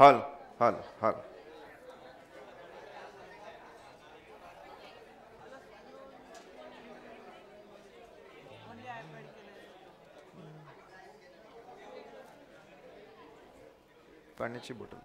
हल हल हल पाण्याची बॉटल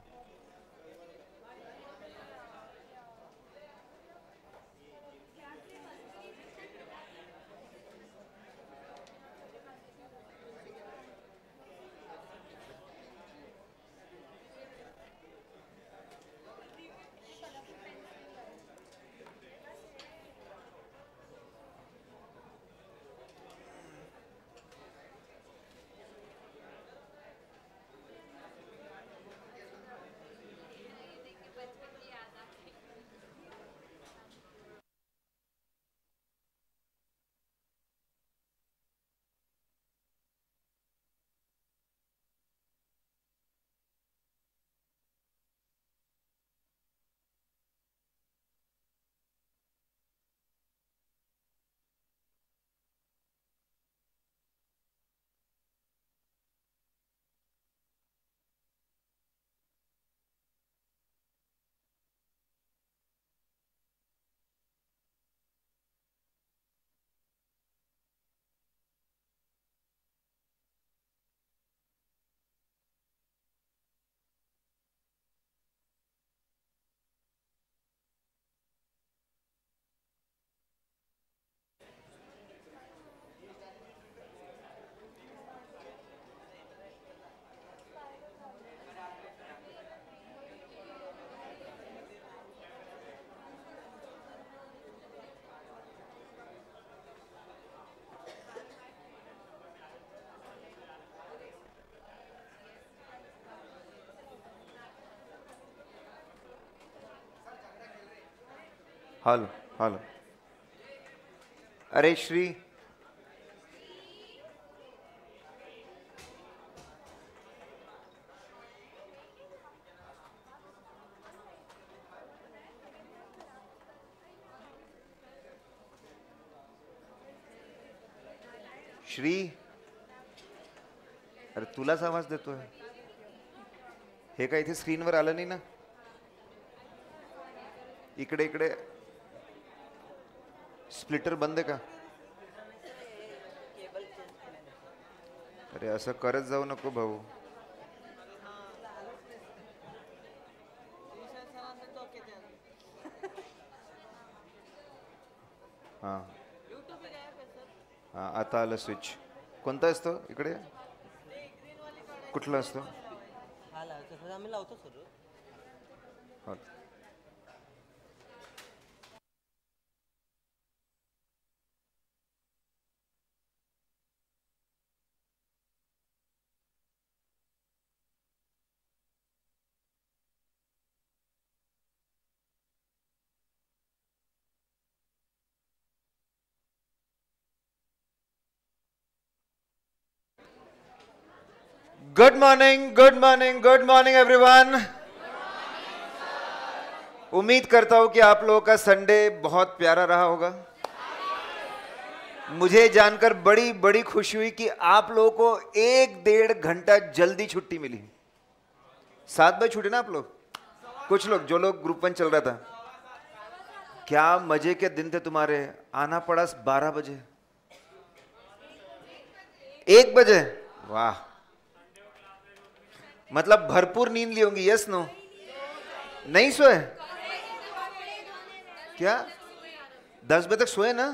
हेलो हेलो अरे श्री श्री अरे तुलाच आवाज देतोय हे काय इथे स्क्रीनवर आलं नाही ना इकडे इकडे स्प्लिटर बंद का अरे असं करत जाऊ नको भाऊ हां आता आलं स्विच कोणता असतो इकडे कुठला असतो good morning good morning good morning everyone उम्मीद करता हूं कि आप लोगों का संडे बहुत प्यारा रहा होगा मुझे जानकर बड़ी बड़ी खुशी हुई कि आप लोगों को एक डेढ़ घंटा जल्दी छुट्टी मिली सात बजे छुट्टी ना आप लोग कुछ लोग जो लोग ग्रुप वन चल रहा था क्या मजे के दिन थे तुम्हारे आना पड़ा बारह बजे एक बजे वाह मतलब भरपूर नींद ली होंगी यस नो नहीं सोए क्या दस बजे तक सोए ना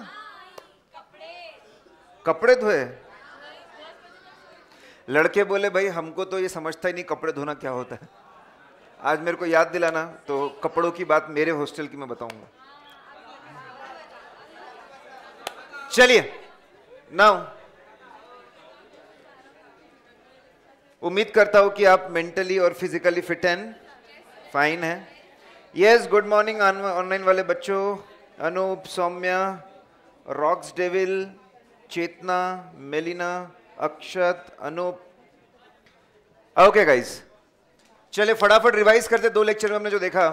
कपड़े धोए लड़के बोले भाई हमको तो ये समझता ही नहीं कपड़े धोना क्या होता है आज मेरे को याद दिलाना तो कपड़ों की बात मेरे हॉस्टल की मैं बताऊंगा चलिए नाउ उम्मीद करता हूँ कि आप मेंटली और फिजिकली फिट हैं फाइन है यस गुड मॉर्निंग ऑनलाइन वाले बच्चों Anoop Saumya rocks devil Chetna Melina Akshat Anoop okay guys चले फटाफट रिवाइज करते दो लेक्चर में हमने जो देखा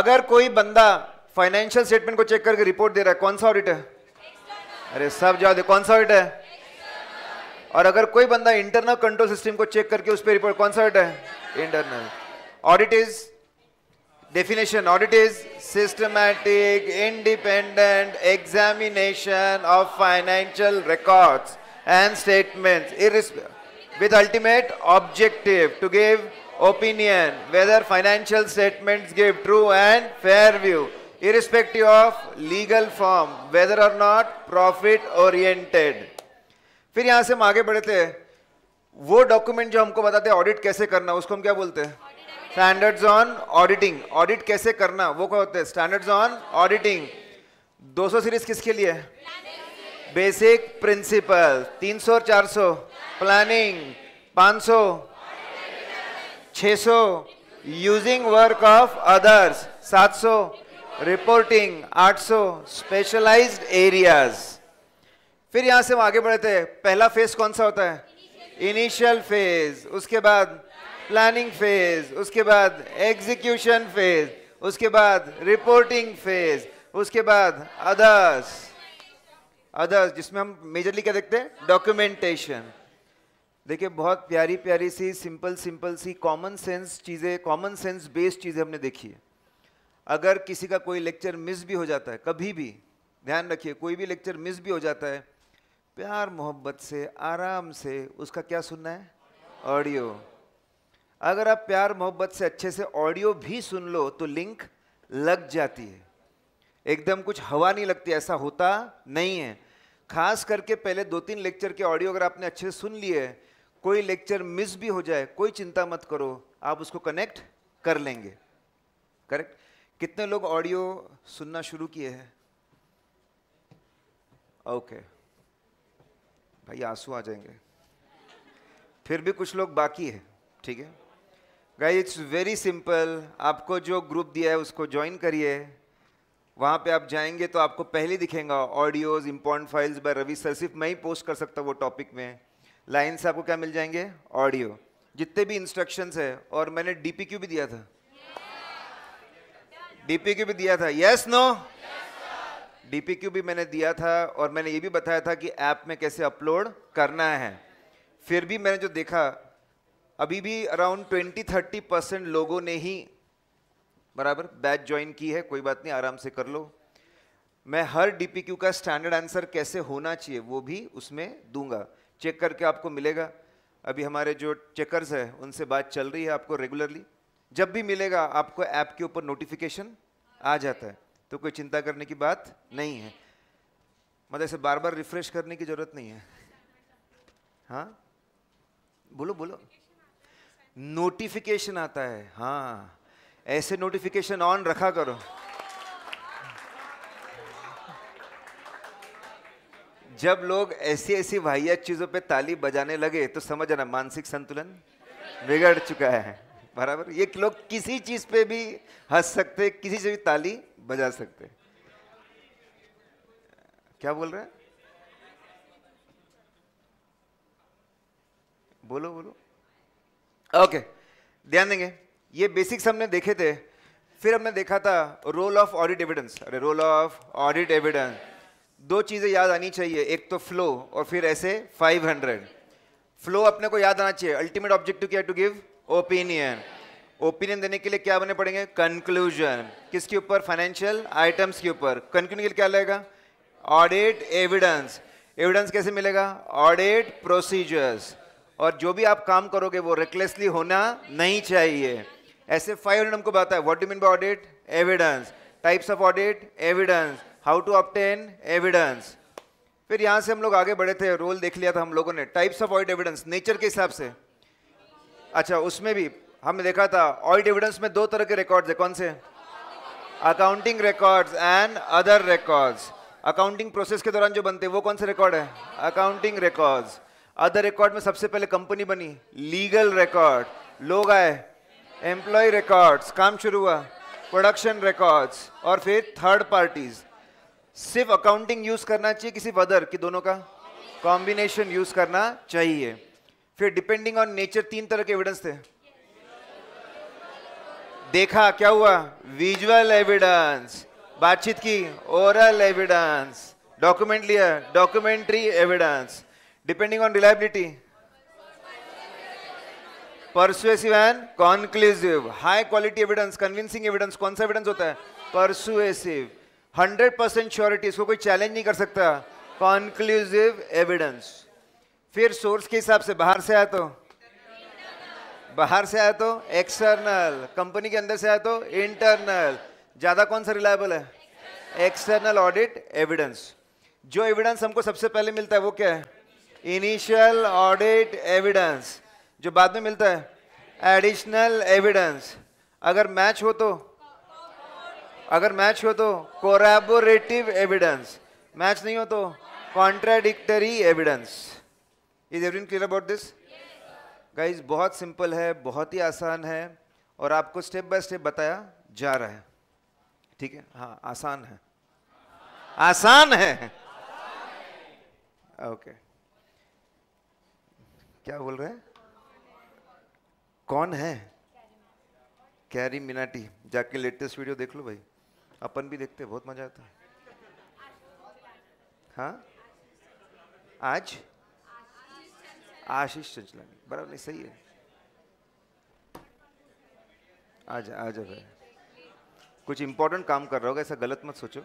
अगर कोई बंदा फाइनेंशियल स्टेटमेंट को चेक करके रिपोर्ट दे रहा है कौन सा ऑडिट है अरे सब जाओ कौन सा ऑडिट है और अगर कोई बंदा इंटरनल कंट्रोल सिस्टम को चेक करके उस पर रिपोर्ट कौन सा हट है internal audit is definition audit is systematic independent examination of financial records and statement with ultimate objective to give opinion whether financial statement give true and fair view irrespective of legal form whether or not profit oriented फिर यहां से हम आगे बढ़े थे वो document जो हमको बताते हैं ऑडिट कैसे करना उसको हम क्या बोलते हैं स्टैंडर्ड्स ऑन ऑडिटिंग ऑडिट कैसे करना वो क्या होते हैं स्टैंडर्ड्स ऑन ऑडिटिंग 200 सीरीज किसके लिए बेसिक प्रिंसिपल 300 और 400 planning 500 600 using work of others 700 reporting 800 specialised areas फिर यहां से हम आगे बढ़े थे पहला फेज कौन सा होता है इनिशियल फेज उसके बाद प्लानिंग फेज उसके बाद एग्जीक्यूशन फेज उसके बाद रिपोर्टिंग फेज उसके बाद अदर्स अदर्स जिसमें हम मेजरली क्या देखते हैं डॉक्यूमेंटेशन देखिए बहुत प्यारी प्यारी सी सिंपल सिंपल सी कॉमन सेंस चीज़ें कॉमन सेंस बेस्ड चीज़ें हमने देखी है अगर किसी का कोई लेक्चर मिस भी हो जाता है कभी भी ध्यान रखिए कोई भी लेक्चर मिस भी हो जाता है प्यार मोहब्बत से आराम से उसका क्या सुनना है ऑडियो अगर आप प्यार मोहब्बत से अच्छे से ऑडियो भी सुन लो तो लिंक लग जाती है एकदम कुछ हवा नहीं लगती ऐसा होता नहीं है खास करके पहले दो तीन लेक्चर के ऑडियो अगर आपने अच्छे से सुन लिए कोई लेक्चर मिस भी हो जाए कोई चिंता मत करो आप उसको कनेक्ट कर लेंगे करेक्ट कितने लोग ऑडियो सुनना शुरू किए हैं ओके okay. भाई आंसू आ जाएंगे फिर भी कुछ लोग बाकी है ठीक है गाइस इट्स वेरी सिंपल आपको जो ग्रुप दिया है उसको ज्वाइन करिए वहाँ पे आप जाएंगे तो आपको पहले दिखेगा audios important files by Ravi sir सिर्फ मैं ही पोस्ट कर सकता हूँ वो टॉपिक में लाइन आपको क्या मिल जाएंगे ऑडियो जितने भी इंस्ट्रक्शंस है और मैंने डीपीक्यू भी दिया था डीपीक्यू भी दिया था यस नो no? डीपीक्यू भी मैंने दिया था और मैंने ये भी बताया था कि ऐप में कैसे अपलोड करना है फिर भी मैंने जो देखा अभी भी अराउंड ट्वेंटी थर्टी परसेंट लोगों ने ही बराबर बैच ज्वाइन की है कोई बात नहीं आराम से कर लो मैं हर डीपीक्यू का स्टैंडर्ड आंसर कैसे होना चाहिए वो भी उसमें दूंगा चेक करके आपको मिलेगा अभी हमारे जो चेकर्स हैं उनसे बात चल रही है आपको रेगुलरली जब भी मिलेगा आपको ऐप के ऊपर नोटिफिकेशन आ जाता है तो कोई चिंता करने की बात नहीं है मतलब ऐसे बार बार रिफ्रेश करने की ज़रूरत नहीं है हाँ बोलो बोलो नोटिफिकेशन आता है हाँ ऐसे नोटिफिकेशन ऑन रखा करो जब लोग ऐसी ऐसी वाहियात चीज़ों पे ताली बजाने लगे तो समझ आना मानसिक संतुलन बिगड़ चुका है बराबर ये लोग किसी चीज़ पे भी हंस सकते किसी से भी ताली बजा सकते क्या बोल रहे हैं बोलो बोलो ओके ध्यान देंगे ये बेसिक्स हमने देखे थे फिर हमने देखा था रोल ऑफ ऑडिट एविडेंस अरे रोल ऑफ ऑडिट एविडेंस दो चीज़ें याद आनी चाहिए एक तो फ्लो और फिर ऐसे 500 फ्लो अपने को याद आना चाहिए अल्टीमेट ऑब्जेक्टिव क्या टू गिव ओपिनियन ओपिनियन देने के लिए क्या बने पड़ेंगे कंक्लूजन किसके ऊपर फाइनेंशियल आइटम्स के ऊपर कंक्लूजन के लिए क्या लगेगा ऑडिट एविडेंस एविडेंस कैसे मिलेगा ऑडिट प्रोसीजर्स और जो भी आप काम करोगे वो रेकलेसली होना नहीं चाहिए ऐसे फाइव हंड्रेड हमको बताया what do mean by audit evidence types of audit evidence how to obtain evidence फिर यहाँ से हम लोग आगे बढ़े थे रोल देख लिया था हम लोगों ने types of audit evidence nature के हिसाब से अच्छा उसमें भी हमने देखा था ऑडिट एविडेंस में दो तरह के रिकॉर्ड्स है कौन से accounting records and other records accounting process के दौरान जो बनते हैं वो कौन से रिकॉर्ड है अकाउंटिंग रिकॉर्ड्स अदर रिकॉर्ड में सबसे पहले कंपनी बनी लीगल रिकॉर्ड लोग आए एम्प्लॉय रिकॉर्ड्स काम शुरू हुआ प्रोडक्शन रिकॉर्ड्स और फिर थर्ड पार्टीज सिर्फ अकाउंटिंग यूज करना चाहिए कि सिर्फ अदर की दोनों का कॉम्बिनेशन यूज करना चाहिए फिर डिपेंडिंग ऑन नेचर तीन तरह के एविडेंस थे देखा क्या हुआ विजुअल एविडेंस बातचीत की ओरल एविडेंस डॉक्यूमेंट लिया documentary evidence depending on reliability persuasive and conclusive high quality evidence convincing evidence कौन सा एविडेंस होता है परसुएसिव हंड्रेड परसेंट श्योरिटी इसको कोई चैलेंज नहीं कर सकता कॉन्क्लूसिव एविडेंस फिर सोर्स के हिसाब से बाहर से आया तो बाहर से आया तो एक्सटर्नल कंपनी के अंदर से आया तो इंटरनल ज़्यादा कौन सा रिलायबल है एक्सटर्नल ऑडिट एविडेंस जो एविडेंस हमको सबसे पहले मिलता है वो क्या है इनिशियल ऑडिट एविडेंस जो बाद में मिलता है एडिशनल एविडेंस अगर मैच हो तो अगर मैच हो तो कोराबोरेटिव एविडेंस मैच नहीं हो तो contradictory evidence is everyone clear about this guys बहुत सिंपल है बहुत ही आसान है और आपको स्टेप बाय स्टेप बताया जा रहा है ठीक है हाँ आसान है आसान है ओके क्या बोल रहे हैं कौन है कैरी मिनाटी जाके लेटेस्ट वीडियो देख लो भाई अपन भी देखते बहुत मजा आता है हाँ आज आशीष चंचलानी बराबर नहीं सही है आजा आजा भाई कुछ इंपॉर्टेंट काम कर रहा होगा ऐसा गलत मत सोचो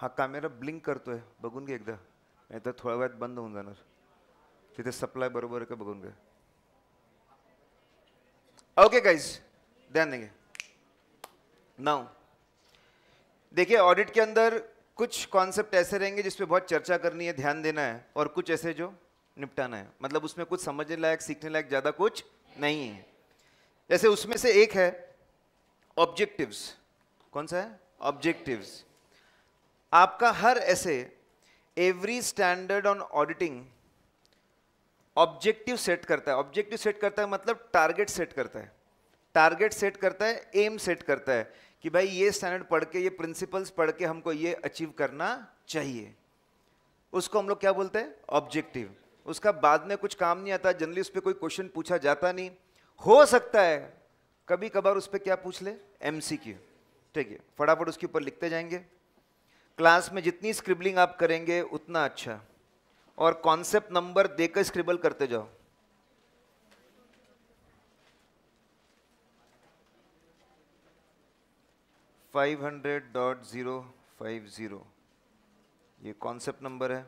हा कॅमेरा ब्लिंक करतोय बगुन घे एकदा नाही तर तो थोड्या वेळात बंद होऊन जाणार तिथे सप्लाय बरोबर आहे का बघून घ्या ओके काहीच ध्यान नाही नाव देखिए ऑडिट के अंदर कुछ कॉन्सेप्ट ऐसे रहेंगे जिसपे बहुत चर्चा करनी है ध्यान देना है और कुछ ऐसे जो निपटाना है मतलब उसमें कुछ समझने लायक सीखने लायक ज़्यादा कुछ नहीं है जैसे उसमें से एक है ऑब्जेक्टिव्स कौन सा है ऑब्जेक्टिव्स आपका हर ऐसे every standard on auditing objective set करता है ऑब्जेक्टिव सेट करता है मतलब टारगेट सेट करता है टारगेट सेट करता है एम सेट करता है कि भाई ये स्टैंडर्ड पढ़ के ये प्रिंसिपल्स पढ़ के हमको ये अचीव करना चाहिए उसको हम लोग क्या बोलते हैं ऑब्जेक्टिव उसका बाद में कुछ काम नहीं आता जनरली उस पर कोई क्वेश्चन पूछा जाता नहीं हो सकता है कभी कभार उस पर क्या पूछ ले एम ठीक है फटाफट उसके ऊपर लिखते जाएंगे क्लास में जितनी स्क्रिबलिंग आप करेंगे उतना अच्छा और कॉन्सेप्ट नंबर देकर स्क्रिबल करते जाओ 500.050 ये कॉन्सेप्ट नंबर है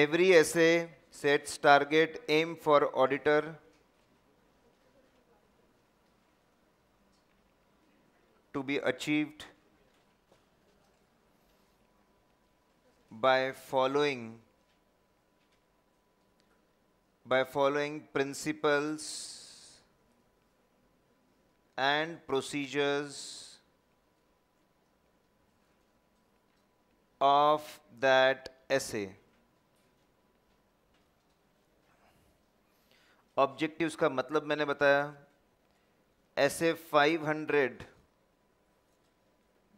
every essay sets target aim for auditor to be achieved by following by following principles and procedures of that essay. Objectives का मतलब मैंने बताया ऐसे 500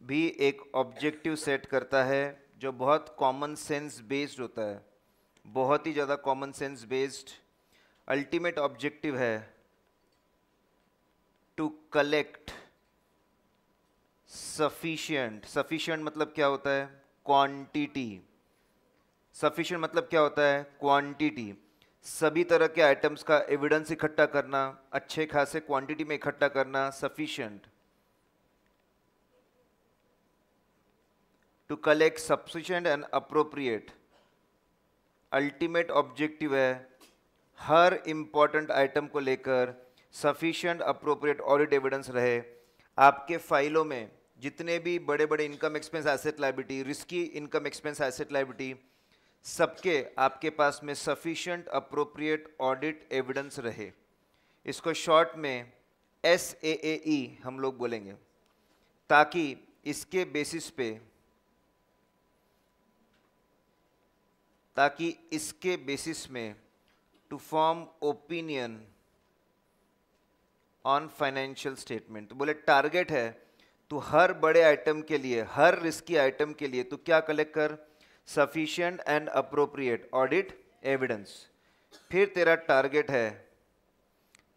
भी एक ऑब्जेक्टिव सेट करता है जो बहुत कॉमन सेंस बेस्ड होता है बहुत ही ज़्यादा common sense based ultimate objective है टू कलेक्ट सफिशियंट सफिशियंट मतलब क्या होता है क्वांटिटी सफिशियंट मतलब क्या होता है क्वांटिटी सभी तरह के आइटम्स का एविडेंस इकट्ठा करना अच्छे खासे क्वांटिटी में इकट्ठा करना sufficient to collect sufficient and appropriate ultimate objective है हर इम्पॉर्टेंट आइटम को लेकर सफिशियंट अप्रोप्रिएट ऑडिट एविडेंस रहे आपके फाइलों में जितने भी बड़े बड़े income expense asset liability risky income expense asset liability सबके आपके पास में सफिशियंट अप्रोप्रिएट ऑडिट एविडेंस रहे इसको शॉर्ट में एस ए ए ई हम लोग बोलेंगे ताकि इसके बेसिस पे ताकि इसके बेसिस में to form opinion on financial statement बोले टारगेट है तो हर बड़े आइटम के लिए हर रिस्की आइटम के लिए तो क्या कलेक्ट कर sufficient and appropriate audit evidence फिर तेरा टारगेट है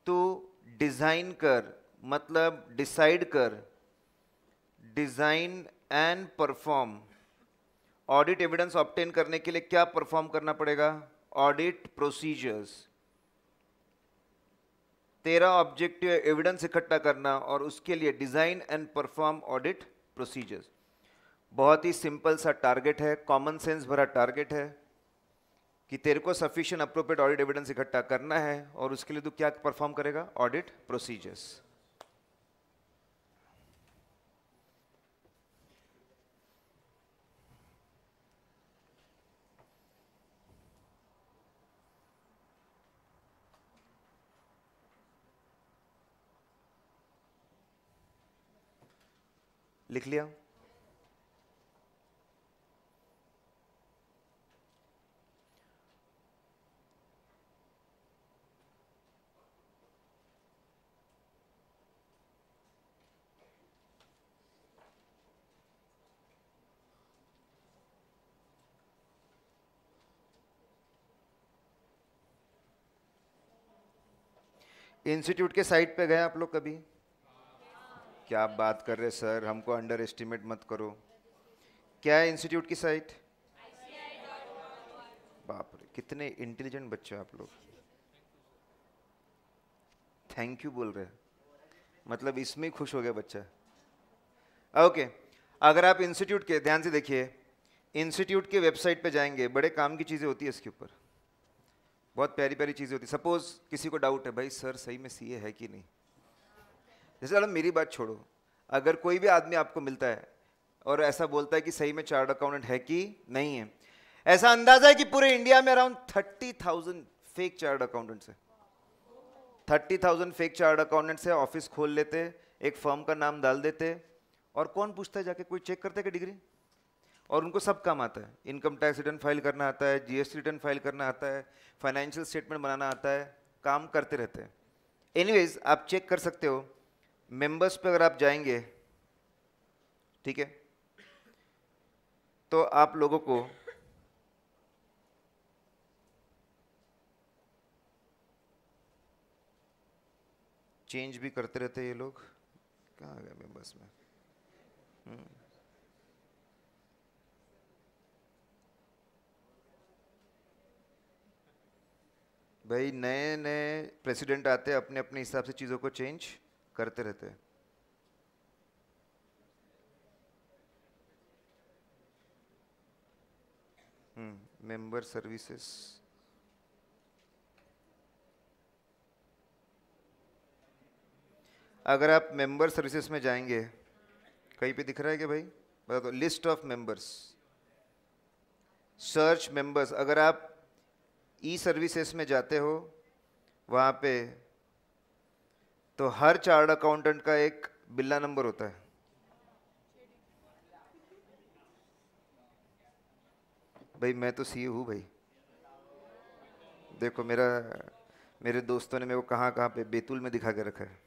तू डिज़ाइन कर मतलब डिसाइड कर design and perform audit evidence obtain करने के लिए क्या परफॉर्म करना पड़ेगा ऑडिट प्रोसीजर्स तेरा ऑब्जेक्टिव एविडेंस इकट्ठा करना और उसके लिए design and perform audit procedures बहुत ही सिंपल सा टारगेट है कॉमन सेंस भरा टारगेट है कि तेरे को सफिशियंट अप्रोप्रिएट ऑडिट एविडेंस इकट्ठा करना है और उसके लिए तू क्या परफॉर्म करेगा ऑडिट प्रोसीजर्स लिख लिया इंस्टीट्यूट के साइट पे गए आप लोग कभी क्या आप बात कर रहे सर हमको अंडर एस्टिमेट मत करो क्या है इंस्टीट्यूट की साइट बाप रे कितने इंटेलिजेंट बच्चे आप लोग थैंक यू बोल रहे मतलब इसमें खुश हो गया बच्चा ओके अगर आप इंस्टीट्यूट के ध्यान से देखिए इंस्टीट्यूट के वेबसाइट पे जाएंगे बड़े काम की चीज़ें होती है इसके ऊपर बहुत प्यारी प्यारी चीज़ें होती सपोज़ किसी को डाउट है भाई सर सही में सीए है कि नहीं जैसे चलो मेरी बात छोड़ो अगर कोई भी आदमी आपको मिलता है और ऐसा बोलता है कि सही में चार्ट अकाउंटेंट है कि नहीं है ऐसा अंदाजा है कि पूरे इंडिया में around thirty thousand fake chart accountants है thirty thousand fake chart accountants है ऑफिस खोल लेते एक फर्म का नाम डाल देते और कौन पूछता है जाके कोई चेक करते कि डिग्री और उनको सब काम आता है इनकम टैक्स रिटर्न फाइल करना आता है जीएसटी रिटर्न फाइल करना आता है फाइनेंशियल स्टेटमेंट बनाना आता है काम करते रहते हैं एनीवेज आप चेक कर सकते हो मेंबर्स पे अगर आप जाएंगे ठीक है तो आप लोगों को चेंज भी करते रहते हैं ये लोग कहाँ गए मेंबर्स में हम्म। भाई नए नए प्रेसिडेंट आते हैं अपने अपने हिसाब से चीज़ों को चेंज करते रहते हैं मेंबर हम्म, सर्विसेस अगर आप मेंबर सर्विसेज में जाएंगे कहीं पे दिख रहा है क्या भाई बता दो list of members search members अगर आप ई सर्विसेज में जाते हो वहाँ पे तो हर चार्ट अकाउंटेंट का एक बिल्ला नंबर होता है भाई मैं तो सी हूँ भाई देखो मेरा मेरे दोस्तों ने मेरे को कहाँ कहाँ पे बेतुल में दिखा के रखा है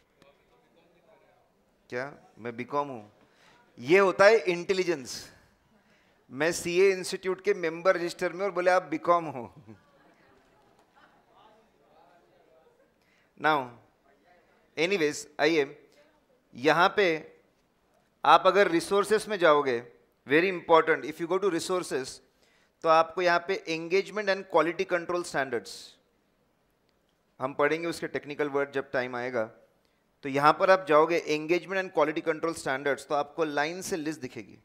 क्या मैं बीकॉम हूँ ये होता है इंटेलिजेंस मैं सीए इंस्टीट्यूट के मेंबर रजिस्टर में और बोले आप बीकॉम हो नाउ एनीवेज आइए यहां पे आप अगर रिसोर्सेस में जाओगे very important if you go to resources तो आपको यहां पे engagement and quality control standards हम पढ़ेंगे उसके टेक्निकल वर्ड जब टाइम आएगा तो यहां पर आप जाओगे engagement and quality control standards तो आपको लाइन से लिस्ट दिखेगी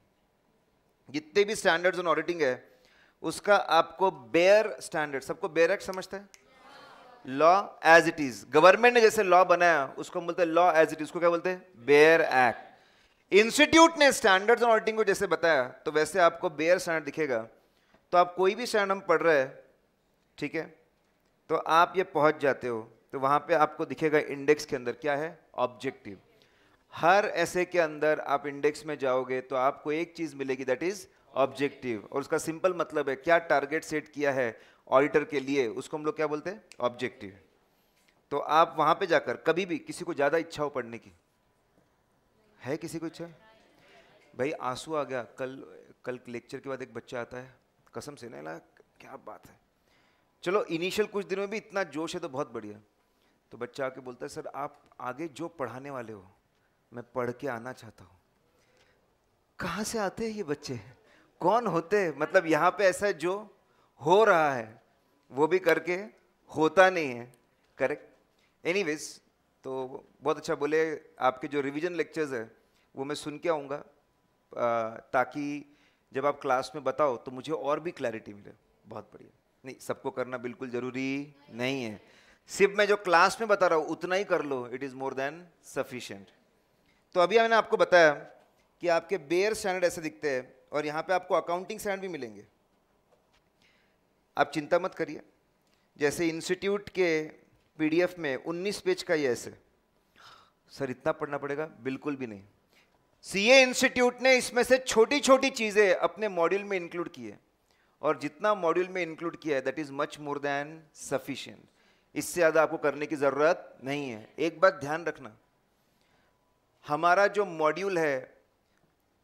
जितने भी स्टैंडर्ड्स ऑन ऑडिटिंग है उसका आपको बेयर स्टैंडर्ड सबको बेयर एक्ट समझता है law as it is government ने जैसे लॉ बनाया उसको बोलते हैं लॉ एज इट इज को क्या बोलते हैं बेयर एक्ट इंस्टीट्यूट ने स्टैंडर्ड्स और ऑडिटिंग को जैसे बताया तो वैसे आपको बेयर स्टैंडर्ड दिखेगा तो आप कोई भी स्टैंडर्ड हम पढ़ रहे हैं ठीक है तो आप ये पहुंच जाते हो तो वहां पे आपको दिखेगा इंडेक्स के अंदर क्या है ऑब्जेक्टिव हर ऐसे के अंदर आप इंडेक्स में जाओगे तो आपको एक चीज मिलेगी दैट इज ऑब्जेक्टिव और उसका सिंपल मतलब है क्या टारगेट सेट किया है ऑडिटर के लिए उसको हम लोग क्या बोलते हैं ऑब्जेक्टिव तो आप वहाँ पे जाकर कभी भी किसी को ज़्यादा इच्छा हो पढ़ने की है किसी को इच्छा भाई आंसू आ गया कल कल लेक्चर के बाद एक बच्चा आता है कसम से ना क्या बात है चलो इनिशियल कुछ दिनों में भी इतना जोश है तो बहुत बढ़िया तो बच्चा आके बोलता है सर आप आगे जो पढ़ाने वाले हो मैं पढ़ के आना चाहता हूँ कहाँ से आते हैं ये बच्चे कौन होते मतलब यहाँ पे ऐसा है जो हो रहा है वो भी करके होता नहीं है करेक्ट एनीवेज तो बहुत अच्छा बोले आपके जो रिवीजन लेक्चर्स है वो मैं सुन के आऊँगा ताकि जब आप क्लास में बताओ तो मुझे और भी क्लैरिटी मिले बहुत बढ़िया नहीं सबको करना बिल्कुल ज़रूरी नहीं है सिर्फ मैं जो क्लास में बता रहा हूँ उतना ही कर लो it is more than sufficient तो अभी मैंने आपको बताया कि आपके बेयर स्टैंडर्ड ऐसे दिखते हैं और यहाँ पे आपको अकाउंटिंग स्टैंडर्ड भी मिलेंगे आप चिंता मत करिए जैसे इंस्टीट्यूट के पीडीएफ में 19 पेज का ये ऐसे सर इतना पढ़ना पड़ेगा बिल्कुल भी नहीं सीए इंस्टीट्यूट ने इसमें से छोटी छोटी चीज़ें अपने मॉड्यूल में इंक्लूड की है और जितना मॉड्यूल में इंक्लूड किया है that is much more than sufficient इससे ज़्यादा आपको करने की ज़रूरत नहीं है एक बात ध्यान रखना हमारा जो मॉड्यूल है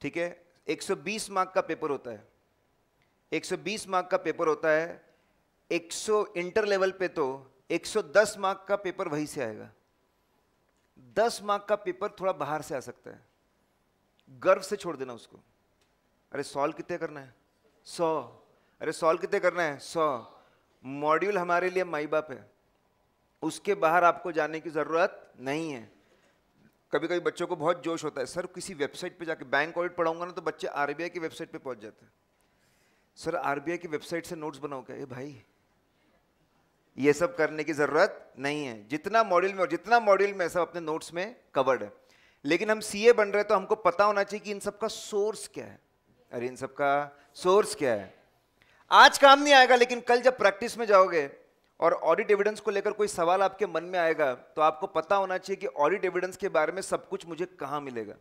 ठीक है 120 मार्क का पेपर होता है 120 मार्क का पेपर होता है 100 इंटर लेवल पे तो 110 मार्क का पेपर वहीं से आएगा 10 मार्क का पेपर थोड़ा बाहर से आ सकता है गर्व से छोड़ देना उसको अरे सॉल्व कितने करना है सौ अरे सॉल्व कितने करना है सौ मॉड्यूल हमारे लिए माई बाप है उसके बाहर आपको जाने की ज़रूरत नहीं है कभी कभी बच्चों को बहुत जोश होता है सर किसी वेबसाइट पे जाके बैंक ऑडिट पढ़ाऊंगा ना तो बच्चे आरबीआई की वेबसाइट पे पहुंच जाते हैं सर आरबीआई की वेबसाइट से नोट्स बनाओ क्या ये भाई ये सब करने की ज़रूरत नहीं है जितना मॉड्यूल में और जितना मॉड्यूल में सब अपने नोट्स में कवर्ड है लेकिन हम सीए बन रहे तो हमको पता होना चाहिए कि इन सब का सोर्स क्या है अरे इन सब का सोर्स क्या है आज काम नहीं आएगा लेकिन कल जब प्रैक्टिस में जाओगे और ऑडिट एविडेंस को लेकर कोई सवाल आपके मन में आएगा तो आपको पता होना चाहिए कि ऑडिट एविडेंस के बारे में सब कुछ मुझे कहाँ मिलेगा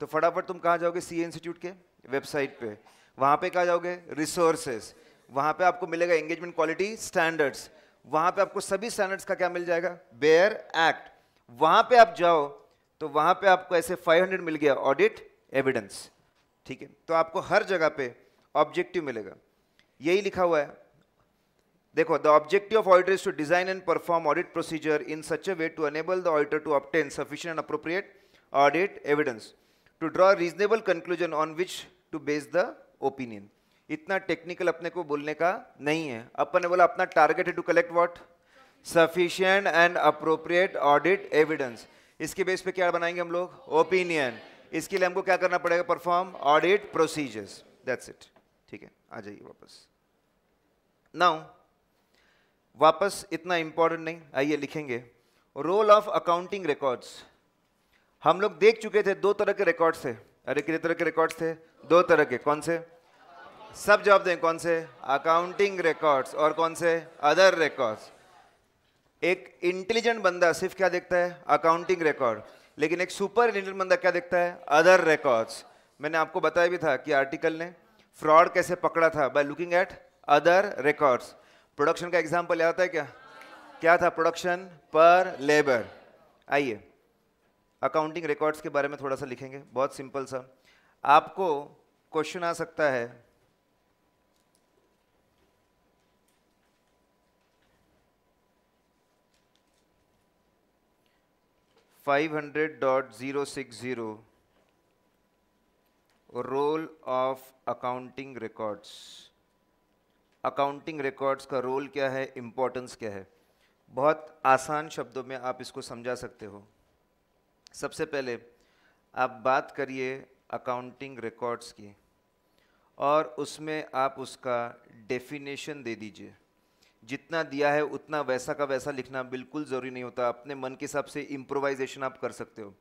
तो फटाफट तुम कहाँ जाओगे सी इंस्टीट्यूट के वेबसाइट पे वहां पे कहा जाओगे रिसोर्सेस वहां पे आपको मिलेगा एंगेजमेंट क्वालिटी स्टैंडर्ड्स वहां पे आपको सभी स्टैंडर्ड्स का क्या मिल जाएगा बेयर एक्ट वहां पे आप जाओ तो वहां पे आपको ऐसे 500 मिल गया ऑडिट एविडेंस ठीक है तो आपको हर जगह पे ऑब्जेक्टिव मिलेगा यही लिखा हुआ है देखो the objective of auditor to design and perform audit procedure in such a way to enable the auditor to obtain sufficient and appropriate audit evidence to draw reasonable conclusion on which to base the opinion इतना technical अपने को बोलने का नहीं है अपन ने बोला अपना टारगेट है to collect what sufficient and appropriate audit evidence इसके बेस पे क्या बनाएंगे हम लोग ओपिनियन इसके लिए हमको क्या करना पड़ेगा perform audit procedures that's it ठीक है आ जाइए वापस नाउ वापस इतना इंपॉर्टेंट नहीं आइए लिखेंगे रोल ऑफ अकाउंटिंग रिकॉर्ड्स हम लोग देख चुके थे दो तरह के रिकॉर्ड्स थे अरे कितने तरह के रिकॉर्ड्स थे दो तरह के कौन से सब जवाब दें कौन से अकाउंटिंग रिकॉर्ड्स और कौन से अदर रिकॉर्ड्स एक इंटेलिजेंट बंदा सिर्फ क्या देखता है अकाउंटिंग रिकॉर्ड लेकिन एक सुपर इंटेलिजेंट बंदा क्या देखता है अदर रिकॉर्ड्स मैंने आपको बताया भी था कि आर्टिकल ने फ्रॉड कैसे पकड़ा था by looking at other records production का एग्जाम्पल याद आता है क्या क्या था प्रोडक्शन पर लेबर आइए अकाउंटिंग रिकॉर्ड्स के बारे में थोड़ा सा लिखेंगे बहुत सिंपल सा आपको क्वेश्चन आ सकता है 500.060 role of accounting records accounting records का रोल क्या है इम्पोर्टेंस क्या है बहुत आसान शब्दों में आप इसको समझा सकते हो सबसे पहले आप बात करिए अकाउंटिंग रिकॉर्ड्स की और उसमें आप उसका डेफिनेशन दे दीजिए जितना दिया है उतना वैसा का वैसा लिखना बिल्कुल ज़रूरी नहीं होता अपने मन के हिसाब से इम्प्रोवाइजेशन आप कर सकते हो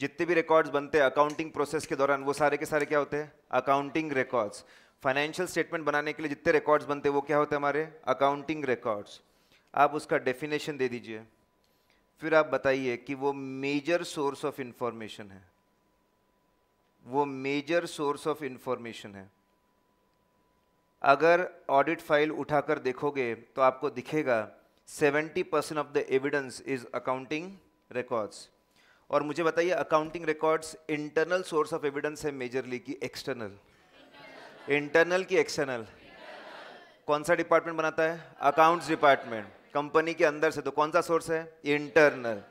जितने भी रिकॉर्ड्स बनते हैं अकाउंटिंग प्रोसेस के दौरान वो सारे के सारे क्या होते हैं अकाउंटिंग रिकॉर्ड्स फाइनेंशियल स्टेटमेंट बनाने के लिए जितने रिकॉर्ड्स बनते हैं वो क्या होते हैं हमारे अकाउंटिंग रिकॉर्ड्स आप उसका डेफिनेशन दे दीजिए फिर आप बताइए कि वो मेजर सोर्स ऑफ इन्फॉर्मेशन है वो मेजर सोर्स ऑफ इंफॉर्मेशन है अगर ऑडिट फाइल उठाकर देखोगे तो आपको दिखेगा 70 percent of the evidence is accounting records और मुझे बताइए accounting records internal source of evidence है मेजरली की एक्सटर्नल इंटरनल की एक्सटर्नल कौन सा डिपार्टमेंट बनाता है अकाउंट्स डिपार्टमेंट कंपनी के अंदर से तो कौन सा सोर्स है internal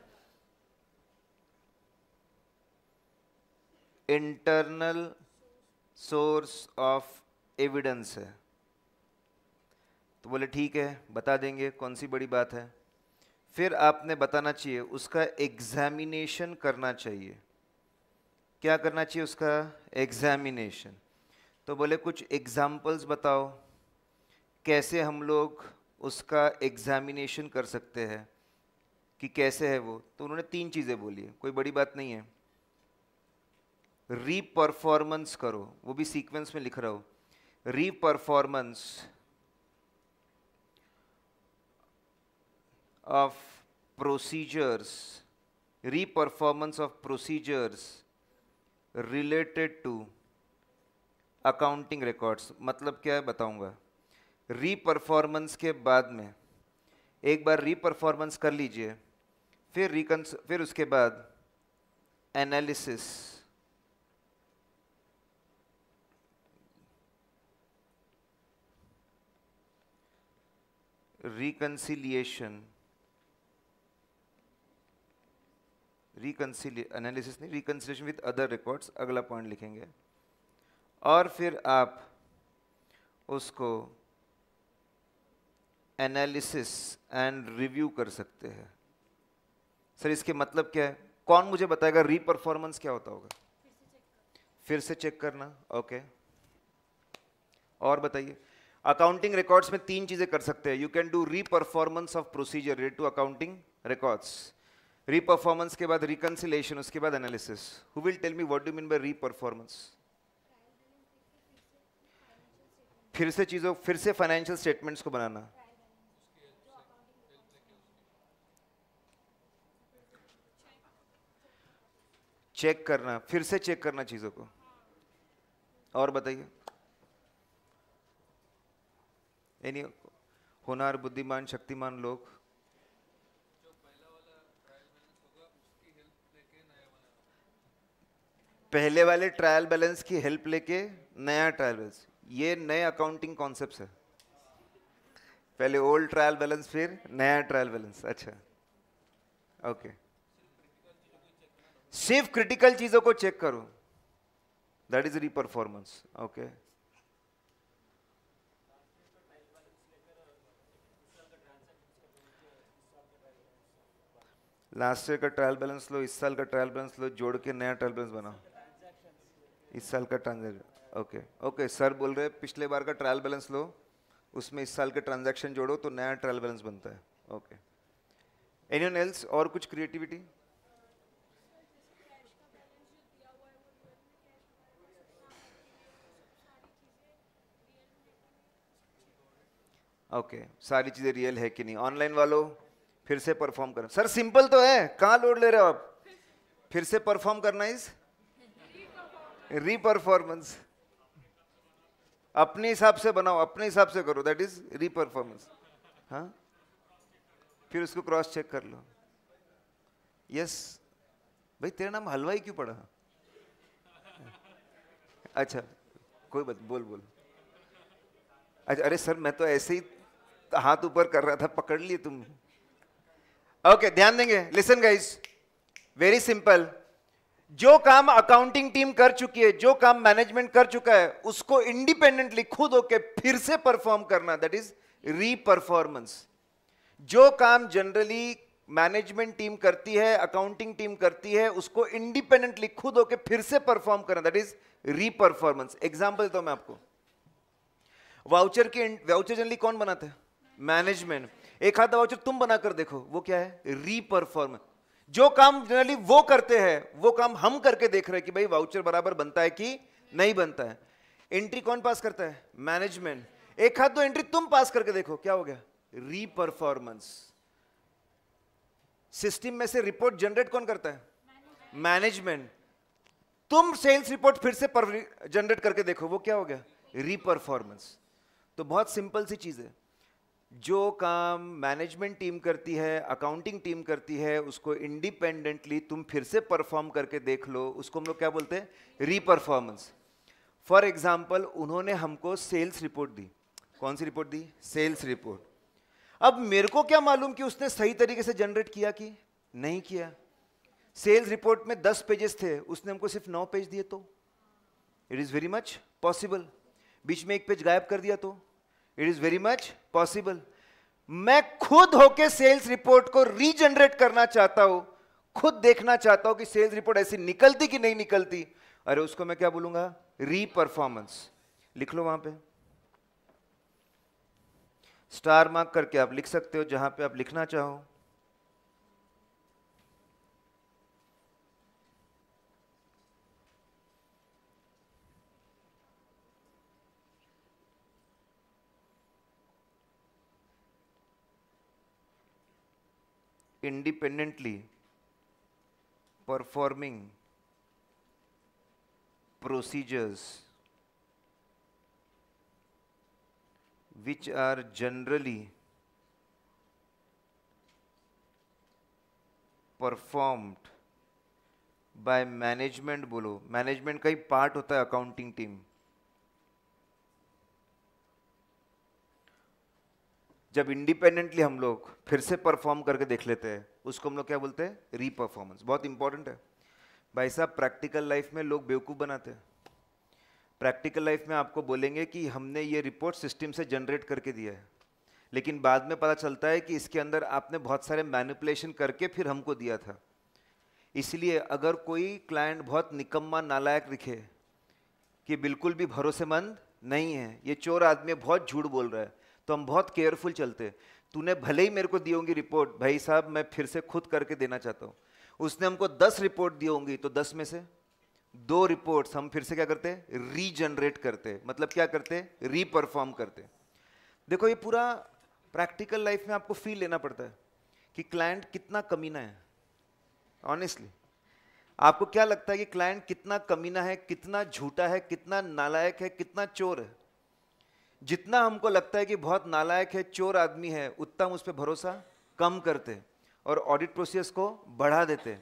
internal source of evidence है तो बोले ठीक है बता देंगे कौन सी बड़ी बात है फिर आपने बताना चाहिए उसका एग्जामिनेशन करना चाहिए क्या करना चाहिए उसका एग्जामिनेशन तो बोले कुछ एग्जाम्पल्स बताओ कैसे हम लोग उसका एग्जामिनेशन कर सकते हैं कि कैसे है वो तो उन्होंने तीन चीज़ें बोली कोई बड़ी बात नहीं है रीपरफॉर्मेंस करो वो भी सीक्वेंस में लिख रहा हो reperformance of procedures, reperformance of procedures related to accounting records मतलब क्या है बताऊंगा रीपरफॉर्मेंस के बाद में एक बार रीपरफॉर्मेंस कर लीजिए फिर रिकन्स फिर उसके बाद एनालिसिस रिकन्सिलिएशन रिकन्सिली एनालिसिस नहीं रिकन्सिलेशन विद अदर रिकॉर्ड्स अगला पॉइंट लिखेंगे और फिर आप उसको एनालिसिस एंड रिव्यू कर सकते हैं सर इसके मतलब क्या है कौन मुझे बताएगा रीपरफॉर्मेंस क्या होता होगा फिर से चेक करना ओके okay. और बताइए अकाउंटिंग रिकॉर्ड्स में तीन चीज़ें कर सकते हैं you can do reperformance of procedure relate to accounting records reperformance के बाद रिकनसिलेशन उसके बाद analysis who will tell me what do mean by reperformance फिर से चीज़ों फिर से फाइनेंशियल स्टेटमेंट्स को बनाना चेक करना फिर से चेक करना चीज़ों को और बताइए एनी होनार बुद्धिमान शक्तिमान लोग पहले वाले ट्रायल बैलेंस की हेल्प लेके नया ट्रायल बैलेंस ये नए अकाउंटिंग कॉन्सेप्ट है पहले ओल्ड ट्रायल बैलेंस फिर नया ट्रायल बैलेंस अच्छा ओके सिर्फ क्रिटिकल चीजों को चेक करो that is reperformance okay last year का ट्रायल बैलेंस लो इस साल का ट्रायल बैलेंस लो जोड़ के नया ट्रायल बैलेंस बनाओ इस साल का ट्रांजेक्शन ओके ओके सर बोल रहे पिछले बार का ट्रायल बैलेंस लो उसमें इस साल का ट्रांजेक्शन जोड़ो तो नया ट्रायल बैलेंस बनता है ओके एनियन एल्स और कुछ क्रिएटिविटी ओके okay, सारी चीज़ें रियल है कि नहीं ऑनलाइन वालों फिर से परफॉर्म करना सर सिंपल तो है कहां लोड ले रहे हो आप फिर से परफॉर्म करना इस री परफॉर्मेंस अपने हिसाब से बनाओ अपने हिसाब से करो दैट इज री परफॉर्मेंस हाँ फिर उसको क्रॉस चेक कर लो यस भाई तेरा नाम हलवाई क्यों पड़ा अच्छा कोई बात बोल बोल अच्छा अरे सर मैं तो ऐसे ही हाथ ऊपर कर रहा था पकड़ लिए तुम ओके ध्यान देंगे लिसन गाइस वेरी सिंपल जो काम अकाउंटिंग टीम कर चुकी है जो काम मैनेजमेंट कर चुका है उसको इंडिपेंडेंटली खुद होके फिर से परफॉर्म करना दैट इज रीपरफॉर्मेंस जो काम जनरली मैनेजमेंट टीम करती है अकाउंटिंग टीम करती है उसको इंडिपेंडेंटली खुद होके फिर से परफॉर्म करना दैट इज रीपरफॉर्मेंस एग्जाम्पल देता हूं मैं आपको वाउचर के वाउचर जनरली कौन बनाते हैं मैनेजमेंट एक हाथ दबाओ तुम बनाकर देखो वो क्या है रीपरफॉर्म जो काम जनरली वो करते हैं वो काम हम करके देख रहे हैं कि भाई वाउचर बराबर बनता है कि नहीं बनता है एंट्री कौन पास करता है मैनेजमेंट एक हाथ दो एंट्री तुम पास करके देखो क्या हो गया रीपरफॉर्मेंस सिस्टम में से रिपोर्ट जनरेट कौन करता है मैनेजमेंट तुम सेल्स रिपोर्ट फिर से जनरेट करके देखो वो क्या हो गया रीपरफॉर्मेंस तो बहुत सिंपल सी चीज है जो काम मैनेजमेंट टीम करती है अकाउंटिंग टीम करती है उसको इंडिपेंडेंटली तुम फिर से परफॉर्म करके देख लो उसको हम लोग क्या बोलते हैं रीपरफॉर्मेंस फॉर एग्जाम्पल उन्होंने हमको सेल्स रिपोर्ट दी कौन सी रिपोर्ट दी सेल्स रिपोर्ट अब मेरे को क्या मालूम कि उसने सही तरीके से जनरेट किया कि नहीं किया सेल्स रिपोर्ट में दस पेजेस थे उसने हमको सिर्फ नौ पेज दिए तो it is very much possible बीच में एक पेज गायब कर दिया तो it is very much possible मैं खुद होके सेल्स रिपोर्ट को रीजनरेट करना चाहता हूं खुद देखना चाहता हूं कि सेल्स रिपोर्ट ऐसी निकलती कि नहीं निकलती अरे उसको मैं क्या बोलूंगा री परफॉर्मेंस लिख लो वहां पे स्टार मार्क करके आप लिख सकते हो जहां पे आप लिखना चाहो independently performing procedures which are generally performed by management bolo management ka hi part hota hai accounting team जब इंडिपेंडेंटली हम लोग फिर से परफॉर्म करके देख लेते हैं उसको हम लोग क्या बोलते हैं री परफॉर्मेंस बहुत इंपॉर्टेंट है भाई साहब प्रैक्टिकल लाइफ में लोग बेवकूफ़ बनाते हैं प्रैक्टिकल लाइफ में आपको बोलेंगे कि हमने ये रिपोर्ट सिस्टम से जनरेट करके दिया है लेकिन बाद में पता चलता है कि इसके अंदर आपने बहुत सारे मैनिपुलेशन करके फिर हमको दिया था इसलिए अगर कोई क्लाइंट बहुत निकम्मा नालायक दिखे कि बिल्कुल भी भरोसेमंद नहीं है ये चोर आदमी बहुत झूठ बोल रहा है तो हम बहुत केयरफुल चलते तूने भले ही मेरे को दी होंगी रिपोर्ट भाई साहब मैं फिर से खुद करके देना चाहता हूँ उसने हमको दस रिपोर्ट दी होंगी तो दस में से दो रिपोर्ट्स हम फिर से क्या करते रीजनरेट करते मतलब क्या करते रीपरफॉर्म करते देखो ये पूरा प्रैक्टिकल लाइफ में आपको फील लेना पड़ता है कि क्लाइंट कितना कमीना है ऑनेस्टली आपको क्या लगता है कि क्लाइंट कितना कमीना है कितना झूठा है कितना नालायक है कितना चोर है जितना हमको लगता है कि बहुत नालायक है चोर आदमी है उतना उस पर भरोसा कम करते और ऑडिट प्रोसेस को बढ़ा देते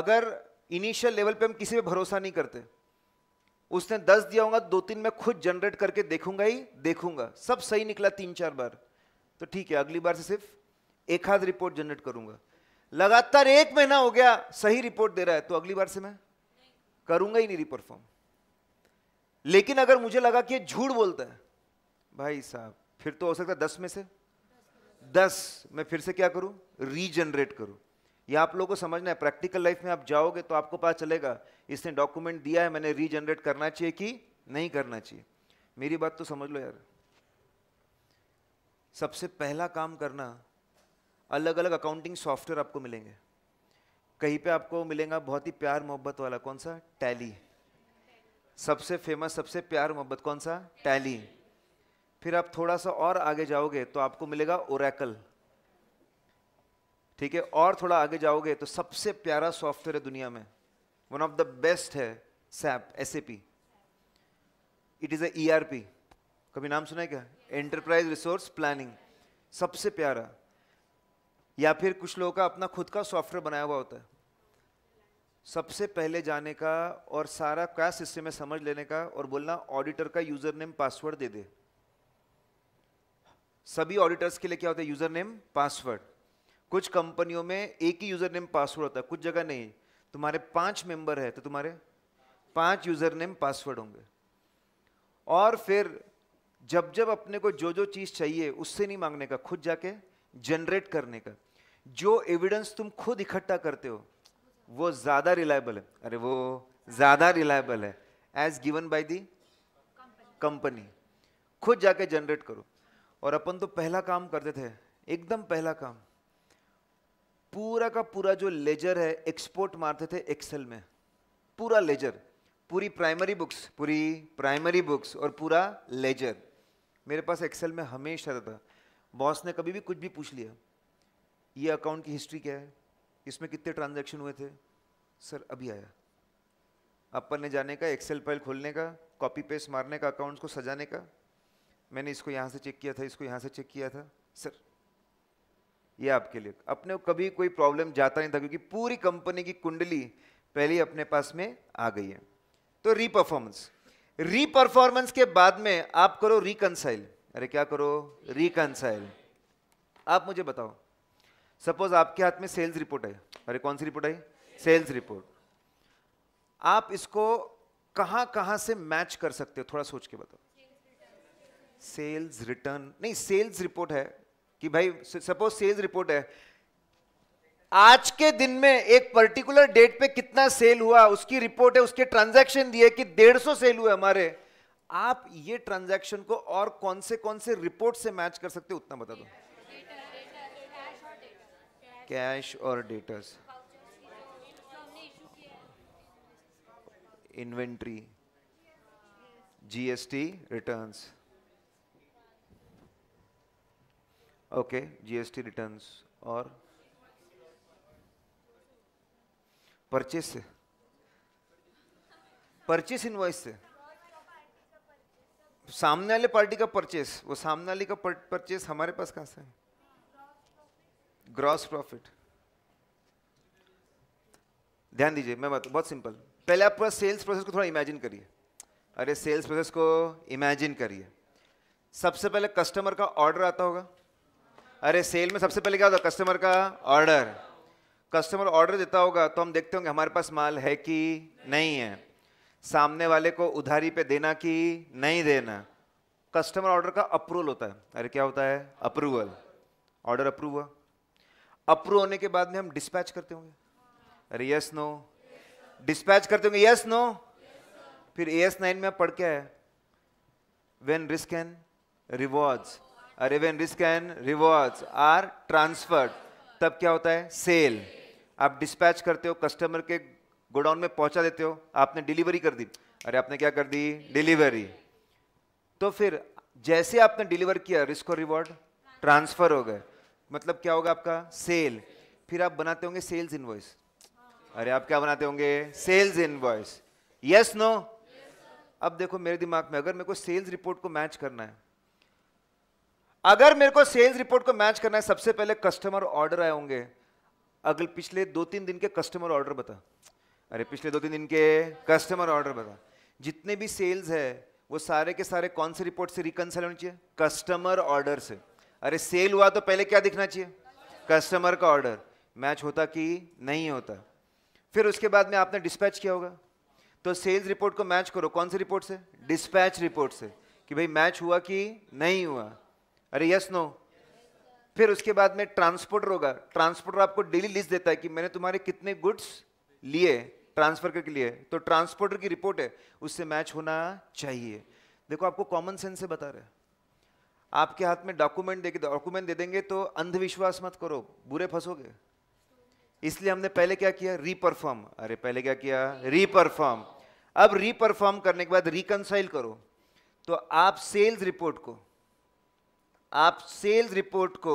अगर इनिशियल लेवल पे हम किसी पे भरोसा नहीं करते उसने दस दिया होगा दो तीन में खुद जनरेट करके देखूंगा ही देखूंगा सब सही निकला तीन चार बार तो ठीक है अगली बार से सिर्फ एक आध रिपोर्ट जनरेट करूंगा लगातार एक महीना हो गया सही रिपोर्ट दे रहा है तो अगली बार से मैं करूंगा ही नहीं रिपरफॉर्म लेकिन अगर मुझे लगा कि झूठ बोलता है भाई साहब फिर तो हो सकता है दस में से दस मैं फिर से क्या करूँ रीजनरेट करूँ ये आप लोगों को समझना है प्रैक्टिकल लाइफ में आप जाओगे तो आपको पता चलेगा इसने डॉक्यूमेंट दिया है मैंने रीजनरेट करना चाहिए कि नहीं करना चाहिए मेरी बात तो समझ लो यार सबसे पहला काम करना अलग अलग अकाउंटिंग सॉफ्टवेयर आपको मिलेंगे कहीं पे आपको मिलेगा बहुत ही प्यार मोहब्बत वाला कौन सा टैली सबसे फेमस सबसे प्यार मोहब्बत कौन सा टैली फिर आप थोड़ा सा और आगे जाओगे तो आपको मिलेगा ओरेकल ठीक है और थोड़ा आगे जाओगे तो सबसे प्यारा सॉफ्टवेयर है दुनिया में वन ऑफ द बेस्ट है SAP S it is A P कभी नाम सुना है क्या एंटरप्राइज रिसोर्स प्लानिंग सबसे प्यारा या फिर कुछ लोगों का अपना खुद का सॉफ्टवेयर बनाया हुआ होता है सबसे पहले जाने का और सारा क्या सिस्टम है समझ लेने का और बोलना ऑडिटर का यूज़र नेम पासवर्ड दे दे सभी ऑडिटर्स के लिए क्या होता है यूज़र नेम पासवर्ड कुछ कंपनियों में एक ही यूज़र नेम पासवर्ड होता है कुछ जगह नहीं तुम्हारे पांच मेंबर है तो तुम्हारे पांच यूज़र नेम पासवर्ड होंगे और फिर जब जब अपने को जो जो चीज़ चाहिए उससे नहीं मांगने का खुद जाके जनरेट करने का जो एविडेंस तुम खुद इकट्ठा करते हो वो ज़्यादा रिलायबल है अरे वो ज़्यादा रिलायबल है as given by the company खुद जाके जनरेट करो और अपन तो पहला काम करते थे एकदम पहला काम पूरा का पूरा जो लेजर है एक्सपोर्ट मारते थे एक्सेल में पूरा लेजर पूरी प्राइमरी बुक्स पूरी प्राइमरी बुक्स और पूरा लेजर मेरे पास एक्सेल में हमेशा रहता था बॉस ने कभी भी कुछ भी पूछ लिया ये अकाउंट की हिस्ट्री क्या है इसमें कितने ट्रांजैक्शन हुए थे सर अभी आया अपन ने जाने का एक्सेल फाइल खोलने का कॉपी पेस्ट मारने का अकाउंट्स को सजाने का मैंने इसको यहाँ से चेक किया था इसको यहाँ से चेक किया था सर ये आपके लिए अपने कभी कोई प्रॉब्लम जाता नहीं था क्योंकि पूरी कंपनी की कुंडली पहले अपने पास में आ गई है तो रीपरफॉर्मेंस रीपरफॉर्मेंस के बाद में आप करो रिकनसाइल अरे क्या करो रिकनसाइल आप मुझे बताओ सपोज आपके हाथ में सेल्स रिपोर्ट आई अरे कौन सी रिपोर्ट आई सेल्स रिपोर्ट आप इसको कहां कहां से मैच कर सकते हो थोड़ा सोच के बताओ सेल्स रिटर्न नहीं सेल्स रिपोर्ट है कि भाई सपोज सेल्स रिपोर्ट है आज के दिन में एक पर्टिकुलर डेट पे कितना सेल हुआ उसकी रिपोर्ट है उसके ट्रांजैक्शन दिए कि 150 सेल हुए हमारे आप ये ट्रांजैक्शन को और कौन से कौन से रिपोर्ट से मैच कर सकते हो उतना बता दो कैश और debtors inventory GST returns okay GST returns और परचेस से परचेस इनवॉइस से सामने वाले पार्टी का परचेस वो सामने वाले का परचेस हमारे पास कहां से है ग्रॉस प्रॉफिट ध्यान दीजिए मैं बता बहुत सिंपल पहले आप पूरा सेल्स प्रोसेस को थोड़ा इमेजिन करिए अरे सेल्स प्रोसेस को इमेजिन करिए सबसे पहले कस्टमर का ऑर्डर आता होगा अरे सेल में सबसे पहले क्या होता है कस्टमर का ऑर्डर कस्टमर ऑर्डर देता होगा तो हम देखते होंगे हमारे पास माल है कि नहीं है सामने वाले को उधारी पे देना कि नहीं देना कस्टमर ऑर्डर का अप्रूवल होता है अरे क्या होता है अप्रूवल ऑर्डर अप्रूव हुआ अप्रूव होने के बाद में हम डिस्पैच करते होंगे अरे यस नो डिस्पैच करते होंगे यस नो फिर ए एस नाइन में पढ़ क्या है वेन रिस्क एंड रिवॉर्ड्स रिवेन risk and rewards are transferred तब क्या होता है सेल आप डिस्पैच करते हो कस्टमर के गोडाउन में पहुंचा देते हो आपने डिलीवरी कर दी अरे आपने क्या कर दी डिलीवरी तो फिर जैसे आपने डिलीवर किया रिस्क और रिवॉर्ड ट्रांसफर हो गए मतलब क्या होगा आपका सेल फिर आप बनाते होंगे सेल्स इनवॉइस अरे आप क्या बनाते होंगे सेल्स इनवॉइस यस नो अब देखो मेरे दिमाग में अगर मेरे को सेल्स रिपोर्ट को मैच करना है अगर मेरे को सेल्स रिपोर्ट को मैच करना है सबसे पहले कस्टमर ऑर्डर आए होंगे अगले पिछले दो तीन दिन के कस्टमर ऑर्डर बता अरे पिछले दो तीन दिन के कस्टमर ऑर्डर बता जितने भी सेल्स है वो सारे के सारे कौन से रिपोर्ट से रिकनसल होनी चाहिए कस्टमर ऑर्डर से अरे सेल हुआ तो पहले क्या दिखना चाहिए कस्टमर का ऑर्डर मैच होता कि नहीं होता फिर उसके बाद में आपने डिस्पैच किया होगा तो सेल्स रिपोर्ट को मैच करो कौन से रिपोर्ट से डिस्पैच रिपोर्ट से कि भाई मैच हुआ कि नहीं हुआ अरे यस नो फिर उसके बाद में ट्रांसपोर्टर होगा ट्रांसपोर्टर आपको डेली लिस्ट देता है कि मैंने तुम्हारे कितने गुड्स लिए ट्रांसफर करके लिए तो ट्रांसपोर्टर की रिपोर्ट है उससे मैच होना चाहिए देखो आपको कॉमन सेंस से बता रहे आपके हाथ में डॉक्यूमेंट देके डॉक्यूमेंट दे देंगे तो अंधविश्वास मत करो बुरे फंसोगे इसलिए हमने पहले क्या किया रीपरफॉर्म अरे पहले क्या किया रीपरफॉर्म अब रीपरफॉर्म करने के बाद रिकनसाइल करो तो आप सेल्स रिपोर्ट को आप सेल्स रिपोर्ट को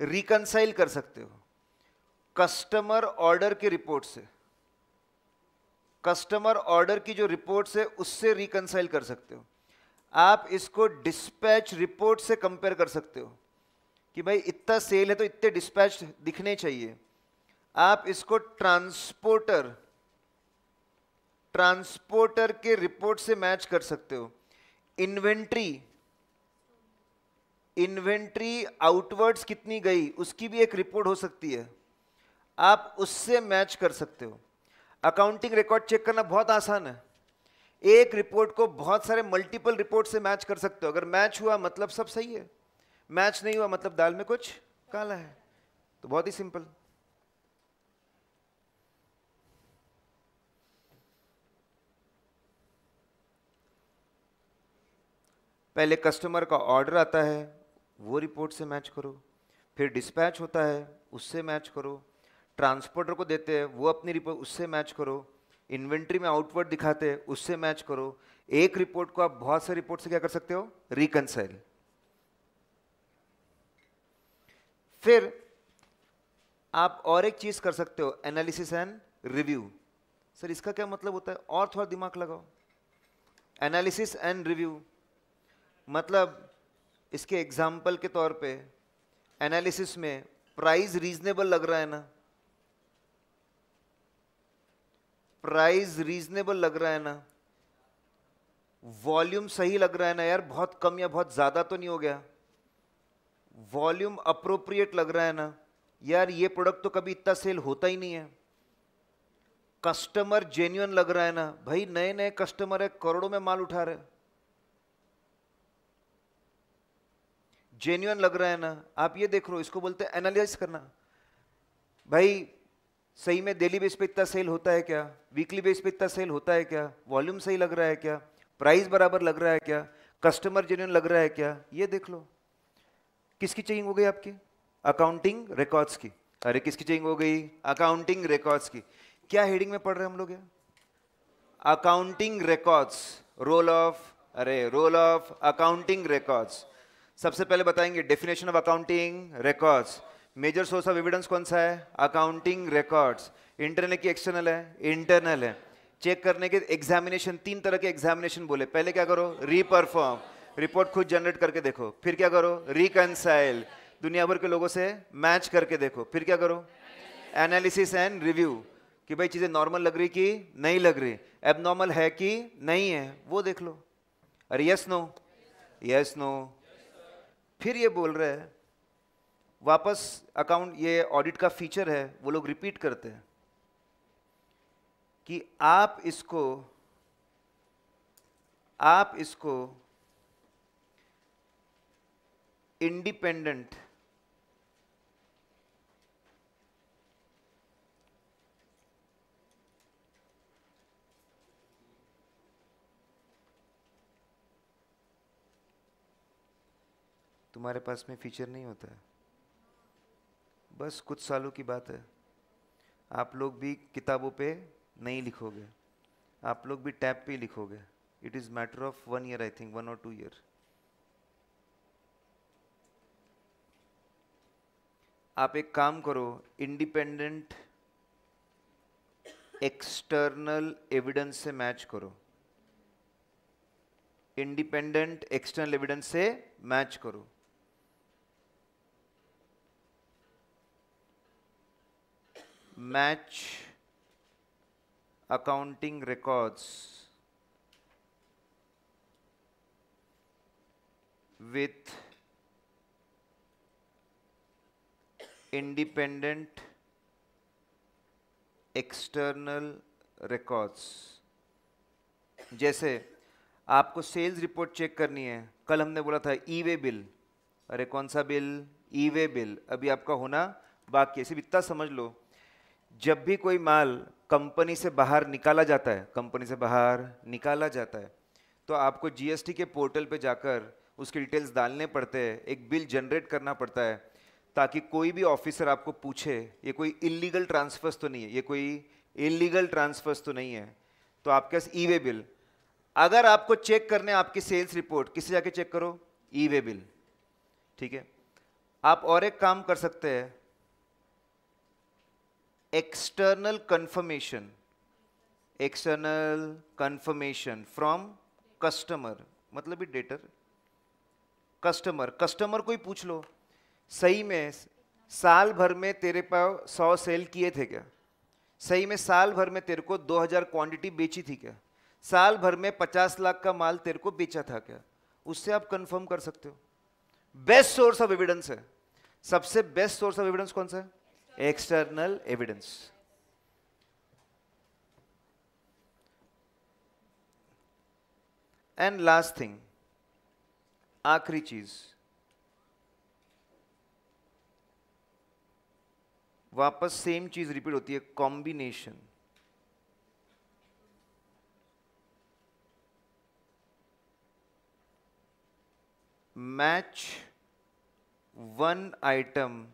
रिकनसाइल कर सकते हो कस्टमर ऑर्डर की रिपोर्ट से कस्टमर ऑर्डर की जो रिपोर्ट है उससे रिकनसाइल कर सकते हो आप इसको डिस्पैच रिपोर्ट से कंपेयर कर सकते हो कि भाई इतना सेल है तो इतने डिस्पैच दिखने चाहिए आप इसको ट्रांसपोर्टर ट्रांसपोर्टर के रिपोर्ट से मैच कर सकते हो इन्वेंट्री इन्वेंट्री आउटवर्ड्स कितनी गई उसकी भी एक रिपोर्ट हो सकती है आप उससे मैच कर सकते हो अकाउंटिंग रिकॉर्ड चेक करना बहुत आसान है एक रिपोर्ट को बहुत सारे मल्टीपल रिपोर्ट से मैच कर सकते हो अगर मैच हुआ मतलब सब सही है मैच नहीं हुआ मतलब दाल में कुछ काला है तो बहुत ही सिंपल पहले कस्टमर का ऑर्डर आता है वो रिपोर्ट से मैच करो फिर डिस्पैच होता है उससे मैच करो ट्रांसपोर्टर को देते हैं वो अपनी रिपोर्ट उससे मैच करो इन्वेंट्री में आउटवर्ड दिखाते हैं उससे मैच करो एक रिपोर्ट को आप बहुत से रिपोर्ट से क्या कर सकते हो रिकनसाइल फिर आप और एक चीज कर सकते हो एनालिसिस एंड रिव्यू सर इसका क्या मतलब होता है और थोड़ा दिमाग लगाओ एनालिसिस एंड रिव्यू मतलब इसके एग्जाम्पल के तौर पे एनालिसिस में प्राइस रीजनेबल लग रहा है ना प्राइस रीजनेबल लग रहा है ना वॉल्यूम सही लग रहा है ना यार बहुत कम या बहुत ज़्यादा तो नहीं हो गया वॉल्यूम अप्रोप्रिएट लग रहा है ना यार ये प्रोडक्ट तो कभी इतना सेल होता ही नहीं है कस्टमर जेन्यून लग रहा है ना भाई नए नए कस्टमर है करोड़ों में माल उठा रहे हैं जेन्यून लग रहा है ना आप ये देख रहे हो इसको बोलते हैं एनालिस करना भाई सही में डेली बेस पे इतना सेल होता है क्या वीकली बेस पे इतना सेल होता है क्या वॉल्यूम सही लग रहा है क्या प्राइस बराबर लग रहा है क्या कस्टमर जेन्यून लग रहा है क्या ये देख लो किसकी चेकिंग हो गई आपकी अकाउंटिंग रिकॉर्ड्स की अरे किसकी चेकिंग हो गई अकाउंटिंग रिकॉर्ड्स की क्या हेडिंग में पढ़ रहे हम लोग यार अकाउंटिंग रिकॉर्ड्स रोल ऑफ अरे रोल ऑफ अकाउंटिंग रिकॉर्ड्स सबसे पहले बताएंगे definition of accounting records major source of evidence कौन सा है अकाउंटिंग रिकॉर्ड्स इंटरनल की एक्सटर्नल है इंटरनल है चेक करने के एग्जामिनेशन तीन तरह के एग्जामिनेशन बोले पहले क्या करो रीपरफॉर्म रिपोर्ट खुद जनरेट करके देखो फिर क्या करो रिकनसाइल दुनिया भर के लोगों से मैच करके देखो फिर क्या करो एनालिसिस एंड रिव्यू कि भाई चीज़ें नॉर्मल लग रही कि नहीं लग रही एब है कि नहीं है वो देख लो अरे यस नो यस नो फिर ये बोल रहे हैं वापस अकाउंट ये ऑडिट का फीचर है वो लोग रिपीट करते हैं कि आप इसको आप इसको इंडिपेंडेंट तुम्हारे पास में फीचर नहीं होता है बस कुछ सालों की बात है आप लोग भी किताबों पे नहीं लिखोगे आप लोग भी टैब पे लिखोगे it is matter of one year I think one और टू ईयर आप एक काम करो इंडिपेंडेंट एक्सटर्नल एविडेंस से मैच करो इंडिपेंडेंट एक्सटर्नल एविडेंस से मैच करो match accounting records with independent external records जैसे आपको सेल्स रिपोर्ट चेक करनी है कल हमने बोला था ई वे बिल अरे कौन सा बिल ई वे बिल अभी आपका होना बाकी है सिर्फ इतना समझ लो जब भी कोई माल कंपनी से बाहर निकाला जाता है कंपनी से बाहर निकाला जाता है तो आपको जीएसटी के पोर्टल पे जाकर उसके डिटेल्स डालने पड़ते हैं एक बिल जनरेट करना पड़ता है ताकि कोई भी ऑफिसर आपको पूछे ये कोई इलीगल ट्रांसफर्स तो नहीं है ये कोई इलीगल ट्रांसफर्स तो नहीं है तो आपके पास ई वे बिल अगर आपको चेक करने आपकी सेल्स रिपोर्ट किससे जाके चेक करो ई वे बिल ठीक है आप और एक काम कर सकते हैं external confirmation external confirmation from customer मतलब भी डेटर कस्टमर कस्टमर को ही पूछ लो सही में साल भर में तेरे पास सौ सेल किए थे क्या सही में साल भर में तेरे को 2000 क्वांटिटी बेची थी क्या साल भर में 50 लाख का माल तेरे को बेचा था क्या उससे आप कंफर्म कर सकते हो बेस्ट सोर्स ऑफ एविडेंस है सबसे बेस्ट सोर्स ऑफ एविडेंस कौन सा है external evidence. And last thing, आखिरी चीज वापस सेम चीज रिपीट होती है combination match one item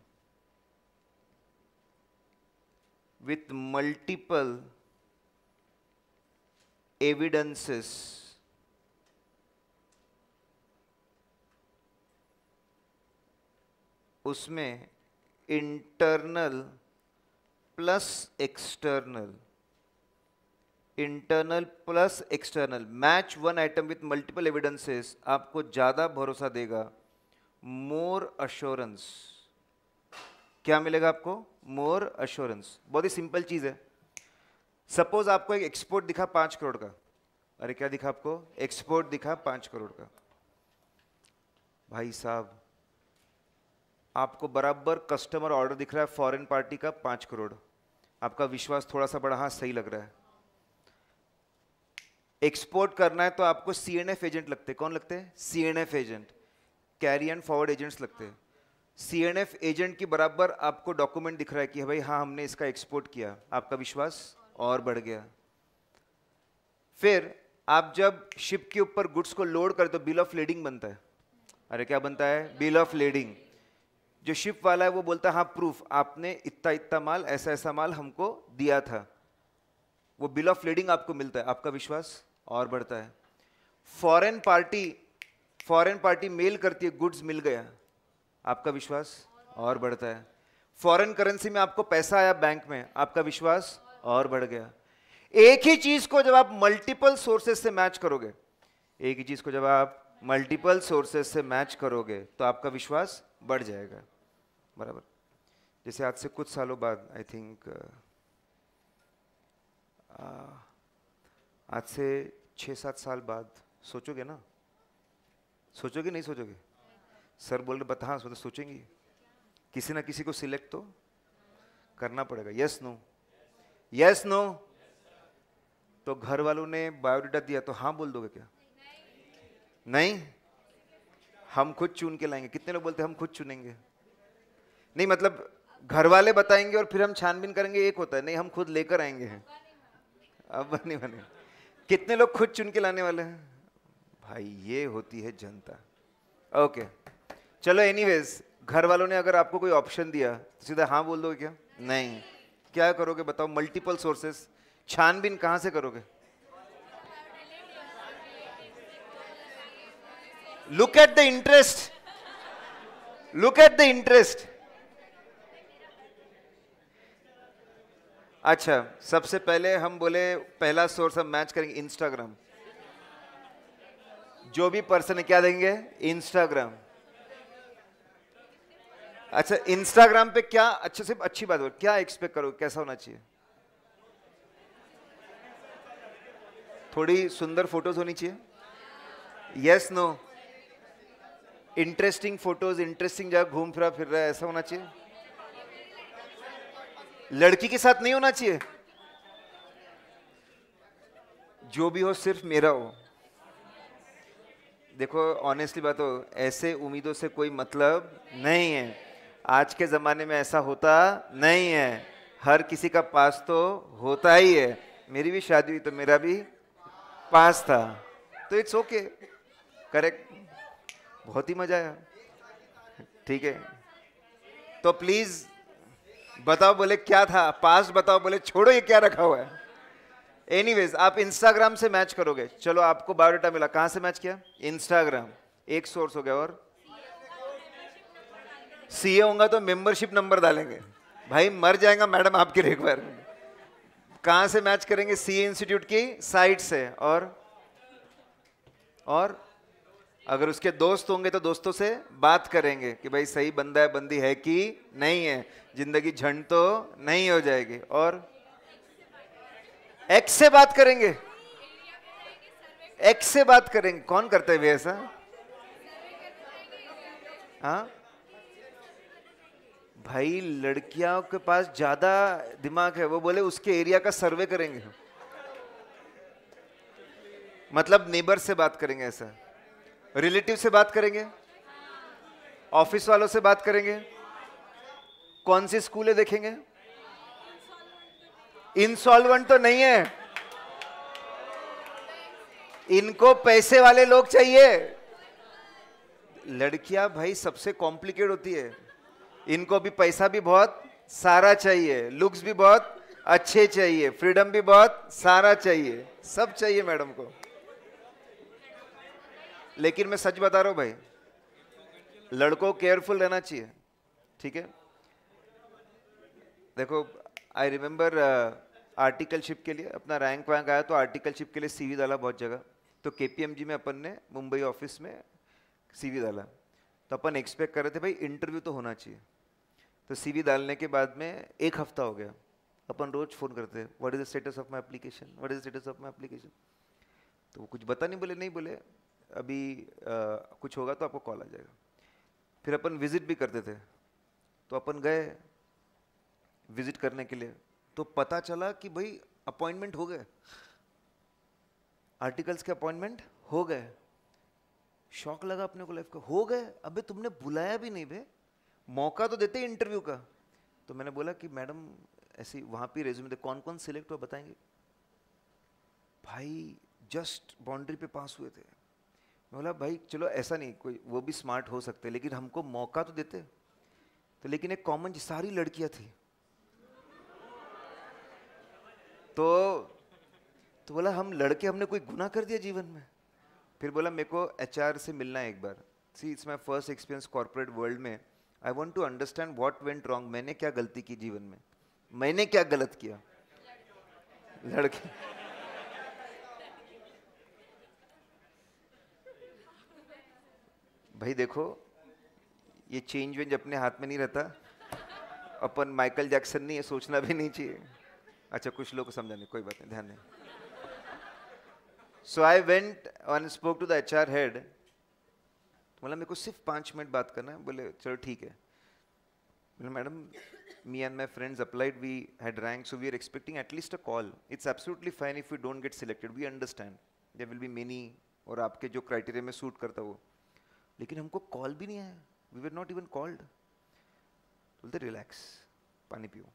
with multiple evidences उसमें internal plus external internal plus external match one item with multiple evidences आपको ज़्यादा भरोसा देगा मोर अश्योरेंस क्या मिलेगा आपको मोर अश्योरेंस बहुत ही सिंपल चीज़ है सपोज आपको एक एक्सपोर्ट दिखा पांच करोड़ का अरे क्या दिखा आपको एक्सपोर्ट दिखा पांच करोड़ का भाई साहब आपको बराबर कस्टमर ऑर्डर दिख रहा है फॉरेन पार्टी का पांच करोड़ आपका विश्वास थोड़ा सा बड़ा हाँ सही लग रहा है एक्सपोर्ट करना है तो आपको सी एन एफ एजेंट लगते कौन लगते हैं C N F agent carry and forward agents लगते हैं सीएनएफ एजेंट की बराबर आपको डॉक्यूमेंट दिख रहा है कि भाई हाँ हमने इसका एक्सपोर्ट किया आपका विश्वास और बढ़ गया फिर आप जब शिप के ऊपर गुड्स को लोड करते तो बिल ऑफ लेडिंग बनता है अरे क्या बनता है बिल ऑफ लेडिंग जो शिप वाला है वो बोलता है हाँ प्रूफ आपने इतना इतना माल ऐसा ऐसा माल हमको दिया था वो बिल ऑफ लेडिंग आपको मिलता है आपका विश्वास और बढ़ता है foreign party foreign party mail करती है गुड्स मिल गया आपका विश्वास और बढ़ता है फॉरेन करेंसी में आपको पैसा आया बैंक में आपका विश्वास और बढ़ गया एक ही चीज को जब आप मल्टीपल सोर्सेस से मैच करोगे एक ही चीज को जब आप मल्टीपल सोर्सेस से मैच करोगे तो आपका विश्वास बढ़ जाएगा बराबर जैसे आज से कुछ सालों बाद आई थिंक आज से छः सात साल बाद सोचोगे ना सोचोगे नहीं सोचोगे सर बोल रहे बता तो सोचेंगे किसी ना किसी को सिलेक्ट तो करना पड़ेगा यस नो यस नो तो घर वालों ने बायोडाटा दिया तो हाँ बोल दोगे क्या नहीं हम खुद चुन के लाएंगे कितने लोग बोलते हम खुद चुनेंगे नहीं मतलब घर वाले बताएंगे और फिर हम छानबीन करेंगे एक होता है नहीं हम खुद लेकर आएंगे हैं अब बने बने कितने लोग खुद चुन के लाने वाले हैं भाई ये होती है जनता ओके okay. चलो एनीवेज घर वालों ने अगर आपको कोई ऑप्शन दिया तो सीधा हाँ बोल दोगे क्या नहीं क्या करोगे बताओ मल्टीपल सोर्सेस छानबीन कहाँ से करोगे look at the interest look at the interest अच्छा सबसे पहले हम बोले पहला सोर्स हम मैच करेंगे इंस्टाग्राम जो भी पर्सन है क्या देंगे इंस्टाग्राम अच्छा इंस्टाग्राम पे क्या अच्छा सिर्फ अच्छी बात हो क्या एक्सपेक्ट करो कैसा होना चाहिए थोड़ी सुंदर फोटोज होनी चाहिए yes no interesting photos interesting जगह घूम फिरा फिर रहा है ऐसा होना चाहिए लड़की के साथ नहीं होना चाहिए जो भी हो सिर्फ मेरा हो देखो ऑनेस्टली बात हो ऐसे उम्मीदों से कोई मतलब नहीं है आज के ज़माने में ऐसा होता नहीं है हर किसी का पास तो होता ही है मेरी भी शादी हुई तो मेरा भी पास था तो इट्स ओके करेक्ट बहुत ही मज़ा आया ठीक है तो प्लीज़ बताओ बोले क्या था पास बताओ बोले छोड़ो ये क्या रखा हुआ है एनीवेज आप इंस्टाग्राम से मैच करोगे चलो आपको बायोडाटा मिला कहाँ से मैच किया इंस्टाग्राम एक सोर्स हो गया और सीए होगा तो मेंबरशिप नंबर डालेंगे भाई मर जाएगा मैडम आपके लिए एक बार से मैच करेंगे सीए इंस्टीट्यूट की साइट से और और अगर उसके दोस्त होंगे तो दोस्तों से बात करेंगे कि भाई सही बंदा है बंदी है कि नहीं है जिंदगी झंड तो नहीं हो जाएगी और एक्स से बात करेंगे एक्स से बात करेंगे कौन करते हैं भैया ऐसा हाँ भाई लड़कियों के पास ज्यादा दिमाग है वो बोले उसके एरिया का सर्वे करेंगे मतलब नेबर से बात करेंगे ऐसा रिलेटिव से बात करेंगे ऑफिस वालों से बात करेंगे कौन सी स्कूलें देखेंगे इंसॉल्वेंट तो नहीं है इनको पैसे वाले लोग चाहिए लड़कियां भाई सबसे कॉम्प्लिकेट होती है इनको भी पैसा भी बहुत सारा चाहिए लुक्स भी बहुत अच्छे चाहिए फ्रीडम भी बहुत सारा चाहिए सब चाहिए मैडम को लेकिन मैं सच बता रहा हूँ भाई लड़कों केयरफुल रहना चाहिए ठीक है देखो आई रिमेम्बर आर्टिकलशिप के लिए अपना रैंक वैंक आया तो आर्टिकलशिप के लिए सीवी डाला बहुत जगह तो केपीएमजी में अपन ने मुंबई ऑफिस में सीवी डाला तो अपन एक्सपेक्ट कर रहे थे भाई इंटरव्यू तो होना चाहिए तो सी डालने के बाद में एक हफ्ता हो गया अपन रोज फ़ोन करते हैं what is the status of my application what is the status of my application तो वो कुछ बता नहीं बोले नहीं बोले अभी आ, कुछ होगा तो आपको कॉल आ जाएगा फिर अपन विज़िट भी करते थे तो अपन गए विज़िट करने के लिए तो पता चला कि भाई अपॉइंटमेंट हो गए आर्टिकल्स के अपॉइंटमेंट हो गए शौक लगा अपने को लाइफ का हो गए अबे तुमने बुलाया भी नहीं भाई मौका तो देते इंटरव्यू का तो मैंने बोला कि मैडम ऐसी वहाँ पर रेज्यूमे दे कौन कौन सिलेक्ट हुआ बताएंगे भाई जस्ट बाउंड्री पे पास हुए थे मैं बोला भाई चलो ऐसा नहीं कोई वो भी स्मार्ट हो सकते लेकिन हमको मौका तो देते तो लेकिन एक कॉमन सारी लड़कियां थी तो तो बोला हम लड़के हमने कोई गुना कर दिया जीवन में फिर बोला मेरे को एच से मिलना है एक बार see it's my first experience corporate world में I want to understand what went wrong मैंने क्या गलती की जीवन में मैंने क्या गलत किया लड़के भाई देखो ये चेंज वेंज अपने हाथ में नहीं रहता अपन माइकल जैक्सन नहीं है सोचना भी नहीं चाहिए अच्छा कुछ लोग को समझाने कोई बात नहीं ध्यान नहीं so I went on spoke to the H R head बोला मेरे को सिर्फ पाँच मिनट बात करना है बोले चलो ठीक है बोले madam me and my friends applied we had rank so we are expecting at least a call it's absolutely fine if you don't get selected we understand there will be many और आपके जो क्राइटेरिया में suit करता वो लेकिन हमको call भी नहीं आया we were not even called बोलते रिलैक्स पानी पियो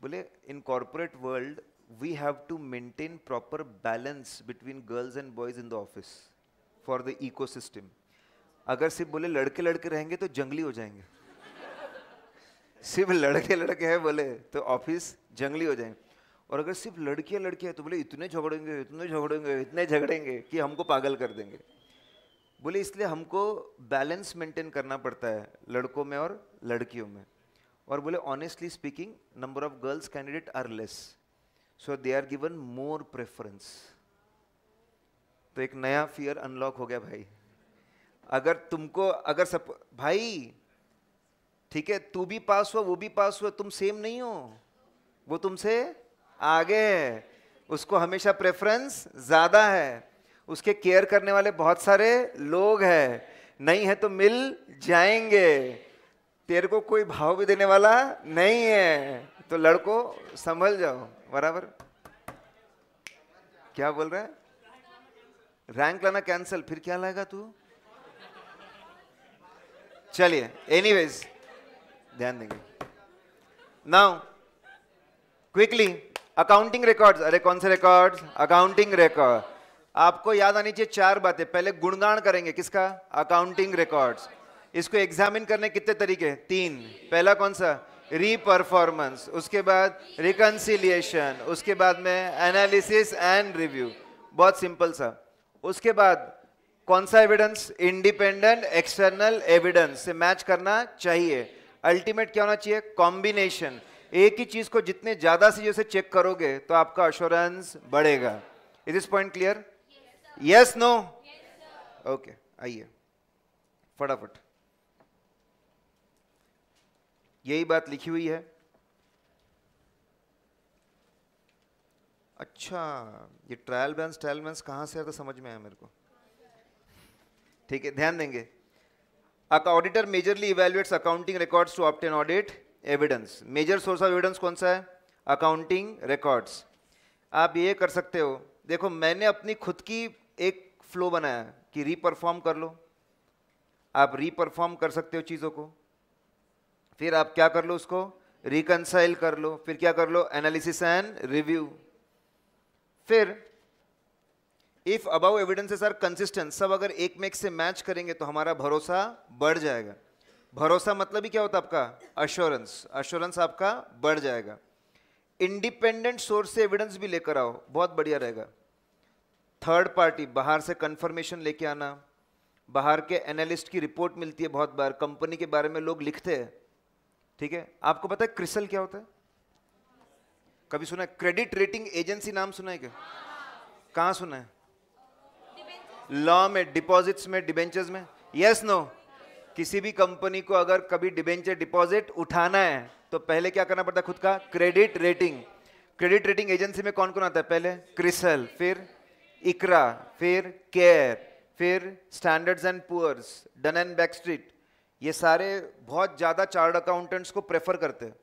बोले in corporate world we have to maintain proper balance between girls and boys in the office for the ecosystem अगर सिर्फ बोले लड़के लड़के रहेंगे तो जंगली हो जाएंगे सिर्फ लड़के लड़के हैं बोले तो ऑफिस जंगली हो जाएंगे और अगर सिर्फ लड़कियां लड़कियां तो बोले इतने झगड़ेंगे इतने झगड़ेंगे इतने झगड़ेंगे कि हमको पागल कर देंगे बोले इसलिए हमको बैलेंस मेंटेन करना पड़ता है लड़कों में और लड़कियों में और बोले honestly speaking number of girls candidate are less so they are given more preference तो एक नया फियर अनलॉक हो गया भाई अगर तुमको अगर सब भाई ठीक है तू भी पास हुआ वो भी पास हुआ तुम सेम नहीं हो वो तुमसे आगे है उसको हमेशा प्रेफरेंस ज्यादा है उसके केयर करने वाले बहुत सारे लोग हैं नहीं है तो मिल जाएंगे तेरे को कोई भाव भी देने वाला नहीं है तो लड़को संभल जाओ बराबर क्या बोल रहा है रैंक लाना कैंसिल फिर क्या लाएगा तू चलिए एनीवेज ध्यान देंगे नाउ क्विकली अकाउंटिंग रिकॉर्ड्स अरे कौन से रिकॉर्ड्स अकाउंटिंग रिकॉर्ड आपको याद आनी चाहिए चार बातें पहले गुणगान करेंगे किसका अकाउंटिंग रिकॉर्ड्स इसको एग्जामिन करने कितने तरीके तीन पहला कौन सा रीपरफॉर्मेंस उसके बाद रिकन्सिलियेशन उसके बाद में एनालिसिस एंड रिव्यू बहुत सिंपल सा उसके बाद कौन सा एविडेंस इंडिपेंडेंट एक्सटर्नल एविडेंस से मैच करना चाहिए अल्टीमेट क्या होना चाहिए कॉम्बिनेशन एक ही चीज को जितने ज्यादा से जैसे चेक करोगे तो आपका अश्योरेंस बढ़ेगा इज इस point clear yes no okay आइए फटाफट यही बात लिखी हुई है अच्छा ये ट्रायल बैलेंस ट्रायल बैलेंस कहाँ से है तो समझ में आया मेरे को ठीक है ध्यान देंगे auditor majorly evaluates accounting records to obtain audit evidence major source of evidence कौन सा है अकाउंटिंग रिकॉर्ड्स आप ये कर सकते हो देखो मैंने अपनी खुद की एक फ्लो बनाया कि रीपरफॉर्म कर लो आप रीपरफॉर्म कर सकते हो चीज़ों को फिर आप क्या कर लो उसको रिकनसाइल कर लो फिर क्या कर लो एनालिसिस एंड रिव्यू फिर if above evidences are consistent सब अगर एक में एक से मैच करेंगे तो हमारा भरोसा बढ़ जाएगा भरोसा मतलब ही क्या होता है आपका अश्योरेंस अश्योरेंस आपका बढ़ जाएगा इंडिपेंडेंट सोर्स से एविडेंस भी लेकर आओ बहुत बढ़िया रहेगा थर्ड पार्टी बाहर से कंफर्मेशन लेके आना बाहर के एनालिस्ट की रिपोर्ट मिलती है बहुत बार कंपनी के बारे में लोग लिखते हैं ठीक है आपको पता है क्रिसल क्या होता है कभी सुना है क्रेडिट रेटिंग एजेंसी नाम सुना है क्या कहा सुना है लॉ में डिपॉजिट्स में डिबेंचर्स में यस नो किसी भी कंपनी को अगर कभी डिबेंचर डिपॉजिट उठाना है तो पहले क्या करना पड़ता है खुद का credit rating credit rating agency में कौन कौन आता है पहले क्रिसल फिर इकरा फिर केयर फिर Standards and Poor's Dun and Bradstreet ये सारे बहुत ज़्यादा चार्ट अकाउंटेंट्स को प्रेफर करते हैं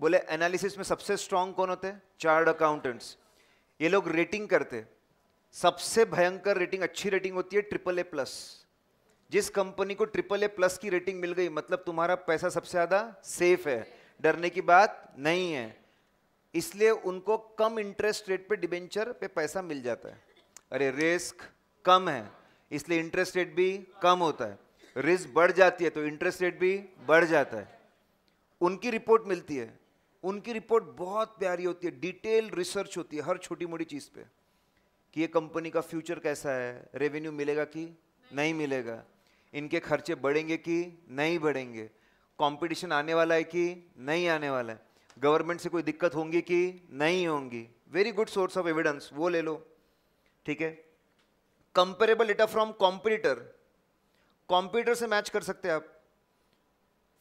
बोले एनालिसिस में सबसे स्ट्रांग कौन होते हैं चार्ट अकाउंटेंट्स ये लोग रेटिंग करते सबसे भयंकर रेटिंग अच्छी रेटिंग होती है ट्रिपल ए प्लस जिस कंपनी को ट्रिपल ए प्लस की रेटिंग मिल गई मतलब तुम्हारा पैसा सबसे ज़्यादा सेफ है डरने की बात नहीं है इसलिए उनको कम इंटरेस्ट रेट पे डिबेंचर पे पैसा मिल जाता है अरे रिस्क कम है इसलिए इंटरेस्ट रेट भी कम होता है रिस्क बढ़ जाती है तो इंटरेस्ट रेट भी बढ़ जाता है उनकी रिपोर्ट मिलती है उनकी रिपोर्ट बहुत प्यारी होती है डिटेल रिसर्च होती है हर छोटी मोटी चीज़ पे कि ये कंपनी का फ्यूचर कैसा है रेवेन्यू मिलेगा कि नहीं, नहीं मिलेगा इनके खर्चे बढ़ेंगे कि नहीं बढ़ेंगे कंपटीशन आने वाला है कि नहीं आने वाला है गवर्नमेंट से कोई दिक्कत होंगी कि नहीं होंगी very good source of evidence वो ले लो ठीक है comparable data from competitor computer से मैच कर सकते हैं आप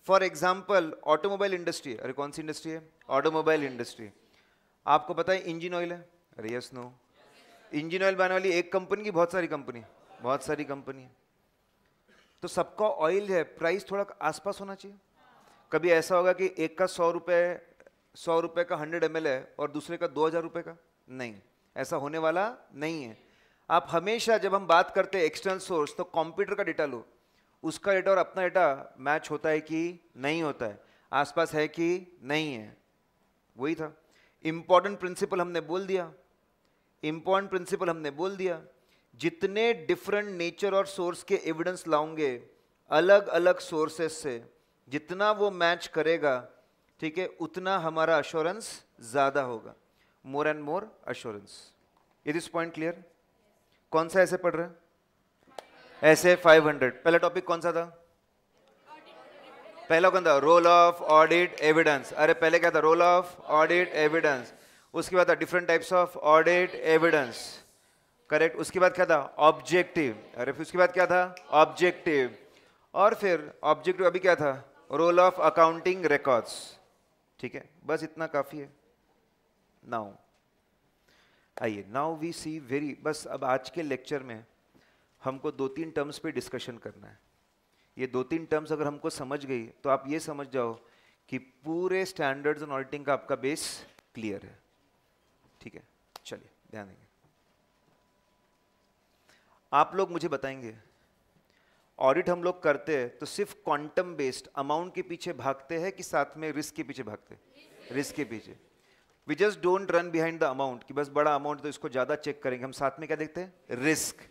फॉर एग्जाम्पल ऑटोमोबाइल इंडस्ट्री अरे कौन सी इंडस्ट्री है ऑटोमोबाइल इंडस्ट्री आपको पता है इंजन ऑयल है अरे यस नो इंजन ऑयल बनाने वाली एक कंपनी की बहुत सारी कंपनी बहुत सारी कंपनी है तो सबका ऑयल है प्राइस थोड़ा आसपास होना चाहिए कभी ऐसा होगा कि एक का सौ रुपये सौ रुपये का हंड्रेड एम है और दूसरे का दो हज़ार का नहीं ऐसा होने वाला नहीं है आप हमेशा जब हम बात करते हैं एक्सटर्नल सोर्स तो कंप्यूटर का डेटा लो उसका डेटा और अपना डेटा मैच होता है कि नहीं होता है आसपास है कि नहीं है वही था इंपॉर्टेंट प्रिंसिपल हमने बोल दिया इंपॉर्टेंट प्रिंसिपल हमने बोल दिया जितने डिफरेंट नेचर और सोर्स के एविडेंस लाओगे अलग अलग सोर्सेस से जितना वो मैच करेगा ठीक है उतना हमारा अश्योरेंस ज़्यादा होगा more and more assurance is इस पॉइंट क्लियर कौन सा ऐसे पढ़ रहे हैं ऐसे 500 पहला टॉपिक कौन सा था पहला कौन था रोल ऑफ ऑडिट एविडेंस अरे पहले क्या था रोल ऑफ ऑडिट एविडेंस उसके बाद था different types of audit evidence correct उसके बाद क्या था ऑब्जेक्टिव अरे फिर उसके बाद क्या था ऑब्जेक्टिव और फिर ऑब्जेक्टिव अभी क्या था रोल ऑफ अकाउंटिंग रिकॉर्ड्स ठीक है बस इतना काफ़ी है नाउ आइए नाउ वी सी वेरी बस अब आज के लेक्चर में हमको दो तीन टर्म्स पे डिस्कशन करना है ये दो तीन टर्म्स अगर हमको समझ गई तो आप ये समझ जाओ कि पूरे स्टैंडर्ड्स एंड ऑडिटिंग का आपका बेस क्लियर है ठीक है चलिए ध्यान देंगे आप लोग मुझे बताएंगे ऑडिट हम लोग करते हैं तो सिर्फ क्वांटम बेस्ड अमाउंट के पीछे भागते हैं कि साथ में रिस्क के पीछे भागते हैं रिस्क के पीछे we just don't run behind the amount कि बस बड़ा अमाउंट तो इसको ज़्यादा चेक करेंगे हम साथ में क्या देखते हैं रिस्क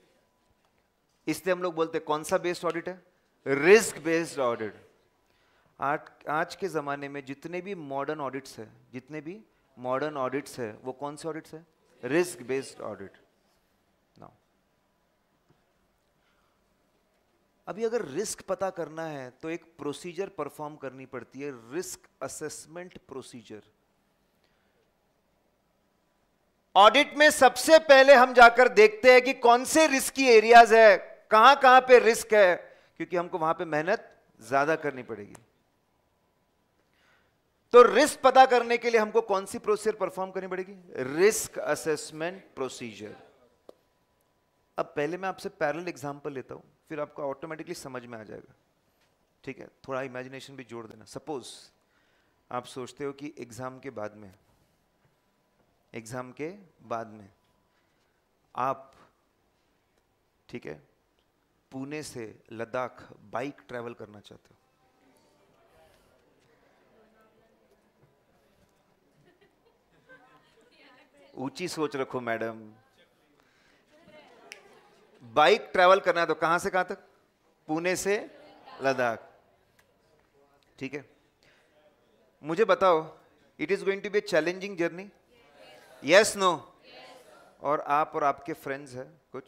इसलिए हम लोग बोलते हैं कौन सा बेस्ड ऑडिट है रिस्क बेस्ड ऑडिट आज आज के ज़माने में जितने भी मॉडर्न ऑडिट्स है जितने भी मॉडर्न ऑडिट्स है वो कौन से ऑडिट्स है रिस्क बेस्ड ऑडिट अभी अगर रिस्क पता करना है तो एक प्रोसीजर परफॉर्म करनी पड़ती है रिस्क असेसमेंट प्रोसीजर ऑडिट में सबसे पहले हम जाकर देखते हैं कि कौन से रिस्की एरियाज है कहां कहां पे रिस्क है क्योंकि हमको वहां पे मेहनत ज्यादा करनी पड़ेगी तो रिस्क पता करने के लिए हमको कौन सी प्रोसीजर परफॉर्म करनी पड़ेगी रिस्क असेसमेंट प्रोसीजर अब पहले मैं आपसे पैरल एग्जाम्पल लेता हूं फिर आपको ऑटोमेटिकली समझ में आ जाएगा ठीक है थोड़ा इमेजिनेशन भी जोड़ देना सपोज आप सोचते हो कि एग्जाम के बाद में एग्जाम के बाद में आप ठीक है पुणे से लद्दाख बाइक ट्रैवल करना चाहते हो ऊंची सोच रखो मैडम बाइक ट्रैवल करना है तो कहां से कहां तक पुणे से लद्दाख ठीक है मुझे बताओ it is going to be a challenging journey yes no और आप और आपके फ्रेंड्स हैं कुछ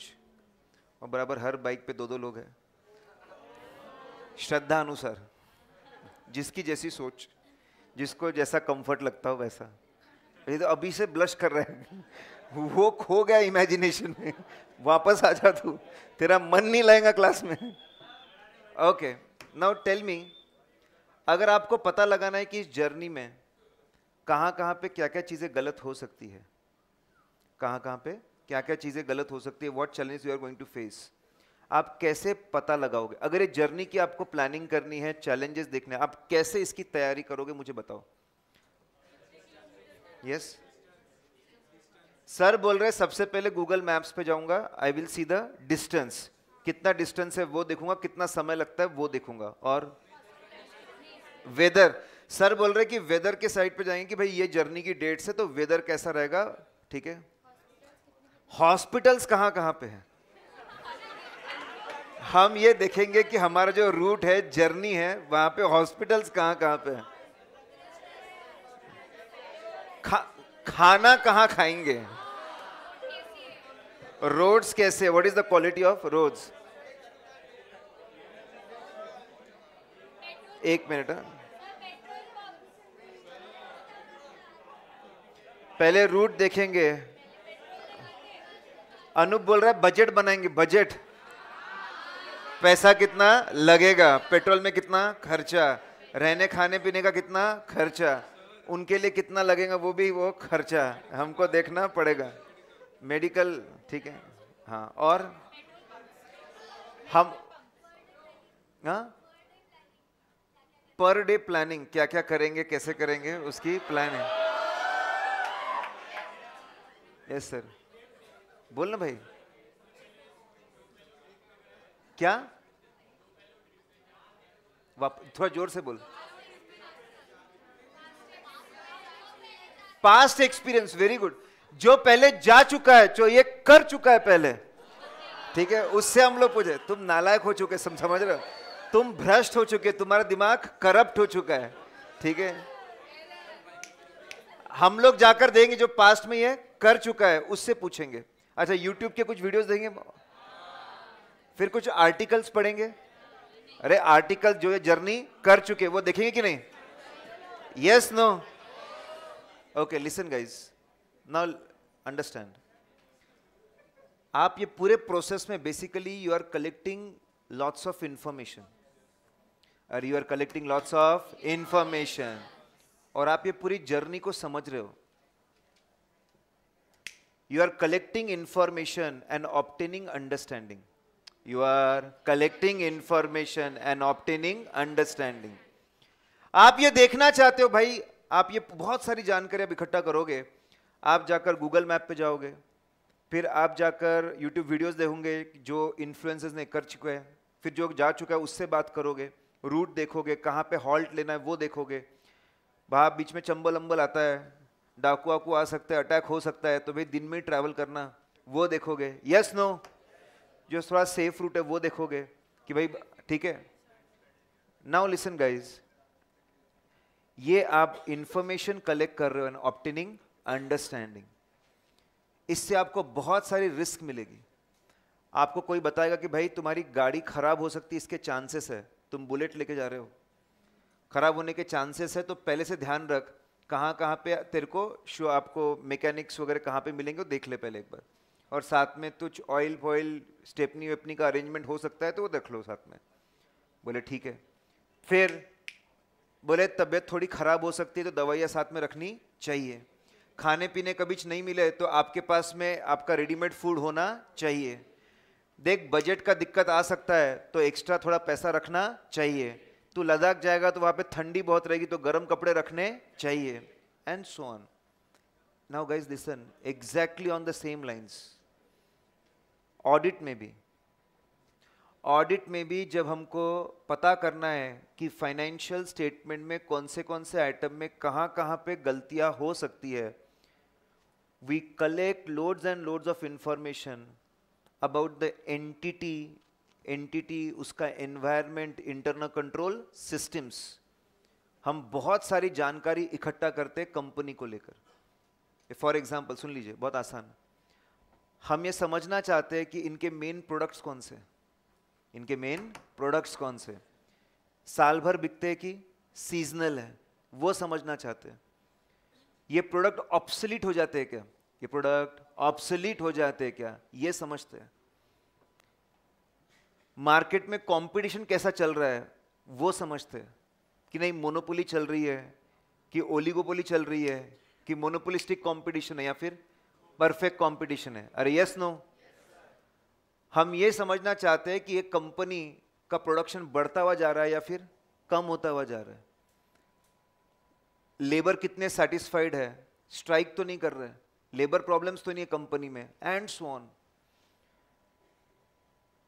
और बराबर हर बाइक पे दो दो लोग हैं श्रद्धा अनुसार जिसकी जैसी सोच जिसको जैसा कंफर्ट लगता हो वैसा ये तो अभी से ब्लश कर रहा है वो खो गया इमेजिनेशन में वापस आ जा तू तेरा मन नहीं लाएगा क्लास में ओके नाउ टेल मी अगर आपको पता लगाना है कि इस जर्नी में कहाँ कहाँ पे क्या क्या चीज़ें गलत हो सकती है कहाँ कहाँ पे क्या क्या चीज़ें गलत हो सकती है what challenge you are going to face आप कैसे पता लगाओगे अगर ये जर्नी की आपको प्लानिंग करनी है चैलेंजेस देखने आप कैसे इसकी तैयारी करोगे मुझे बताओ यस yes? सर बोल रहे सबसे पहले गूगल मैप्स पे जाऊंगा I will see the distance कितना डिस्टेंस है वो देखूंगा कितना समय लगता है वो देखूंगा और वेदर सर बोल रहे कि वेदर के साइड पे जाएंगे कि भाई ये जर्नी की डेट्स है तो वेदर कैसा रहेगा ठीक है हॉस्पिटल्स कहां कहां पे हैं हम ये देखेंगे कि हमारा जो रूट है जर्नी है वहां पे हॉस्पिटल्स कहां कहां पे हैं खा, खाना कहां खाएंगे रोड्स कैसे what is the quality of roads एक मिनट हाँ। पहले रूट देखेंगे अनूप बोल रहा है बजट बनाएंगे बजट पैसा कितना लगेगा पेट्रोल में कितना खर्चा रहने खाने पीने का कितना खर्चा उनके लिए कितना लगेगा वो भी वो खर्चा हमको देखना पड़ेगा मेडिकल ठीक है हाँ और हम हाँ पर डे प्लानिंग क्या क्या करेंगे कैसे करेंगे उसकी प्लानिंग यस सर बोल ना भाई क्या थोड़ा जोर से बोल पास्ट एक्सपीरियंस वेरी गुड जो पहले जा चुका है जो ये कर चुका है पहले ठीक है उससे हम लोग पूछे तुम नालायक हो चुके सम, समझ रहे हो तुम भ्रष्ट हो चुके तुम्हारा दिमाग करप्ट हो चुका है ठीक है हम लोग जाकर देंगे जो पास्ट में ये कर चुका है उससे पूछेंगे अच्छा यूट्यूब के कुछ वीडियोस देंगे फिर कुछ आर्टिकल्स पढ़ेंगे अरे आर्टिकल जो है जर्नी कर चुके वो देखेंगे कि नहीं yes no okay listen guys now understand आप ये पूरे प्रोसेस में basically you are collecting lots of information और you are collecting lots of information और आप ये पूरी जर्नी को समझ रहे हो you are collecting information and obtaining understanding you are collecting information and obtaining understanding आप ये देखना चाहते हो भाई आप ये बहुत सारी जानकारी आप इकट्ठा करोगे आप जाकर गूगल मैप पे जाओगे फिर आप जाकर यूट्यूब वीडियोस देखोगे जो इन्फ्लुएंसर्स ने कर चुके हैं फिर जो जा चुका है उससे बात करोगे रूट देखोगे कहाँ पे हॉल्ट लेना है वो देखोगे वहाँ बीच में चंबल अम्बल आता है डाकू वाकू आ सकते हैं अटैक हो सकता है तो भाई दिन में ट्रैवल करना वो देखोगे यस नो जो थोड़ा सेफ रूट है वो देखोगे कि भाई ठीक है नाउ लिसन गाइज ये आप इंफॉर्मेशन कलेक्ट कर रहे हो एंड ऑप्टेनिंग अंडरस्टैंडिंग इससे आपको बहुत सारी रिस्क मिलेगी आपको कोई बताएगा कि भाई तुम्हारी गाड़ी खराब हो सकती है इसके चांसेस है तुम बुलेट लेके जा रहे हो खराब होने के चांसेस है तो पहले से ध्यान रख कहाँ कहाँ पे तेरे को शो आपको मैकेनिक्स वगैरह कहाँ पे मिलेंगे वो देख ले पहले एक बार और साथ में कुछ ऑयल फॉयल स्टेपनी वेपनी का अरेंजमेंट हो सकता है तो वो देख लो साथ में बोले ठीक है फिर बोले तबीयत थोड़ी ख़राब हो सकती है तो दवाइयाँ साथ में रखनी चाहिए खाने पीने का बीच नहीं मिले तो आपके पास में आपका रेडीमेड फूड होना चाहिए देख बजट का दिक्कत आ सकता है तो एक्स्ट्रा थोड़ा पैसा रखना चाहिए तू लद्दाख जाएगा तो वहां पे ठंडी बहुत रहेगी तो गर्म कपड़े रखने चाहिए and so on now guys listen exactly on the same lines audit में भी ऑडिट में भी जब हमको पता करना है कि फाइनेंशियल स्टेटमेंट में कौन से कौन से आइटम में कहाँ कहाँ पे गलतियाँ हो सकती है we collect loads and loads of information about the entity entity उसका एनवायरनमेंट इंटरनल कंट्रोल सिस्टम्स हम बहुत सारी जानकारी इकट्ठा करते हैं कंपनी को लेकर फॉर एग्जाम्पल सुन लीजिए बहुत आसान हम ये समझना चाहते हैं कि इनके मेन प्रोडक्ट्स कौन से इनके मेन प्रोडक्ट्स कौन से साल भर बिकते हैं कि सीजनल है वो समझना चाहते हैं ये प्रोडक्ट ऑप्सलिट हो जाते हैं क्या ये प्रोडक्ट ऑप्सलिट हो जाते हैं क्या ये समझते हैं मार्केट में कंपटीशन कैसा चल रहा है वो समझते हैं कि नहीं मोनोपोली चल रही है कि ओलिगोपोली चल रही है कि मोनोपोलिस्टिक कंपटीशन है या फिर परफेक्ट कंपटीशन है अरे यस नो हम ये समझना चाहते हैं कि एक कंपनी का प्रोडक्शन बढ़ता हुआ जा रहा है या फिर कम होता हुआ जा रहा है लेबर कितने सेटिस्फाइड है स्ट्राइक तो नहीं कर रहे लेबर प्रॉब्लम्स तो नहीं है कंपनी में एंड सो ऑन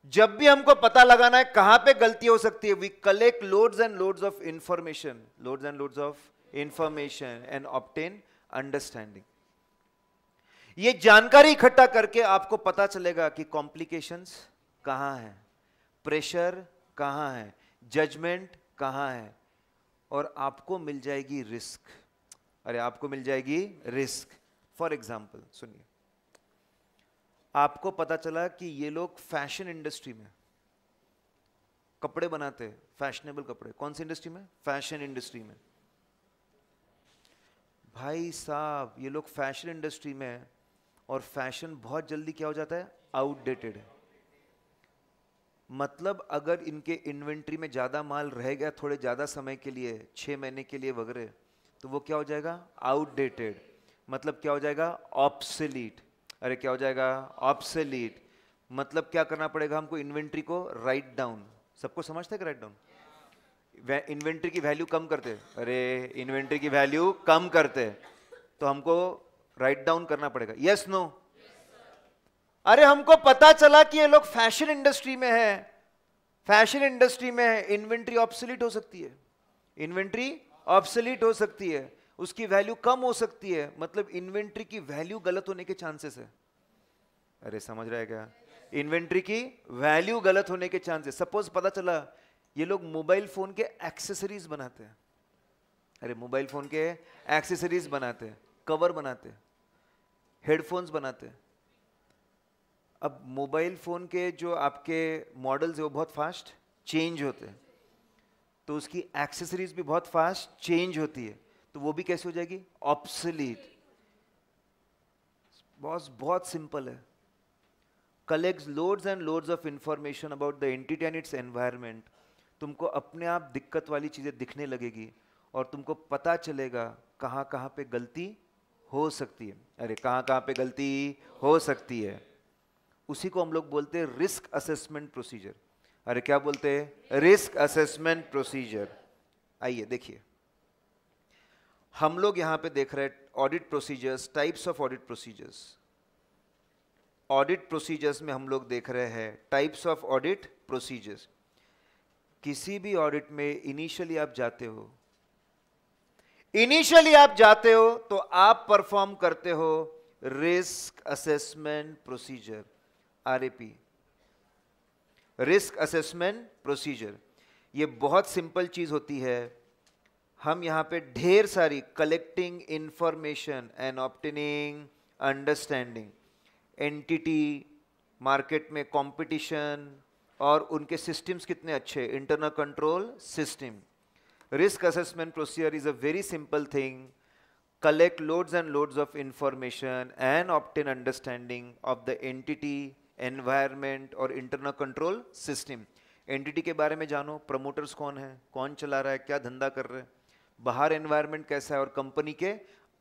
जब भी हमको पता लगाना है कहां पे गलती हो सकती है we collect loads and loads of information loads and loads of information and obtain understanding ये जानकारी इकट्ठा करके आपको पता चलेगा कि कॉम्प्लिकेशंस कहां है प्रेशर कहां है जजमेंट कहां है और आपको मिल जाएगी रिस्क अरे आपको मिल जाएगी रिस्क फॉर एग्जाम्पल सुनिए आपको पता चला कि ये लोग फैशन इंडस्ट्री में कपड़े बनाते हैं फैशनेबल कपड़े कौन सी इंडस्ट्री में फैशन इंडस्ट्री में भाई साहब ये लोग फैशन इंडस्ट्री में और फैशन बहुत जल्दी क्या हो जाता है आउटडेटेड है मतलब अगर इनके इन्वेंट्री में ज़्यादा माल रह गया थोड़े ज़्यादा समय के लिए छह महीने के लिए वगैरह तो वो क्या हो जाएगा आउटडेटेड मतलब क्या हो जाएगा ऑप्सिलीट अरे क्या हो जाएगा ऑप्सलीट मतलब क्या करना पड़ेगा हमको इन्वेंट्री को राइट डाउन सबको समझते हैं राइट डाउन इन्वेंट्री की वैल्यू कम करते अरे इन्वेंट्री की वैल्यू कम करते तो हमको राइट डाउन करना पड़ेगा यस नो अरे हमको पता चला कि ये लोग फैशन इंडस्ट्री में है फैशन इंडस्ट्री में है इन्वेंट्री ऑप्सलीट हो सकती है इन्वेंट्री ऑप्सलिट हो सकती है उसकी वैल्यू कम हो सकती है मतलब इन्वेंट्री की वैल्यू गलत होने के चांसेस है अरे समझ रहे क्या इन्वेंट्री की वैल्यू गलत होने के चांसेस सपोज पता चला ये लोग मोबाइल फोन के एक्सेसरीज बनाते हैं अरे मोबाइल फोन के एक्सेसरीज बनाते हैं कवर बनाते हैं हेडफोन्स बनाते हैं अब मोबाइल फोन के जो आपके मॉडल्स है वो बहुत फास्ट चेंज होते हैं तो उसकी एक्सेसरीज भी बहुत फास्ट चेंज होती है तो वो भी कैसे हो जाएगी ऑप्सलीट बॉस बहुत सिंपल है collect loads and loads of information about the entity and its environment तुमको अपने आप दिक्कत वाली चीज़ें दिखने लगेगी और तुमको पता चलेगा कहाँ कहाँ पे गलती हो सकती है अरे कहाँ कहाँ पे गलती हो सकती है उसी को हम लोग बोलते हैं रिस्क असेसमेंट प्रोसीजर अरे क्या बोलते हैं रिस्क असेसमेंट प्रोसीजर आइए देखिए हम लोग यहां पे देख रहे हैं audit procedures types of audit procedures audit procedures में हम लोग देख रहे हैं टाइप्स ऑफ ऑडिट प्रोसीजर्स किसी भी ऑडिट में इनिशियली आप जाते हो इनिशियली आप जाते हो तो आप परफॉर्म करते हो risk assessment procedure RAP risk assessment procedure ये बहुत सिंपल चीज होती है हम यहाँ पे ढेर सारी collecting information and obtaining understanding entity market में कंपटीशन और उनके सिस्टम्स कितने अच्छे internal control system risk assessment procedure is a very simple thing collect loads and loads of information and obtain understanding of the entity environment और internal control system entity के बारे में जानो प्रमोटर्स कौन है कौन चला रहा है क्या धंधा कर रहे हैं बाहर एनवायरनमेंट कैसा है और कंपनी के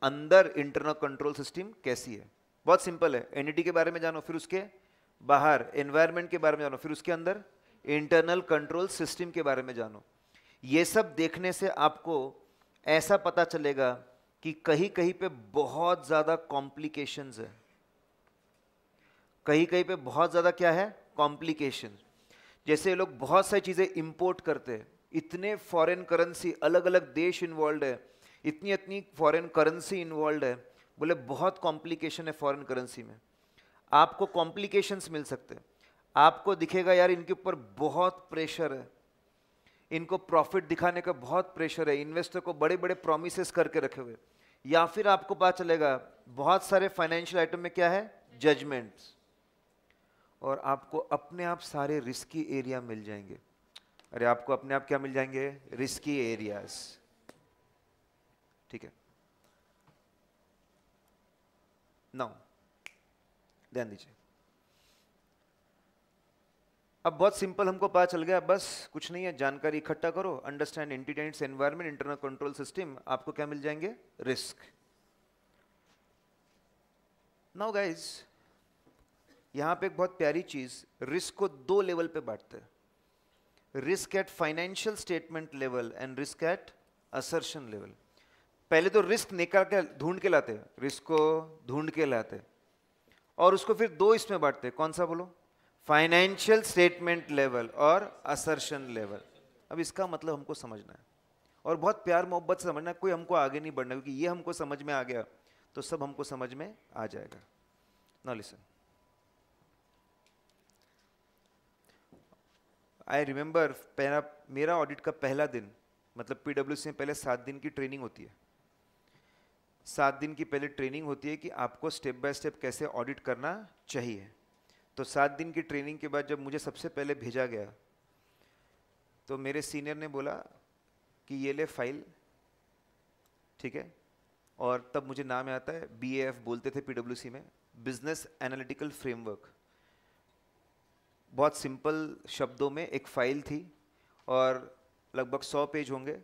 अंदर इंटरनल कंट्रोल सिस्टम कैसी है बहुत सिंपल है एनईडी के बारे में जानो फिर उसके बाहर एनवायरनमेंट के बारे में जानो फिर उसके अंदर इंटरनल कंट्रोल सिस्टम के बारे में जानो ये सब देखने से आपको ऐसा पता चलेगा कि कहीं कहीं पे बहुत ज़्यादा कॉम्प्लीकेशन है कहीं कहीं पे बहुत ज़्यादा क्या है कॉम्प्लिकेशन जैसे लोग बहुत सारी चीज़ें इंपोर्ट करते हैं इतने फॉरेन करेंसी अलग अलग देश इन्वॉल्व है इतनी इतनी फॉरेन करेंसी इन्वॉल्व है बोले बहुत कॉम्प्लिकेशन है फॉरेन करेंसी में आपको कॉम्प्लिकेशंस मिल सकते हैं आपको दिखेगा यार इनके ऊपर बहुत प्रेशर है इनको प्रॉफिट दिखाने का बहुत प्रेशर है इन्वेस्टर को बड़े बड़े प्रोमिस करके रखे हुए या फिर आपको पता चलेगा बहुत सारे फाइनेंशियल आइटम में क्या है जजमेंट्स और आपको अपने आप सारे रिस्की एरिया मिल जाएंगे अरे आपको अपने आप क्या मिल जाएंगे रिस्की एरियाज ठीक है नाउ ध्यान दीजिए अब बहुत सिंपल हमको पता चल गया बस कुछ नहीं है जानकारी इकट्ठा करो understand entity's environment internal control system आपको क्या मिल जाएंगे रिस्क नाउ गाइज यहां पे एक बहुत प्यारी चीज रिस्क को दो लेवल पे बांटते हैं risk at financial statement level and risk at assertion level पहले तो रिस्क निकाल के ढूंढ के लाते रिस्क को ढूंढ के लाते और उसको फिर दो इसमें बांटते कौन सा बोलो फाइनेंशियल स्टेटमेंट लेवल और असर्शन लेवल अब इसका मतलब हमको समझना है और बहुत प्यार मोहब्बत समझना कोई हमको आगे नहीं बढ़ना क्योंकि ये हमको समझ में आ गया तो सब हमको समझ में आ जाएगा ना लिसन आई रिमेंबर पहला मेरा ऑडिट का पहला दिन मतलब पी में पहले सात दिन की ट्रेनिंग होती है सात दिन की पहले ट्रेनिंग होती है कि आपको स्टेप बाय स्टेप कैसे ऑडिट करना चाहिए तो सात दिन की ट्रेनिंग के बाद जब मुझे सबसे पहले भेजा गया तो मेरे सीनियर ने बोला कि ये ले फाइल ठीक है और तब मुझे नाम आता है बी बोलते थे पी में बिजनेस एनालिटिकल फ्रेमवर्क बहुत सिंपल शब्दों में एक फ़ाइल थी और लगभग सौ पेज होंगे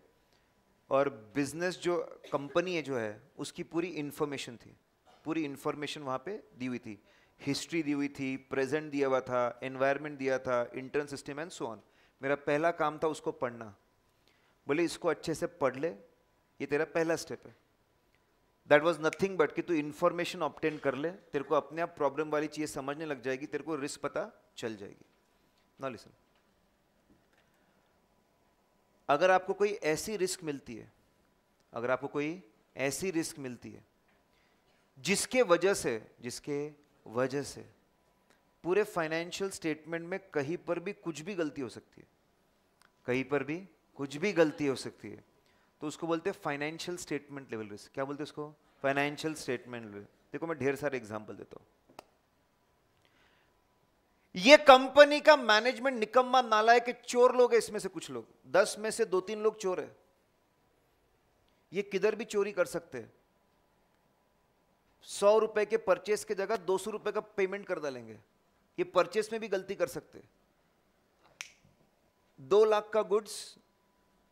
और बिज़नेस जो कंपनी है जो है उसकी पूरी इन्फॉर्मेशन थी पूरी इन्फॉर्मेशन वहाँ पे दी हुई थी हिस्ट्री दी हुई थी प्रेजेंट दिया हुआ था एनवायरनमेंट दिया था intern system and so on मेरा पहला काम था उसको पढ़ना बोले इसको अच्छे से पढ़ ले ये तेरा पहला स्टेप है दैट वॉज नथिंग बट कि तू इन्फॉर्मेशन ऑप्टेन कर ले तेरे को अपने आप प्रॉब्लम वाली चीज़ समझने लग जाएगी तेरे को रिस्क पता चल जाएगी ना लिसन अगर आपको कोई ऐसी रिस्क मिलती है अगर आपको कोई ऐसी रिस्क मिलती है जिसके वजह से जिसके वजह से पूरे फाइनेंशियल स्टेटमेंट में कहीं पर भी कुछ भी गलती हो सकती है कहीं पर भी कुछ भी गलती हो सकती है तो उसको बोलते हैं फाइनेंशियल स्टेटमेंट लेवल रिस्क क्या बोलते हैं उसको फाइनेंशियल स्टेटमेंट लेवल देखो मैं ढेर सारे एग्जाम्पल देता हूँ ये कंपनी का मैनेजमेंट निकम्मा नाला है कि चोर लोग है इसमें से कुछ लोग दस में से दो तीन लोग चोर है ये किधर भी चोरी कर सकते हैं सौ रुपए के परचेस के जगह दो सौ रुपए का पेमेंट कर डालेंगे ये परचेस में भी गलती कर सकते दो लाख का गुड्स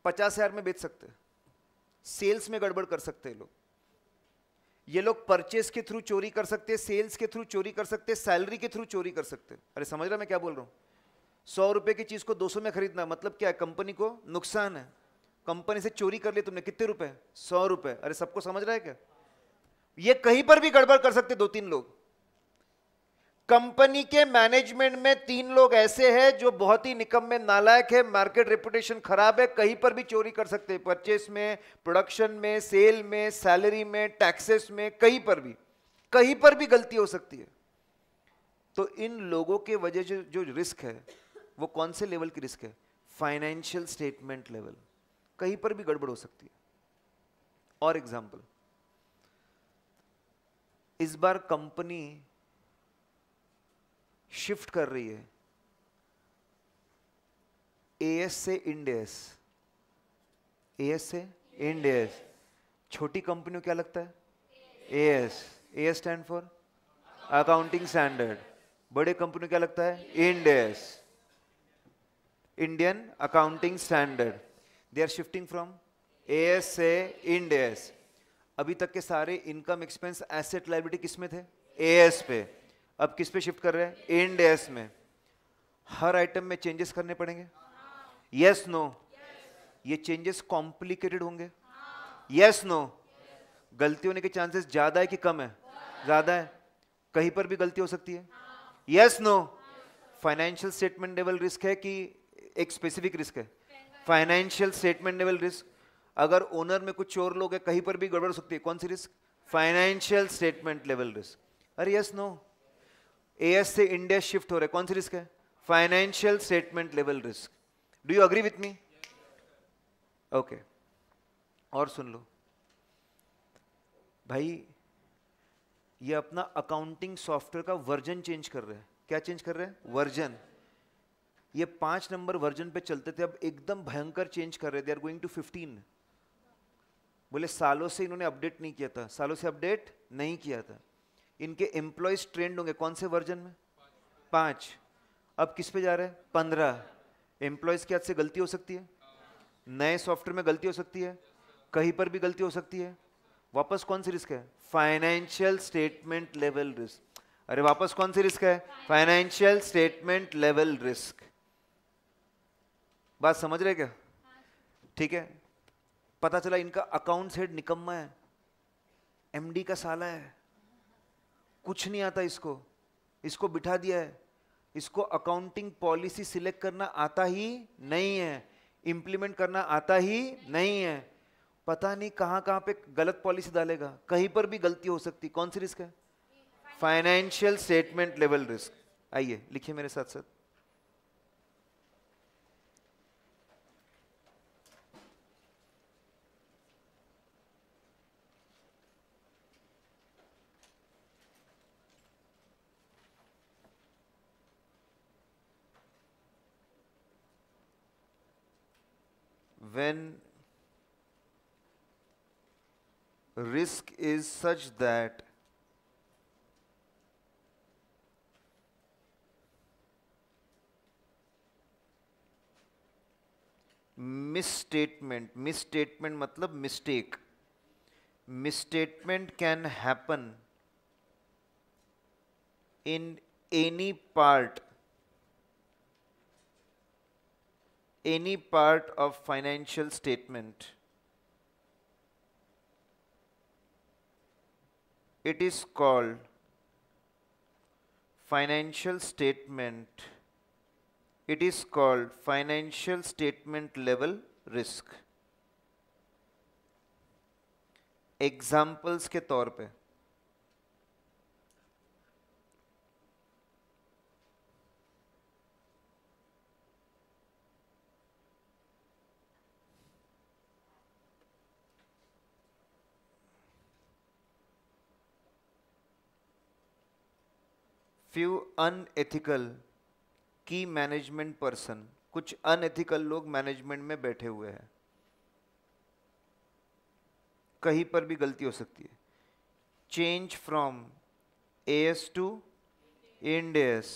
पचास हजार में बेच सकते सेल्स में गड़बड़ कर सकते हैं लोग ये लोग परचेस के थ्रू चोरी कर सकते हैं सेल्स के थ्रू चोरी कर सकते हैं सैलरी के थ्रू चोरी कर सकते हैं अरे समझ रहा मैं क्या बोल रहा हूँ सौ रुपये की चीज़ को दो सौ में खरीदना मतलब क्या है कंपनी को नुकसान है कंपनी से चोरी कर लिया तुमने कितने रुपए सौ रुपए अरे सबको समझ रहा है क्या ये कहीं पर भी गड़बड़ कर सकते दो तीन लोग कंपनी के मैनेजमेंट में तीन लोग ऐसे हैं जो बहुत ही निकम में नालायक है मार्केट रेपुटेशन खराब है कहीं पर भी चोरी कर सकते हैं परचेस में प्रोडक्शन में सेल में सैलरी में टैक्सेस में कहीं पर भी कहीं पर भी गलती हो सकती है तो इन लोगों के वजह से जो रिस्क है वो कौन से लेवल की रिस्क है फाइनेंशियल स्टेटमेंट लेवल कहीं पर भी गड़बड़ हो सकती है और एग्जाम्पल इस बार कंपनी शिफ्ट कर रही है ए एस से इंडेस ए एस से इंडेस छोटी कंपनियों क्या लगता है A S A S stand for accounting standard बड़े कंपनियों क्या लगता है Ind AS Indian accounting standard they are shifting from A S से इंडेस अभी तक के सारे इनकम एक्सपेंस एसेट लाइबिलिटी किसमें थे ए एस पे अब किस पे शिफ्ट कर रहे हैं एंड एस में हर आइटम में चेंजेस करने पड़ेंगे यस नो ये चेंजेस कॉम्प्लिकेटेड होंगे यस नो गलती होने के चांसेस ज्यादा है कि कम है ज्यादा है कहीं पर भी गलती हो सकती है yes no financial statement level risk है कि एक स्पेसिफिक रिस्क है फाइनेंशियल स्टेटमेंट लेवल रिस्क अगर ओनर में कुछ चोर लोग है कहीं पर भी गड़बड़ सकती है कौन सी risk financial statement level risk अरे यस नो एएस से इंडिया शिफ्ट हो रहे कौन सी रिस्क है financial statement level risk do you agree with me okay और सुन लो भाई ये अपना अकाउंटिंग सॉफ्टवेयर का वर्जन चेंज कर रहे हैं क्या चेंज कर रहे हैं वर्जन ये पांच नंबर वर्जन पे चलते थे अब एकदम भयंकर चेंज कर रहे थे आर गोइंग टू फिफ्टीन बोले सालों से इन्होंने अपडेट नहीं किया था सालों से अपडेट नहीं किया था इनके एम्प्लॉयज ट्रेंड होंगे कौन से वर्जन में पांच अब किस पे जा रहे हैं पंद्रह एम्प्लॉयज के हाथ से गलती हो सकती है नए सॉफ्टवेयर में गलती हो सकती है कहीं पर भी गलती हो सकती है वापस कौन सी रिस्क है फाइनेंशियल स्टेटमेंट लेवल रिस्क अरे वापस कौन सी रिस्क है फाइनेंशियल स्टेटमेंट लेवल रिस्क बात समझ रहे क्या ठीक है पता चला इनका अकाउंट्स हेड निकम्मा है एमडी का साला है कुछ नहीं आता इसको इसको बिठा दिया है इसको अकाउंटिंग पॉलिसी सिलेक्ट करना आता ही नहीं है इंप्लीमेंट करना आता ही नहीं है पता नहीं कहां कहां पे गलत पॉलिसी डालेगा कहीं पर भी गलती हो सकती कौन सी रिस्क है फाइनेंशियल स्टेटमेंट लेवल रिस्क आइए लिखिए मेरे साथ साथ when risk is such that misstatement misstatement matlab mistake misstatement can happen in any part any part of financial statement. It is called financial statement. It is called financial statement level risk. Examples ke तौर few unethical की management person कुछ unethical लोग management में बैठे हुए हैं कहीं पर भी गलती हो सकती है change from A S to Ind S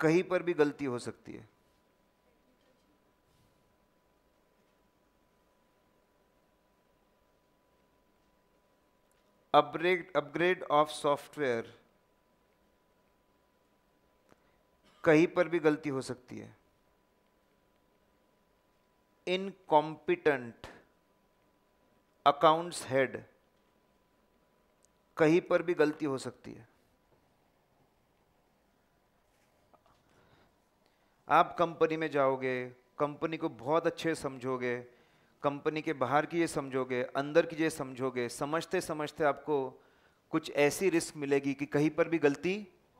कहीं पर भी गलती हो सकती है अपग्रेड अपग्रेड ऑफ सॉफ्टवेयर कहीं पर भी गलती हो सकती है इनकॉम्पिटेंट अकाउंट्स हेड कहीं पर भी गलती हो सकती है आप कंपनी में जाओगे कंपनी को बहुत अच्छे समझोगे कंपनी के बाहर की ये समझोगे अंदर की ये समझोगे समझते समझते आपको कुछ ऐसी रिस्क मिलेगी कि कहीं पर भी गलती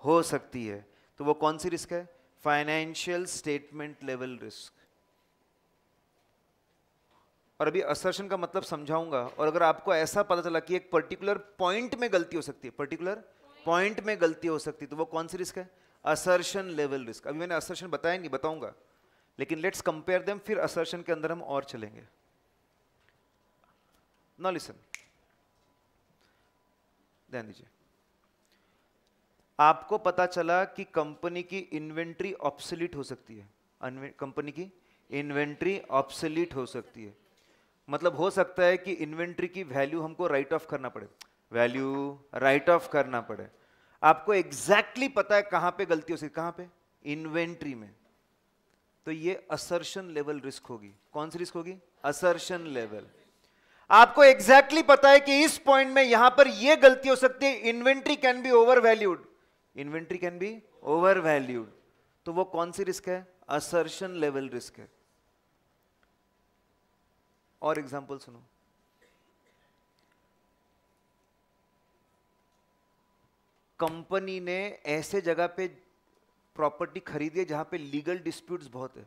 हो सकती है तो वो कौन सी रिस्क है फाइनेंशियल स्टेटमेंट लेवल रिस्क और अभी असर्शन का मतलब समझाऊंगा और अगर आपको ऐसा पता चला कि एक पर्टिकुलर पॉइंट में गलती हो सकती है पर्टिकुलर पॉइंट में गलती हो सकती है तो वो कौन सी रिस्क है असर्शन लेवल रिस्क अभी मैंने असर्शन बताया नहीं बताऊंगा लेकिन लेट्स कंपेयर देम फिर असर्शन के अंदर हम और चलेंगे ना लिसन ध्यान दीजिए आपको पता चला कि कंपनी की इन्वेंट्री ऑप्सलीट हो सकती है कंपनी की इन्वेंट्री ऑप्सलीट हो सकती है मतलब हो सकता है कि इन्वेंट्री की वैल्यू हमको राइट ऑफ करना पड़े वैल्यू राइट ऑफ करना पड़े आपको एग्जैक्टली exactly पता है कहां पे गलती हो सकती कहां पे इन्वेंट्री में तो ये असर्शन लेवल रिस्क होगी कौन सी रिस्क होगी असर्शन लेवल आपको एग्जैक्टली exactly पता है कि इस पॉइंट में यहां पर यह गलती हो सकती है inventory can be over valued inventory can be over valued तो वो कौन सी रिस्क है असर्शन लेवल रिस्क है और एग्जाम्पल सुनो कंपनी ने ऐसे जगह पे प्रॉपर्टी खरीदी है जहां पे लीगल डिस्प्यूट्स बहुत है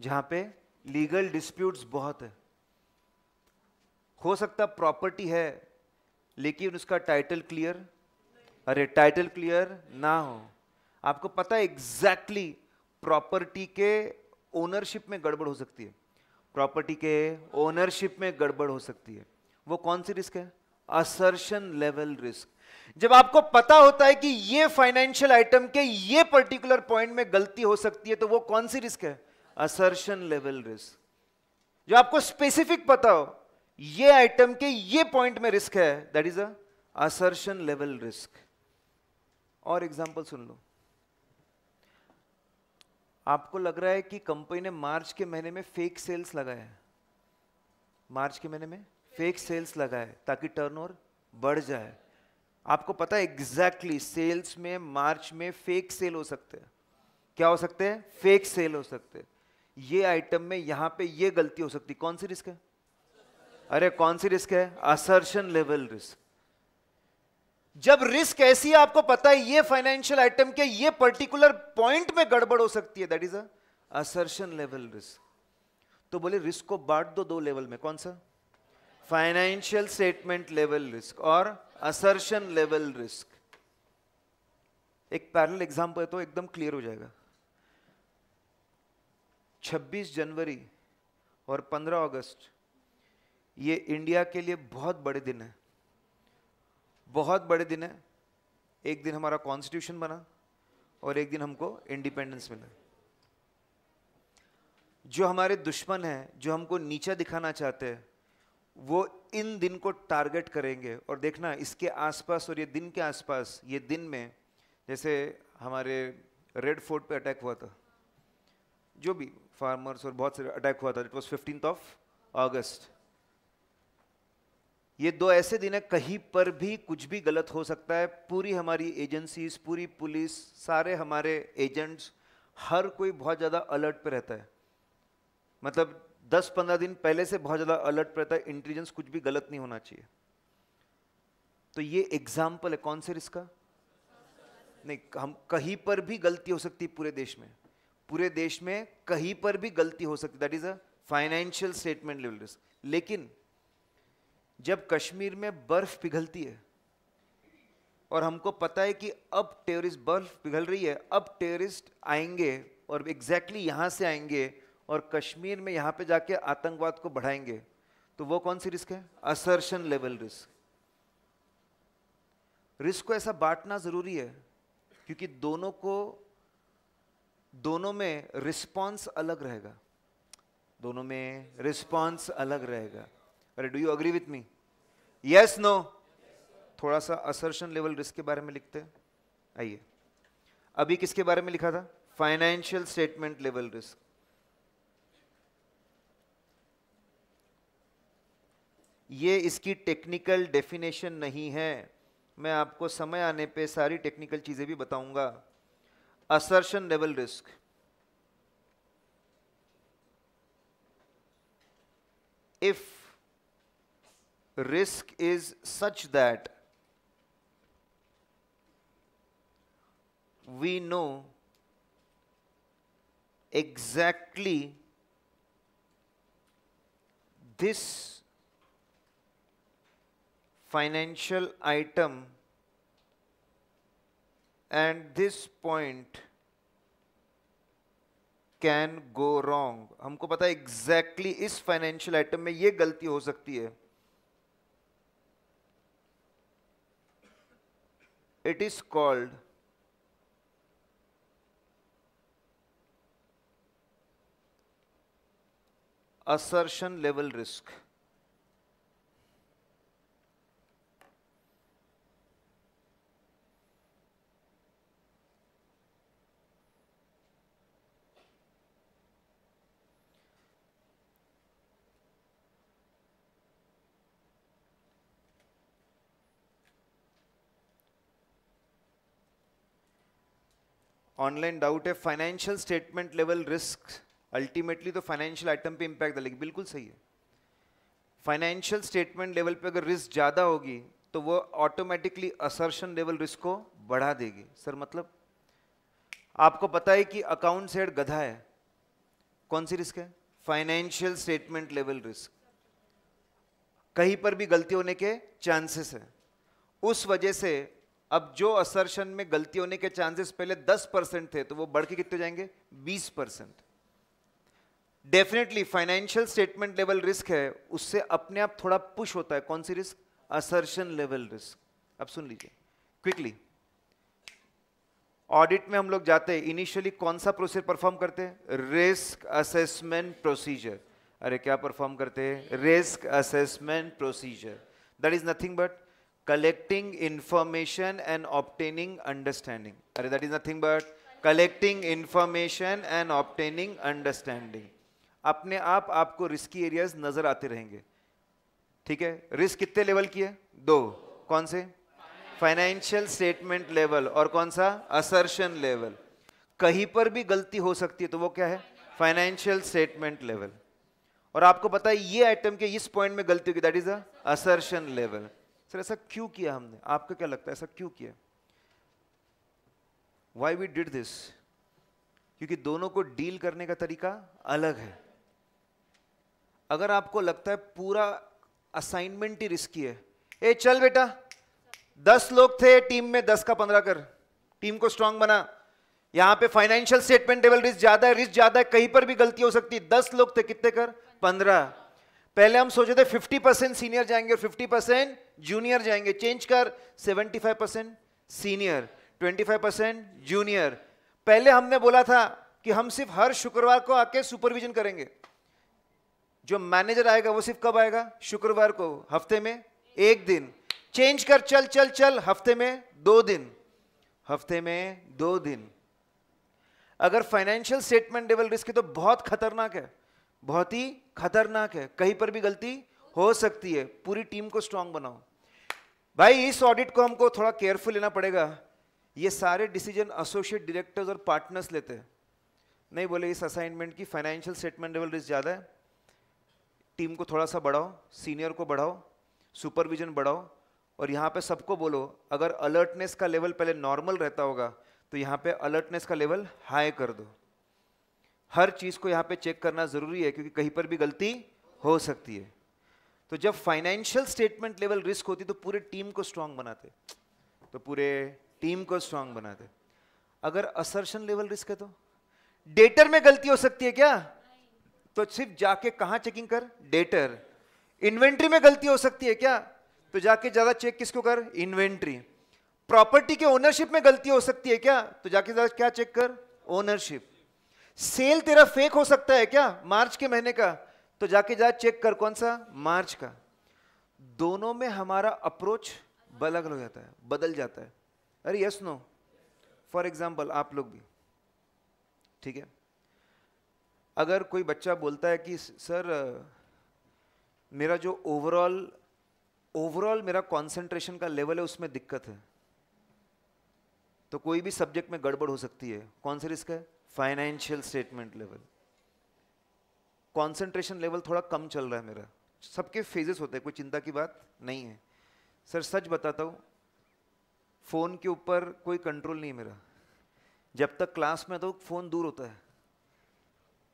जहां पे लीगल डिस्प्यूट्स बहुत है हो सकता प्रॉपर्टी है लेकिन उसका टाइटल क्लियर अरे टाइटल क्लियर ना हो आपको पता है एग्जैक्टली प्रॉपर्टी के ओनरशिप में गड़बड़ हो सकती है प्रॉपर्टी के ओनरशिप में गड़बड़ हो सकती है वो कौन सी रिस्क है असर्शन लेवल रिस्क जब आपको पता होता है कि ये फाइनेंशियल आइटम के ये पर्टिकुलर पॉइंट में गलती हो सकती है तो वो कौन सी रिस्क है असर्शन लेवल रिस्क जो आपको स्पेसिफिक पता हो ये आइटम के ये पॉइंट में रिस्क है that is assertion level risk और एग्जाम्पल सुन लो आपको लग रहा है कि कंपनी ने मार्च के महीने में फेक सेल्स लगाया है मार्च के महीने में फेक सेल्स लगाए ताकि टर्नओवर बढ़ जाए आपको पता है एग्जैक्टली exactly, सेल्स में मार्च में फेक सेल हो सकते हैं क्या हो सकते हैं फेक सेल हो सकते हैं ये आइटम में यहां पे ये गलती हो सकती कौन सी रिस्क है अरे कौन सी रिस्क है असर्शन लेवल रिस्क जब रिस्क ऐसी आपको पता है ये फाइनेंशियल आइटम के ये पर्टिकुलर पॉइंट में गड़बड़ हो सकती है that is assertion level risk तो बोले रिस्क को बांट दो दो लेवल में कौन सा फाइनेंशियल स्टेटमेंट लेवल रिस्क और असर्शन लेवल रिस्क एक पैरल एग्जाम्पल है तो एकदम क्लियर हो जाएगा 26 जनवरी और 15 अगस्त ये इंडिया के लिए बहुत बड़े दिन है बहुत बड़े दिन है एक दिन हमारा कॉन्स्टिट्यूशन बना और एक दिन हमको इंडिपेंडेंस मिला जो हमारे दुश्मन हैं जो हमको नीचा दिखाना चाहते हैं वो इन दिन को टारगेट करेंगे और देखना इसके आसपास और ये दिन के आसपास ये दिन में जैसे हमारे रेड फोर्ट पे अटैक हुआ था जो भी फार्मर्स और बहुत से अटैक हुआ था it was fifteenth of August ये दो ऐसे दिन है कहीं पर भी कुछ भी गलत हो सकता है पूरी हमारी एजेंसीज पूरी पुलिस सारे हमारे एजेंट्स हर कोई बहुत ज़्यादा अलर्ट पे रहता है मतलब 10-15 दिन पहले से बहुत ज़्यादा अलर्ट पे रहता है इंटेलिजेंस कुछ भी गलत नहीं होना चाहिए तो ये एग्जाम्पल है कौन से रिस्क का नहीं हम कहीं पर भी गलती हो सकती है पूरे देश में पूरे देश में कहीं पर भी गलती हो सकती that is a financial statement level risk लेकिन जब कश्मीर में बर्फ पिघलती है और हमको पता है कि अब टेररिस्ट बर्फ पिघल रही है अब टेररिस्ट आएंगे और एग्जैक्टली exactly यहाँ से आएंगे और कश्मीर में यहाँ पे जाके आतंकवाद को बढ़ाएंगे तो वो कौन सी रिस्क है असर्शन लेवल रिस्क रिस्क को ऐसा बांटना ज़रूरी है क्योंकि दोनों को दोनों में रिस्पॉन्स अलग रहेगा दोनों में रिस्पॉन्स अलग रहेगा अरे do you agree with me yes no थोड़ा सा असर्शन लेवल रिस्क के बारे में लिखते हैं आइए अभी किसके बारे में लिखा था फाइनेंशियल स्टेटमेंट लेवल रिस्क ये इसकी टेक्निकल डेफिनेशन नहीं है मैं आपको समय आने पे सारी टेक्निकल चीजें भी बताऊंगा assertion level risk if risk is such that we know exactly this financial item and this point can go wrong. हमको पता है exactly इस financial item में ये गलती हो सकती है it is called assertion level risk. Online doubt है financial statement level risk ultimately तो फाइनेंशियल आइटम पे इम्पैक्ट डालेगी बिल्कुल सही है फाइनेंशियल स्टेटमेंट लेवल पे अगर रिस्क ज़्यादा होगी तो वो ऑटोमेटिकली असर्शन लेवल रिस्क को बढ़ा देगी सर मतलब आपको पता है कि अकाउंट सेड गधा है कौन सी रिस्क है फाइनेंशियल स्टेटमेंट लेवल रिस्क कहीं पर भी गलती होने के चांसेस है उस वजह से अब जो असर्शन में गलती होने के चांसेस पहले 10 परसेंट थे तो वो बढ़ के कितने जाएंगे 20 percent definitely financial statement level risk है उससे अपने आप थोड़ा पुश होता है कौन सी रिस्क असर्शन लेवल रिस्क अब सुन लीजिए क्विकली ऑडिट में हम लोग जाते हैं इनिशियली कौन सा प्रोसीजर परफॉर्म करते हैं रिस्क असेसमेंट प्रोसीजर अरे क्या परफॉर्म करते हैं risk assessment procedure that is nothing but collecting information and obtaining understanding. Arre, that is nothing but collecting information and obtaining understanding. अपने आप आपको रिस्की एरियाज नजर आते रहेंगे ठीक है रिस्क कितने लेवल की है दो कौन से फाइनेंशियल स्टेटमेंट लेवल और कौन सा असर्शन लेवल कहीं पर भी गलती हो सकती है तो वो क्या है फाइनेंशियल स्टेटमेंट लेवल और आपको पता है ये आइटम के इस पॉइंट में गलती होगी that is assertion level sir ऐसा क्यों किया हमने आपका क्या लगता है ऐसा क्यों किया वाई वी डिड दिस क्योंकि दोनों को डील करने का तरीका अलग है अगर आपको लगता है पूरा असाइनमेंट ही रिस्की है ए चल बेटा दस लोग थे टीम में दस का पंद्रह कर टीम को स्ट्रांग बना यहां पे फाइनेंशियल स्टेटमेंट टेबल रिस्क ज्यादा है रिस्क ज्यादा है कहीं पर भी गलती हो सकती है दस लोग थे कितने कर पंद्रह पहले हम सोचे थे 50 परसेंट सीनियर जाएंगे और 50 परसेंट जूनियर जाएंगे चेंज कर 75 परसेंट सीनियर 25 परसेंट जूनियर पहले हमने बोला था कि हम सिर्फ हर शुक्रवार को आके सुपरविजन करेंगे जो मैनेजर आएगा वो सिर्फ कब आएगा शुक्रवार को हफ्ते में एक दिन चेंज कर चल चल चल हफ्ते में दो दिन हफ्ते में दो दिन अगर फाइनेंशियल स्टेटमेंट डेवल रिस्क है तो बहुत खतरनाक है बहुत ही खतरनाक है कहीं पर भी गलती हो सकती है पूरी टीम को स्ट्रांग बनाओ भाई इस ऑडिट को हमको थोड़ा केयरफुल लेना पड़ेगा ये सारे डिसीजन एसोसिएट डायरेक्टर्स और पार्टनर्स लेते हैं नहीं बोले इस असाइनमेंट की फाइनेंशियल स्टेटमेंट लेवल रिस्क ज़्यादा है टीम को थोड़ा सा बढ़ाओ सीनियर को बढ़ाओ सुपरविजन बढ़ाओ और यहाँ पे सबको बोलो अगर अलर्टनेस का लेवल पहले नॉर्मल रहता होगा तो यहाँ पे अलर्टनेस का लेवल हाई कर दो हर चीज़ को यहां पे चेक करना ज़रूरी है क्योंकि कहीं पर भी गलती हो सकती है तो जब फाइनेंशियल स्टेटमेंट लेवल रिस्क होती तो पूरे टीम को स्ट्रांग बनाते तो पूरे टीम को स्ट्रांग बनाते अगर असर्शन लेवल रिस्क है तो डेटर में गलती हो सकती है क्या तो सिर्फ जाके कहा चेकिंग कर डेटर इन्वेंट्री में गलती हो सकती है क्या तो जाके ज़्यादा चेक किसको कर इन्वेंट्री प्रॉपर्टी के ओनरशिप में गलती हो सकती है क्या तो जाके ज़्यादा क्या चेक कर ओनरशिप सेल तेरा फेक हो सकता है क्या मार्च के महीने का तो जाके जा चेक कर कौन सा मार्च का दोनों में हमारा अप्रोच अलग हो जाता है बदल जाता है अरे यस नो फॉर एग्जाम्पल आप लोग भी ठीक है अगर कोई बच्चा बोलता है कि सर मेरा जो ओवरऑल ओवरऑल मेरा कंसंट्रेशन का लेवल है उसमें दिक्कत है तो कोई भी सब्जेक्ट में गड़बड़ हो सकती है कौन सा रिस्क है financial statement level concentration level थोड़ा कम चल रहा है मेरा सबके फेजेस होते हैं कोई चिंता की बात नहीं है सर सच बताता हूँ फ़ोन के ऊपर कोई कंट्रोल नहीं मेरा जब तक क्लास में तो फ़ोन दूर होता है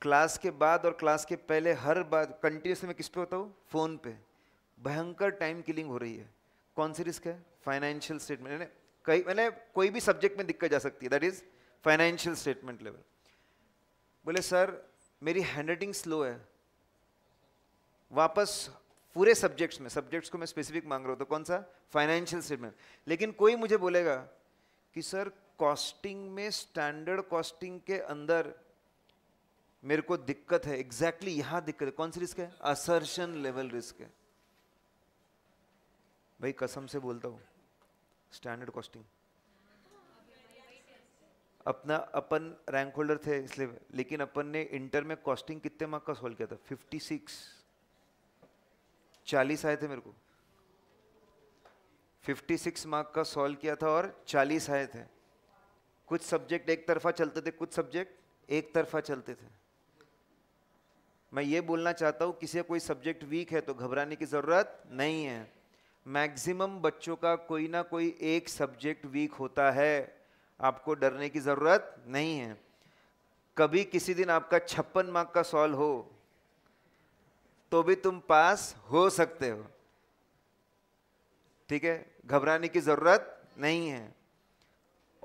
क्लास के बाद और क्लास के पहले हर बार कंटिन्यूस मैं किस पे होता हूँ फ़ोन पे भयंकर टाइम किलिंग हो रही है कौन सी रिस्क है फाइनेंशियल स्टेटमेंट यानी कई मैंने कोई भी सब्जेक्ट में दिक्कत जा सकती है that is financial statement level बोले सर मेरी हैंड राइटिंग स्लो है वापस पूरे सब्जेक्ट्स में सब्जेक्ट्स को मैं स्पेसिफिक मांग रहा हूँ तो कौन सा फाइनेंशियल स्टेटमेंट लेकिन कोई मुझे बोलेगा कि सर कॉस्टिंग में स्टैंडर्ड कॉस्टिंग के अंदर मेरे को दिक्कत है एग्जैक्टली exactly यहाँ दिक्कत है कौन सी रिस्क है असर्शन लेवल रिस्क है भाई कसम से बोलता हूँ स्टैंडर्ड कॉस्टिंग अपना अपन रैंक होल्डर थे इसलिए लेकिन अपन ने इंटर में कॉस्टिंग कितने मार्क का सॉल्व किया था 56 चालीस आए थे मेरे को 56 मार्क का सॉल्व किया था और 40 आए थे कुछ सब्जेक्ट एक तरफा चलते थे कुछ सब्जेक्ट एक तरफा चलते थे मैं ये बोलना चाहता हूँ किसी कोई सब्जेक्ट वीक है तो घबराने की ज़रूरत नहीं है मैक्सिमम बच्चों का कोई ना कोई एक सब्जेक्ट वीक होता है आपको डरने की ज़रूरत नहीं है कभी किसी दिन आपका छप्पन मार्क का सॉल्व हो तो भी तुम पास हो सकते हो ठीक है घबराने की ज़रूरत नहीं है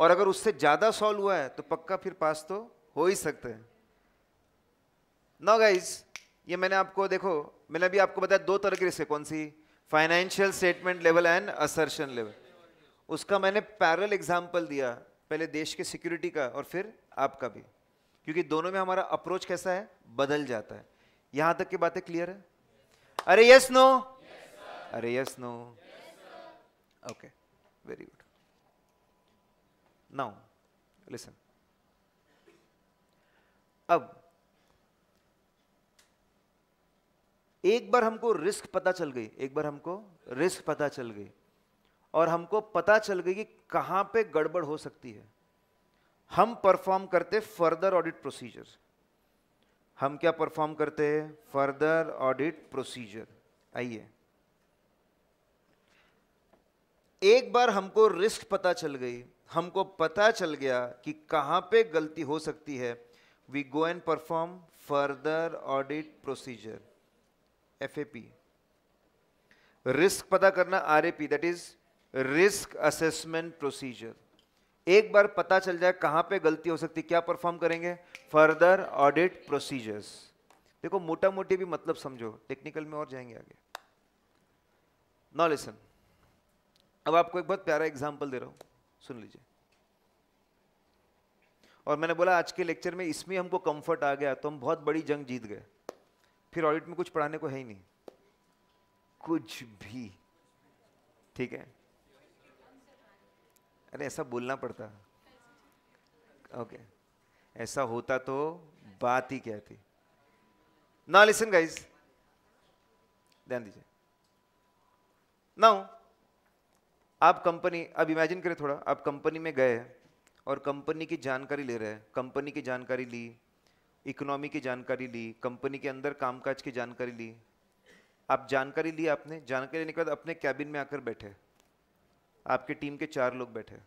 और अगर उससे ज़्यादा सॉल्व हुआ है तो पक्का फिर पास तो हो ही सकते हैं नो गाइज ये मैंने आपको देखो मैंने अभी आपको बताया दो तरीके से कौन सी financial statement level and assertion level उसका मैंने पैरल एग्जाम्पल दिया पहले देश के सिक्योरिटी का और फिर आपका भी क्योंकि दोनों में हमारा अप्रोच कैसा है बदल जाता है यहां तक की बातें क्लियर है अरे यस नो अरे yes no okay very good now listen अब एक बार हमको रिस्क पता चल गई एक बार हमको रिस्क पता चल गई और हमको पता चल गई कि कहां पे गड़बड़ हो सकती है हम परफॉर्म करते फर्दर ऑडिट प्रोसीजर हम क्या परफॉर्म करते हैं फर्दर ऑडिट प्रोसीजर आइए एक बार हमको रिस्क पता चल गई हमको पता चल गया कि कहां पे गलती हो सकती है we go and perform further audit procedure if risk पता करना R A P that is risk assessment procedure एक बार पता चल जाए कहां पे गलती हो सकती क्या परफॉर्म करेंगे फर्दर ऑडिट प्रोसीजर्स देखो मोटा मोटी भी मतलब समझो टेक्निकल में और जाएंगे आगे नो लेसन अब आपको एक बहुत प्यारा एग्जाम्पल दे रहा हूं सुन लीजिए और मैंने बोला आज के लेक्चर में इसमें हमको कंफर्ट आ गया तो हम बहुत बड़ी जंग जीत गए फिर ऑडिट में कुछ पढ़ाने को है ही नहीं कुछ भी ठीक है अरे ऐसा बोलना पड़ता ओके ऐसा होता तो बात ही क्या थी ना लिसन गाइज ध्यान दीजिए ना आप कंपनी अब इमेजिन करें थोड़ा आप कंपनी में गए और कंपनी की जानकारी ले रहे हैं कंपनी की जानकारी ली इकोनॉमी की जानकारी ली कंपनी के अंदर कामकाज की जानकारी ली आप जानकारी ली आपने जानकारी लेने के बाद अपने कैबिन में आकर बैठे आपकी टीम के चार लोग बैठे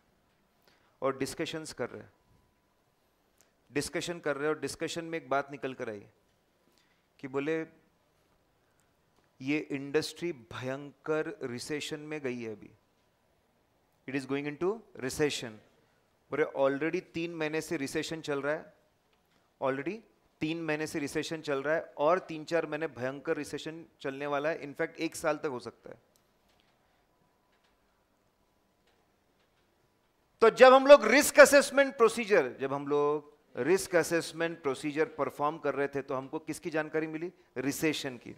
और डिस्कशंस कर रहे डिस्कशन कर रहे और डिस्कशन में एक बात निकल कर आई कि बोले ये इंडस्ट्री भयंकर रिसेशन में गई है अभी it is going into recession बोले ऑलरेडी तीन महीने से रिसेशन चल रहा है ऑलरेडी तीन महीने से रिसेशन चल रहा है और तीन चार महीने भयंकर रिसेशन चलने वाला है इनफैक्ट एक साल तक हो सकता है तो जब हम लोग रिस्क असेसमेंट प्रोसीजर जब हम लोग रिस्क असेसमेंट प्रोसीजर परफॉर्म कर रहे थे तो हमको किसकी जानकारी मिली रिसेशन की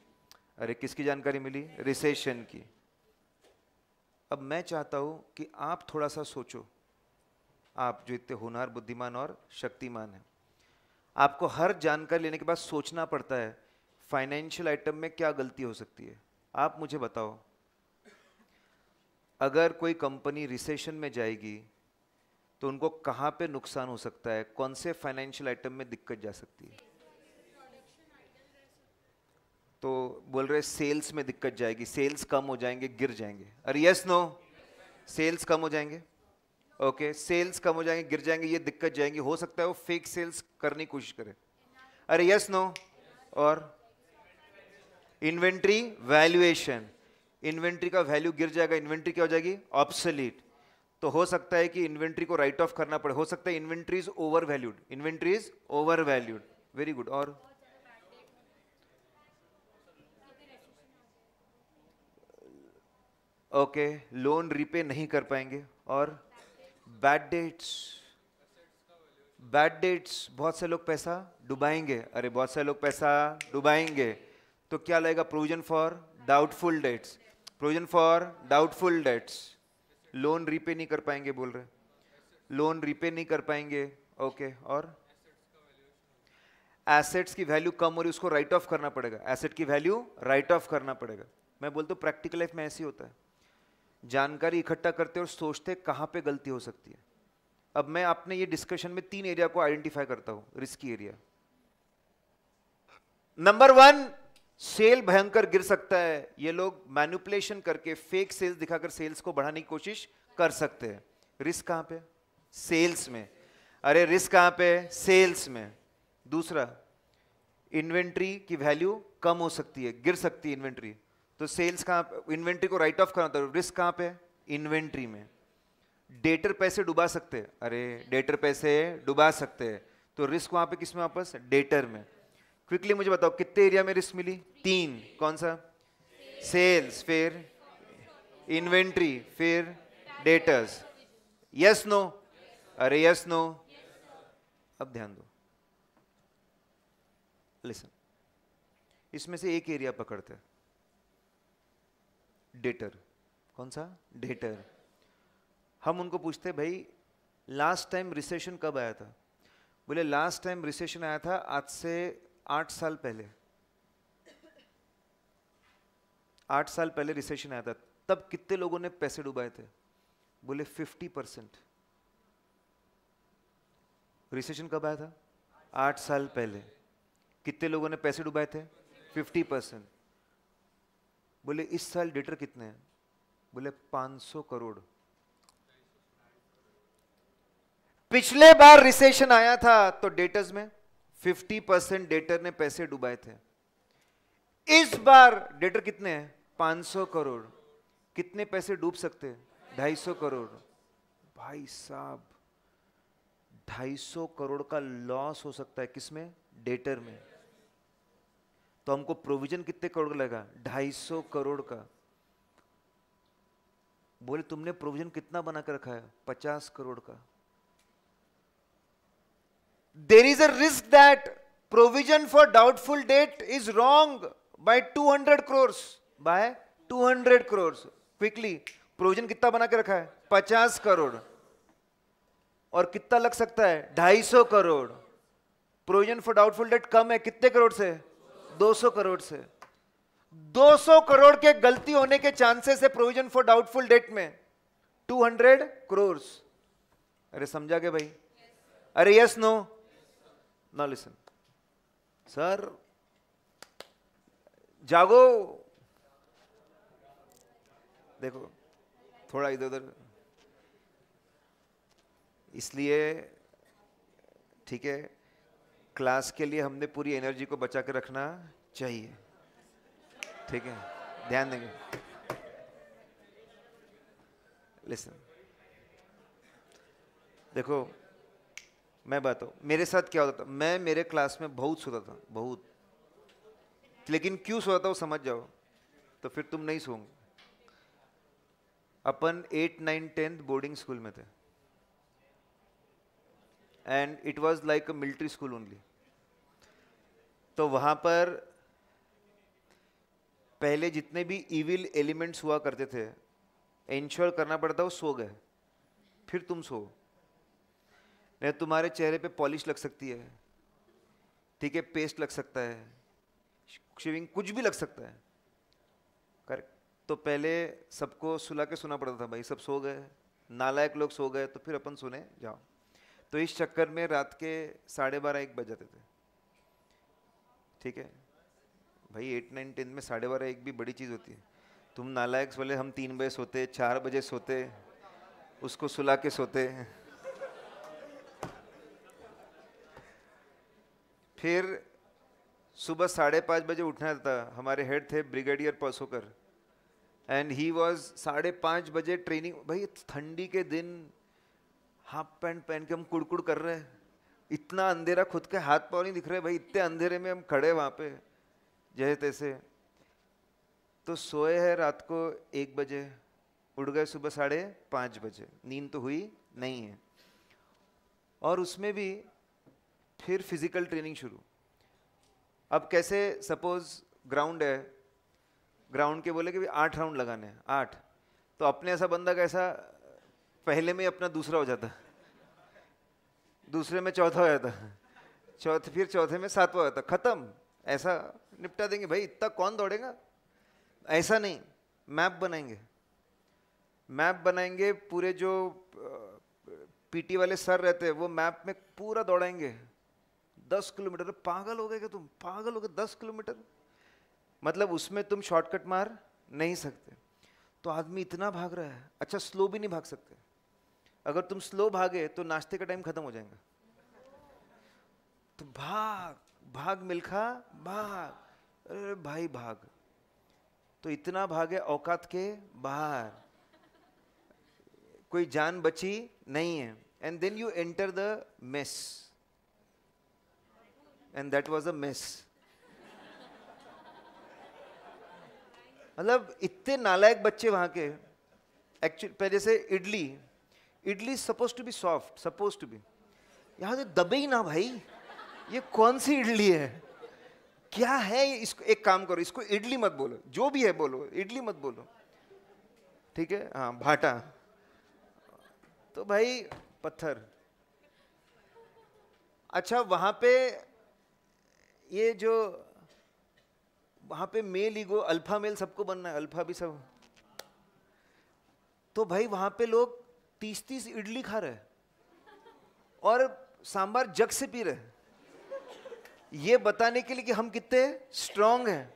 अरे किसकी जानकारी मिली रिसेशन की अब मैं चाहता हूं कि आप थोड़ा सा सोचो आप जो इतने होनहार बुद्धिमान और शक्तिमान हैं आपको हर जानकारी लेने के बाद सोचना पड़ता है फाइनेंशियल आइटम में क्या गलती हो सकती है आप मुझे बताओ अगर कोई कंपनी रिसेशन में जाएगी तो उनको कहाँ पे नुकसान हो सकता है कौन से फाइनेंशियल आइटम में दिक्कत जा सकती है तो बोल रहे सेल्स में दिक्कत जाएगी सेल्स कम हो जाएंगे गिर जाएंगे अरे यस नो सेल्स कम हो जाएंगे ओके सेल्स कम हो जाएंगे गिर जाएंगे ये दिक्कत जाएंगी हो सकता है वो फेक सेल्स करने की कोशिश करे अरे यस नो और इन्वेंट्री वैल्यूएशन इन्वेंट्री का वैल्यू गिर जाएगा इन्वेंट्री क्या हो जाएगी ऑप्सलीट तो हो सकता है कि इन्वेंट्री को राइट ऑफ करना पड़े हो सकता है inventory is over valued inventory is overvalued very good और ओके लोन रिपे नहीं कर पाएंगे और बैड डेट्स बैड डेट्स बहुत से लोग पैसा डुबाएंगे अरे बहुत से लोग पैसा डुबाएंगे तो क्या लगेगा provision for doubtful debts provision for doubtful debts loan repay नहीं कर पाएंगे बोल रहे लोन रीपे नहीं कर पाएंगे ओके और एसेट्स की वैल्यू कम हो रही उसको राइट ऑफ करना पड़ेगा एसेट की वैल्यू राइट ऑफ करना पड़ेगा मैं बोलता हूँ प्रैक्टिकल लाइफ में ऐसी होता है जानकारी इकट्ठा करते और सोचते कहाँ पे गलती हो सकती है अब मैं आपने ये डिस्कशन में तीन एरिया को आइडेंटिफाई करता हूँ risky area number one sale भयंकर गिर सकता है ये लोग मैनुपुलेशन करके फेक सेल्स दिखाकर सेल्स को बढ़ाने की कोशिश कर सकते हैं रिस्क कहां पे सेल्स में अरे रिस्क कहां पे सेल्स में दूसरा इन्वेंट्री की वैल्यू कम हो सकती है गिर सकती है इन्वेंट्री तो सेल्स कहां इन्वेंट्री को राइट ऑफ करना होता है रिस्क कहां पे इन्वेंट्री में डेटर पैसे डुबा सकते हैं अरे डेटर पैसे डुबा सकते हैं तो रिस्क वहां पे किस में वापस डेटर में क्विकली मुझे बताओ कितने एरिया में रिस्क मिली तीन कौन सा सेल्स फिर इन्वेंट्री फिर डेटर्स यस नो अरे यस नो अब ध्यान दो लिसन इसमें से एक एरिया पकड़ते हैं डेटर कौन सा डेटर हम उनको पूछते भाई लास्ट टाइम रिसेशन कब आया था बोले लास्ट टाइम रिसेशन आया था आज से आठ साल पहले आठ साल पहले रिसेशन आया था तब कितने लोगों ने पैसे डुबाए थे बोले फिफ्टी परसेंट रिसेशन कब आया था आठ साल पहले कितने लोगों ने पैसे डुबाए थे फिफ्टी परसेंट बोले इस साल डेटर कितने हैं बोले सौ करोड़ पिछले बार रिसेशन आया था तो डेटर्स में फिफ्टी परसेंट डेटर ने पैसे डुबाए थे इस बार डेटर कितने हैं 500 करोड़ कितने पैसे डूब सकते हैं 250 करोड़ भाई साहब 250 करोड़ का लॉस हो सकता है किसमें डेटर में तो हमको प्रोविजन कितने करोड़ का लगा 250 करोड़ का बोले तुमने प्रोविजन कितना बना कर रखा है 50 करोड़ का there is a risk that provision for doubtful debt is wrong by 200 crores by 200 crores quickly provision कितना बना के रखा है 50 करोड़ और कितना लग सकता है 250 crore provision for doubtful debt कम है कितने करोड़ से 200 करोड़ से 200 करोड़ के गलती होने के चांसेस है प्रोविजन फॉर डाउटफुल डेट में 200 करोड़ अरे समझा के भाई yes, अरे yes no no. Now listen. Sir, जागो देखो थोड़ा इधर उधर इसलिए ठीक है क्लास के लिए हमने पूरी एनर्जी को बचा के रखना चाहिए ठीक है ध्यान देंगे लिसन देखो मैं बताऊँ मेरे साथ क्या होता था मैं मेरे क्लास में बहुत सोता था बहुत लेकिन क्यों सोता था समझ जाओ तो फिर तुम नहीं सोंगे अपन eight nine tenth boarding school में थे and it was like a military school only तो वहाँ पर पहले जितने भी इविल एलिमेंट्स हुआ करते थे इंश्योर करना पड़ता वो सो गए फिर तुम सो नहीं तो तुम्हारे चेहरे पे पॉलिश लग सकती है ठीक है पेस्ट लग सकता है शिविंग कुछ भी लग सकता है कर तो पहले सबको सुला के सुना पड़ता था भाई सब सो गए नालायक लोग सो गए तो फिर अपन सुने जाओ तो इस चक्कर में रात के साढ़े बारह एक बज जाते थे ठीक है भाई एट नाइन टेन में साढ़े बारह एक भी बड़ी चीज़ होती है तुम नालायक बोले हम तीन बजे सोते चार बजे सोते उसको सुला के सोते फिर सुबह साढ़े पाँच बजे उठना था हमारे हेड थे ब्रिगेडियर पसोकर एंड ही वॉज साढ़े पाँच बजे ट्रेनिंग भाई ठंडी के दिन हाफ पैंट पहन के हम कुड़कुड़ कर रहे हैं इतना अंधेरा खुद के हाथ पाँव नहीं दिख रहे भाई इतने अंधेरे में हम खड़े वहाँ पे जैसे तैसे तो सोए हैं रात को एक बजे उठ गए सुबह साढ़े पाँच बजे नींद तो हुई नहीं है और उसमें भी फिर फिजिकल ट्रेनिंग शुरू अब कैसे सपोज ग्राउंड है ग्राउंड के बोले कि भाई आठ राउंड लगाने हैं आठ तो अपने ऐसा बंदा कैसा पहले में अपना दूसरा हो जाता दूसरे में चौथा हो जाता चौथे फिर चौथे में सातवा हो जाता खत्म ऐसा निपटा देंगे भाई इतना कौन दौड़ेगा ऐसा नहीं मैप बनाएंगे मैप बनाएंगे पूरे जो पीटी वाले सर रहते हैं वो मैप में पूरा दौड़ाएंगे दस किलोमीटर पागल हो गए क्या तुम पागल हो गए दस किलोमीटर मतलब उसमें तुम शॉर्टकट मार नहीं सकते तो आदमी इतना भाग रहा है अच्छा स्लो भी नहीं भाग सकते अगर तुम स्लो भागे तो नाश्ते का टाइम खत्म हो जाएगा तो भाग भाग मिलखा भाग अरे भाई भाग तो इतना भागे औकात के बाहर कोई जान बची नहीं है and then you enter the mess and that was a mess मतलब इतने नालायक बच्चे वहां के एक्चुअली पहले से idli idli suppose to be soft suppose to be यहां से दबे ही ना भाई ये कौन सी इडली है क्या है ये इसको एक काम करो इसको इडली मत बोलो जो भी है बोलो इडली मत बोलो ठीक है हाँ भाटा तो भाई पत्थर अच्छा वहां पे ये जो वहां पे मेल ईगो अल्फा मेल सबको बनना है अल्फा भी सब तो भाई वहां पे लोग तीस तीस इडली खा रहे और सांबार जग से पी रहे ये बताने के लिए कि हम कितने स्ट्रांग हैं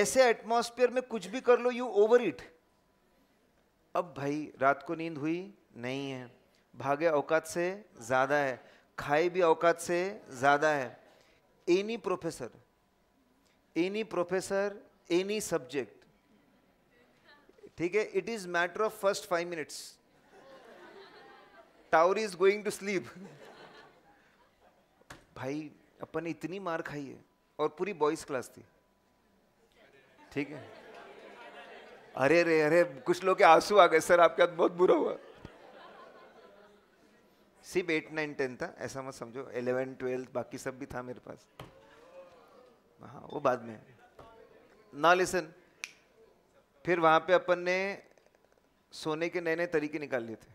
ऐसे एटमॉस्फेयर में कुछ भी कर लो यू ओवर इट अब भाई रात को नींद हुई नहीं है भागे औकात से ज़्यादा है खाए भी औकात से ज़्यादा है any professor any professor any subject ठीक है it is matter of first five minutes tower is going to sleep भाई अपन ने इतनी मार खाई है और पूरी बॉयज क्लास थी ठीक है अरे अरे अरे कुछ लोग के आंसू आ गए सर आपके हाथ बहुत बुरा हुआ सिर्फ एट नाइन टेन था ऐसा मत समझो एलेवन ट्वेल्थ बाकी सब भी था मेरे पास हाँ वो बाद में ना लिसन फिर वहाँ पे अपन ने सोने के नए नए तरीके निकाल लिए थे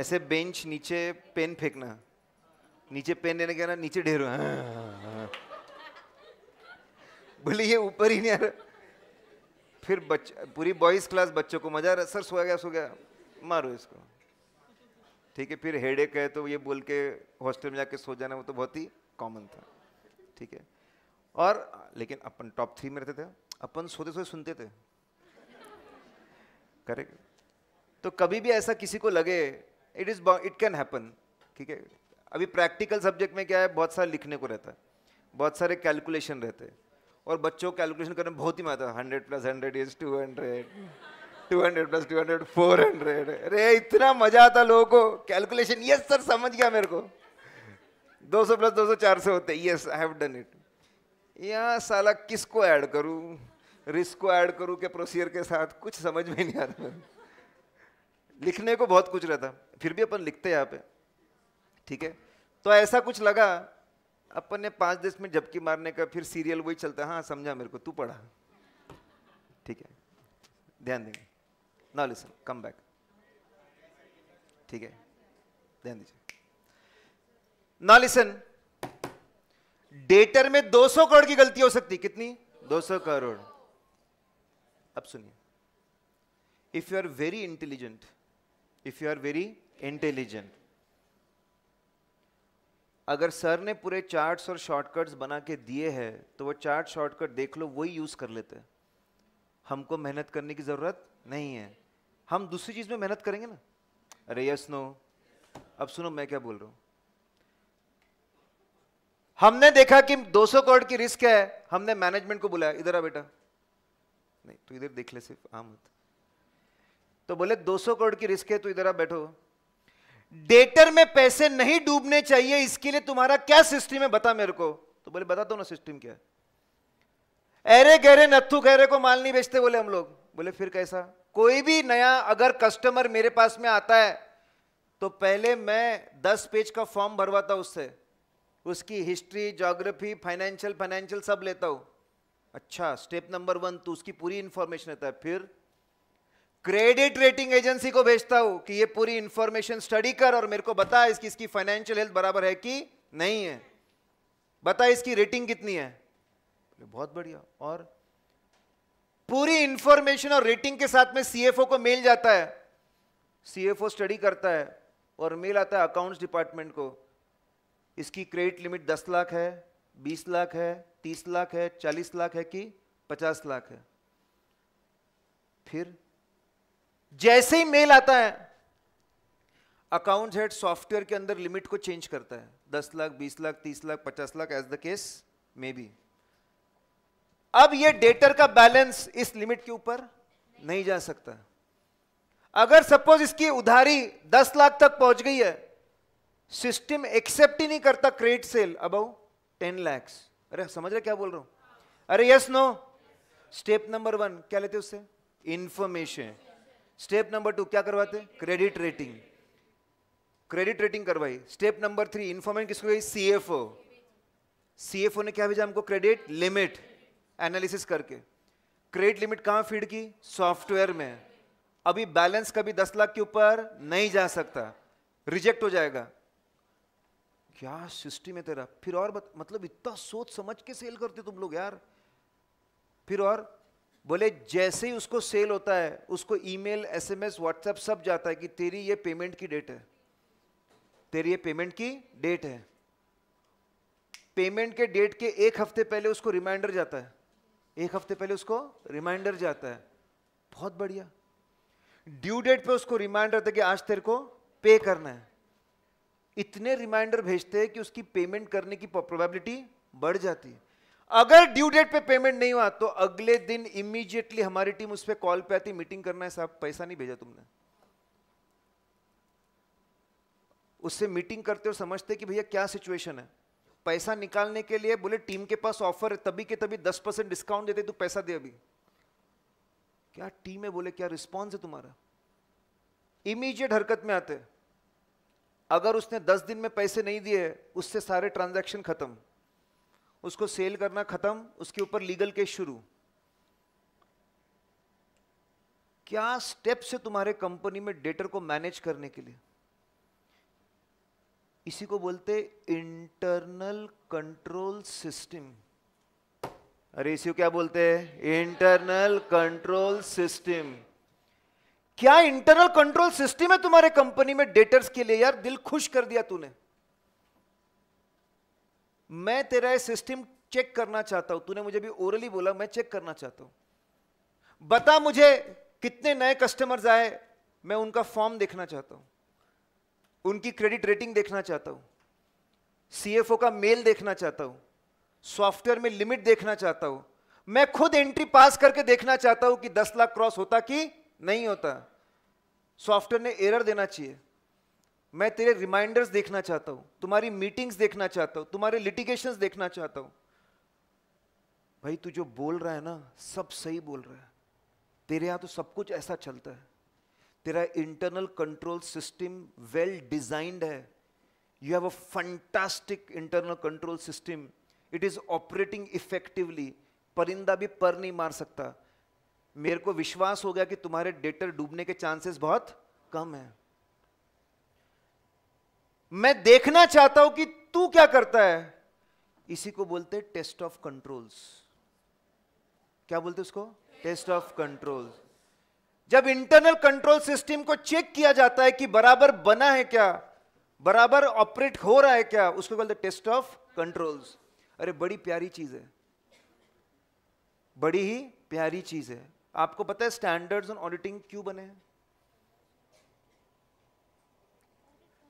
ऐसे बेंच नीचे पेन फेंकना नीचे पेन लेने के ना नीचे ढेर बोले ये ऊपर ही नहीं आ रहा फिर बच पूरी बॉयज़ क्लास बच्चों को मजा रहा सर सो गया सो गया मारो इसको ठीक है फिर हेडे कहे है तो ये बोल के हॉस्टल में जाके सो जाना वो तो बहुत ही कॉमन था ठीक है और लेकिन अपन टॉप थ्री में रहते थे अपन सोते सोते सुनते थे करेक्ट तो कभी भी ऐसा किसी को लगे it is it can happen ठीक है अभी प्रैक्टिकल सब्जेक्ट में क्या है बहुत सारा लिखने को रहता है बहुत सारे कैलकुलेशन रहते हैं और बच्चों को कैलकुलेशन करने में बहुत ही मजा hundred plus hundred is two hundred two hundred plus two hundred four hundred अरे इतना मजा आता लोगों को कैलकुलेशन यस सर समझ गया मेरे को दो सौ प्लस दो सौ चार सौ होते yes I have done it या साला किसको ऐड करूं रिस्क को ऐड करूं के प्रोसीजर के साथ कुछ समझ में नहीं आता लिखने को बहुत कुछ रहता फिर भी अपन लिखते यहाँ पे ठीक है तो ऐसा कुछ लगा अपन ने पांच दस मिनट झपकी मारने का फिर सीरियल वही चलता है हाँ समझा मेरे को तू पढ़ा ठीक है ध्यान देंगे ना लिसन कम बैक ठीक है ध्यान दीजिए ना लिसन डेटर में 200 करोड़ की गलती हो सकती कितनी 200 करोड़ अब सुनिए if you are very intelligent if you are very intelligent अगर सर ने पूरे चार्ट्स और शॉर्टकट्स बना के दिए हैं तो वो चार्ट शॉर्टकट देख लो वही यूज़ कर लेते हैं हमको मेहनत करने की ज़रूरत नहीं है हम दूसरी चीज़ में मेहनत करेंगे ना अरे यस नो अब सुनो मैं क्या बोल रहा हूँ हमने देखा कि 200 करोड़ की रिस्क है हमने मैनेजमेंट को बुलाया इधर आ बेटा नहीं तू इधर देख ले सिर्फ आम हाँ तो बोले 200 करोड़ की रिस्क है तू तो इधर आ बैठो डेटर में पैसे नहीं डूबने चाहिए इसके लिए तुम्हारा क्या सिस्टम है बता मेरे को तो बोले बता दो ना सिस्टम क्या है अरे गहरे नथु गहरे को माल नहीं बेचते बोले हम लोग बोले फिर कैसा कोई भी नया अगर कस्टमर मेरे पास में आता है तो पहले मैं दस पेज का फॉर्म भरवाता हूं उससे उसकी हिस्ट्री जोग्राफी फाइनेंशियल फाइनेंशियल सब लेता हूं अच्छा स्टेप नंबर वन तो उसकी पूरी इंफॉर्मेशन रहता है फिर क्रेडिट रेटिंग एजेंसी को भेजता हूं कि ये पूरी इंफॉर्मेशन स्टडी कर और मेरे को बता इसकी इसकी फाइनेंशियल हेल्थ बराबर है कि नहीं है बता इसकी रेटिंग कितनी है बहुत बढ़िया और पूरी इंफॉर्मेशन और रेटिंग के साथ में सीएफओ को मेल जाता है सीएफओ स्टडी करता है और मेल आता है अकाउंट्स डिपार्टमेंट को इसकी क्रेडिट लिमिट दस लाख है बीस लाख है तीस लाख है चालीस लाख है कि पचास लाख है फिर जैसे ही मेल आता है अकाउंट हेड सॉफ्टवेयर के अंदर लिमिट को चेंज करता है दस लाख बीस लाख तीस लाख पचास lakh as the case may be अब ये डेटर का बैलेंस इस लिमिट के ऊपर नहीं।, नहीं जा सकता अगर सपोज इसकी उधारी दस लाख तक पहुंच गई है सिस्टम एक्सेप्ट ही नहीं करता क्रेडिट सेल अब टेन लैक्स अरे समझ रहे क्या बोल रहा हूं अरे yes no step number one क्या लेते उससे इंफॉर्मेशन स्टेप नंबर टू क्या करवाते क्रेडिट रेटिंग क्रेडिट रेटिंग करवाई स्टेप नंबर थ्री इन्फॉर्मेशन किसको गई सीएफओ सीएफओ ने क्या भेजा हमको क्रेडिट लिमिट एनालिसिस करके क्रेडिट लिमिट कहाँ फीड की सॉफ्टवेयर में अभी बैलेंस कभी दस लाख के ऊपर नहीं जा सकता रिजेक्ट हो जाएगा क्या सिस्टम है तेरा फिर और बत, मतलब इतना सोच समझ के सेल करते तुम लोग यार फिर और बोले जैसे ही उसको सेल होता है उसको ईमेल एसएमएस व्हाट्सएप सब जाता है कि तेरी ये पेमेंट की डेट है तेरी ये पेमेंट की डेट है पेमेंट के डेट के एक हफ्ते पहले उसको रिमाइंडर जाता है एक हफ्ते पहले उसको रिमाइंडर जाता है बहुत बढ़िया ड्यू डेट पे उसको रिमाइंडर था कि आज तेरे को पे करना है इतने रिमाइंडर भेजते हैं कि उसकी पेमेंट करने की प्रोबेबिलिटी बढ़ जाती है अगर ड्यू डेट पे पेमेंट नहीं हुआ तो अगले दिन इमीडिएटली हमारी टीम उस पर कॉल पे आती मीटिंग करना है साहब पैसा नहीं भेजा तुमने उससे मीटिंग करते हो समझते कि भैया क्या सिचुएशन है पैसा निकालने के लिए बोले टीम के पास ऑफर है तभी के तभी दस परसेंट डिस्काउंट देते तू पैसा दे अभी क्या टीम है बोले क्या रिस्पॉन्स है तुम्हारा इमीजिएट हरकत में आते अगर उसने दस दिन में पैसे नहीं दिए उससे सारे ट्रांजेक्शन खत्म उसको सेल करना खत्म उसके ऊपर लीगल केस शुरू क्या स्टेप्स है तुम्हारे कंपनी में डेटर को मैनेज करने के लिए इसी को बोलते इंटरनल कंट्रोल सिस्टम अरे इसी को क्या बोलते हैं इंटरनल कंट्रोल सिस्टम क्या इंटरनल कंट्रोल सिस्टम है तुम्हारे कंपनी में डेटर्स के लिए यार दिल खुश कर दिया तूने मैं तेरा सिस्टम चेक करना चाहता हूं तूने मुझे भी ओरली बोला मैं चेक करना चाहता हूं बता मुझे कितने नए कस्टमर्स आए मैं उनका फॉर्म देखना चाहता हूं उनकी क्रेडिट रेटिंग देखना चाहता हूं सीएफओ का मेल देखना चाहता हूं सॉफ्टवेयर में लिमिट देखना चाहता हूं मैं खुद एंट्री पास करके देखना चाहता हूं कि 10 लाख क्रॉस होता कि नहीं होता सॉफ्टवेयर ने एरर देना चाहिए मैं तेरे रिमाइंडर्स देखना चाहता हूं तुम्हारी मीटिंग्स देखना चाहता हूं तुम्हारे लिटिगेशन देखना चाहता हूं भाई तू जो बोल रहा है ना सब सही बोल रहा है तेरे यहां तो सब कुछ ऐसा चलता है तेरा internal control system well designed है you have a fantastic internal control system it is operating effectively परिंदा भी पर नहीं मार सकता मेरे को विश्वास हो गया कि तुम्हारे डेटर डूबने के चांसेस बहुत कम है मैं देखना चाहता हूं कि तू क्या करता है इसी को बोलते हैं टेस्ट ऑफ कंट्रोल्स क्या बोलते उसको टेस्ट ऑफ कंट्रोल जब इंटरनल कंट्रोल सिस्टम को चेक किया जाता है कि बराबर बना है क्या बराबर ऑपरेट हो रहा है क्या उसको बोलते टेस्ट ऑफ कंट्रोल्स अरे बड़ी प्यारी चीज है बड़ी ही प्यारी चीज है आपको पता है स्टैंडर्ड्स ऑन ऑडिटिंग क्यों बने हैं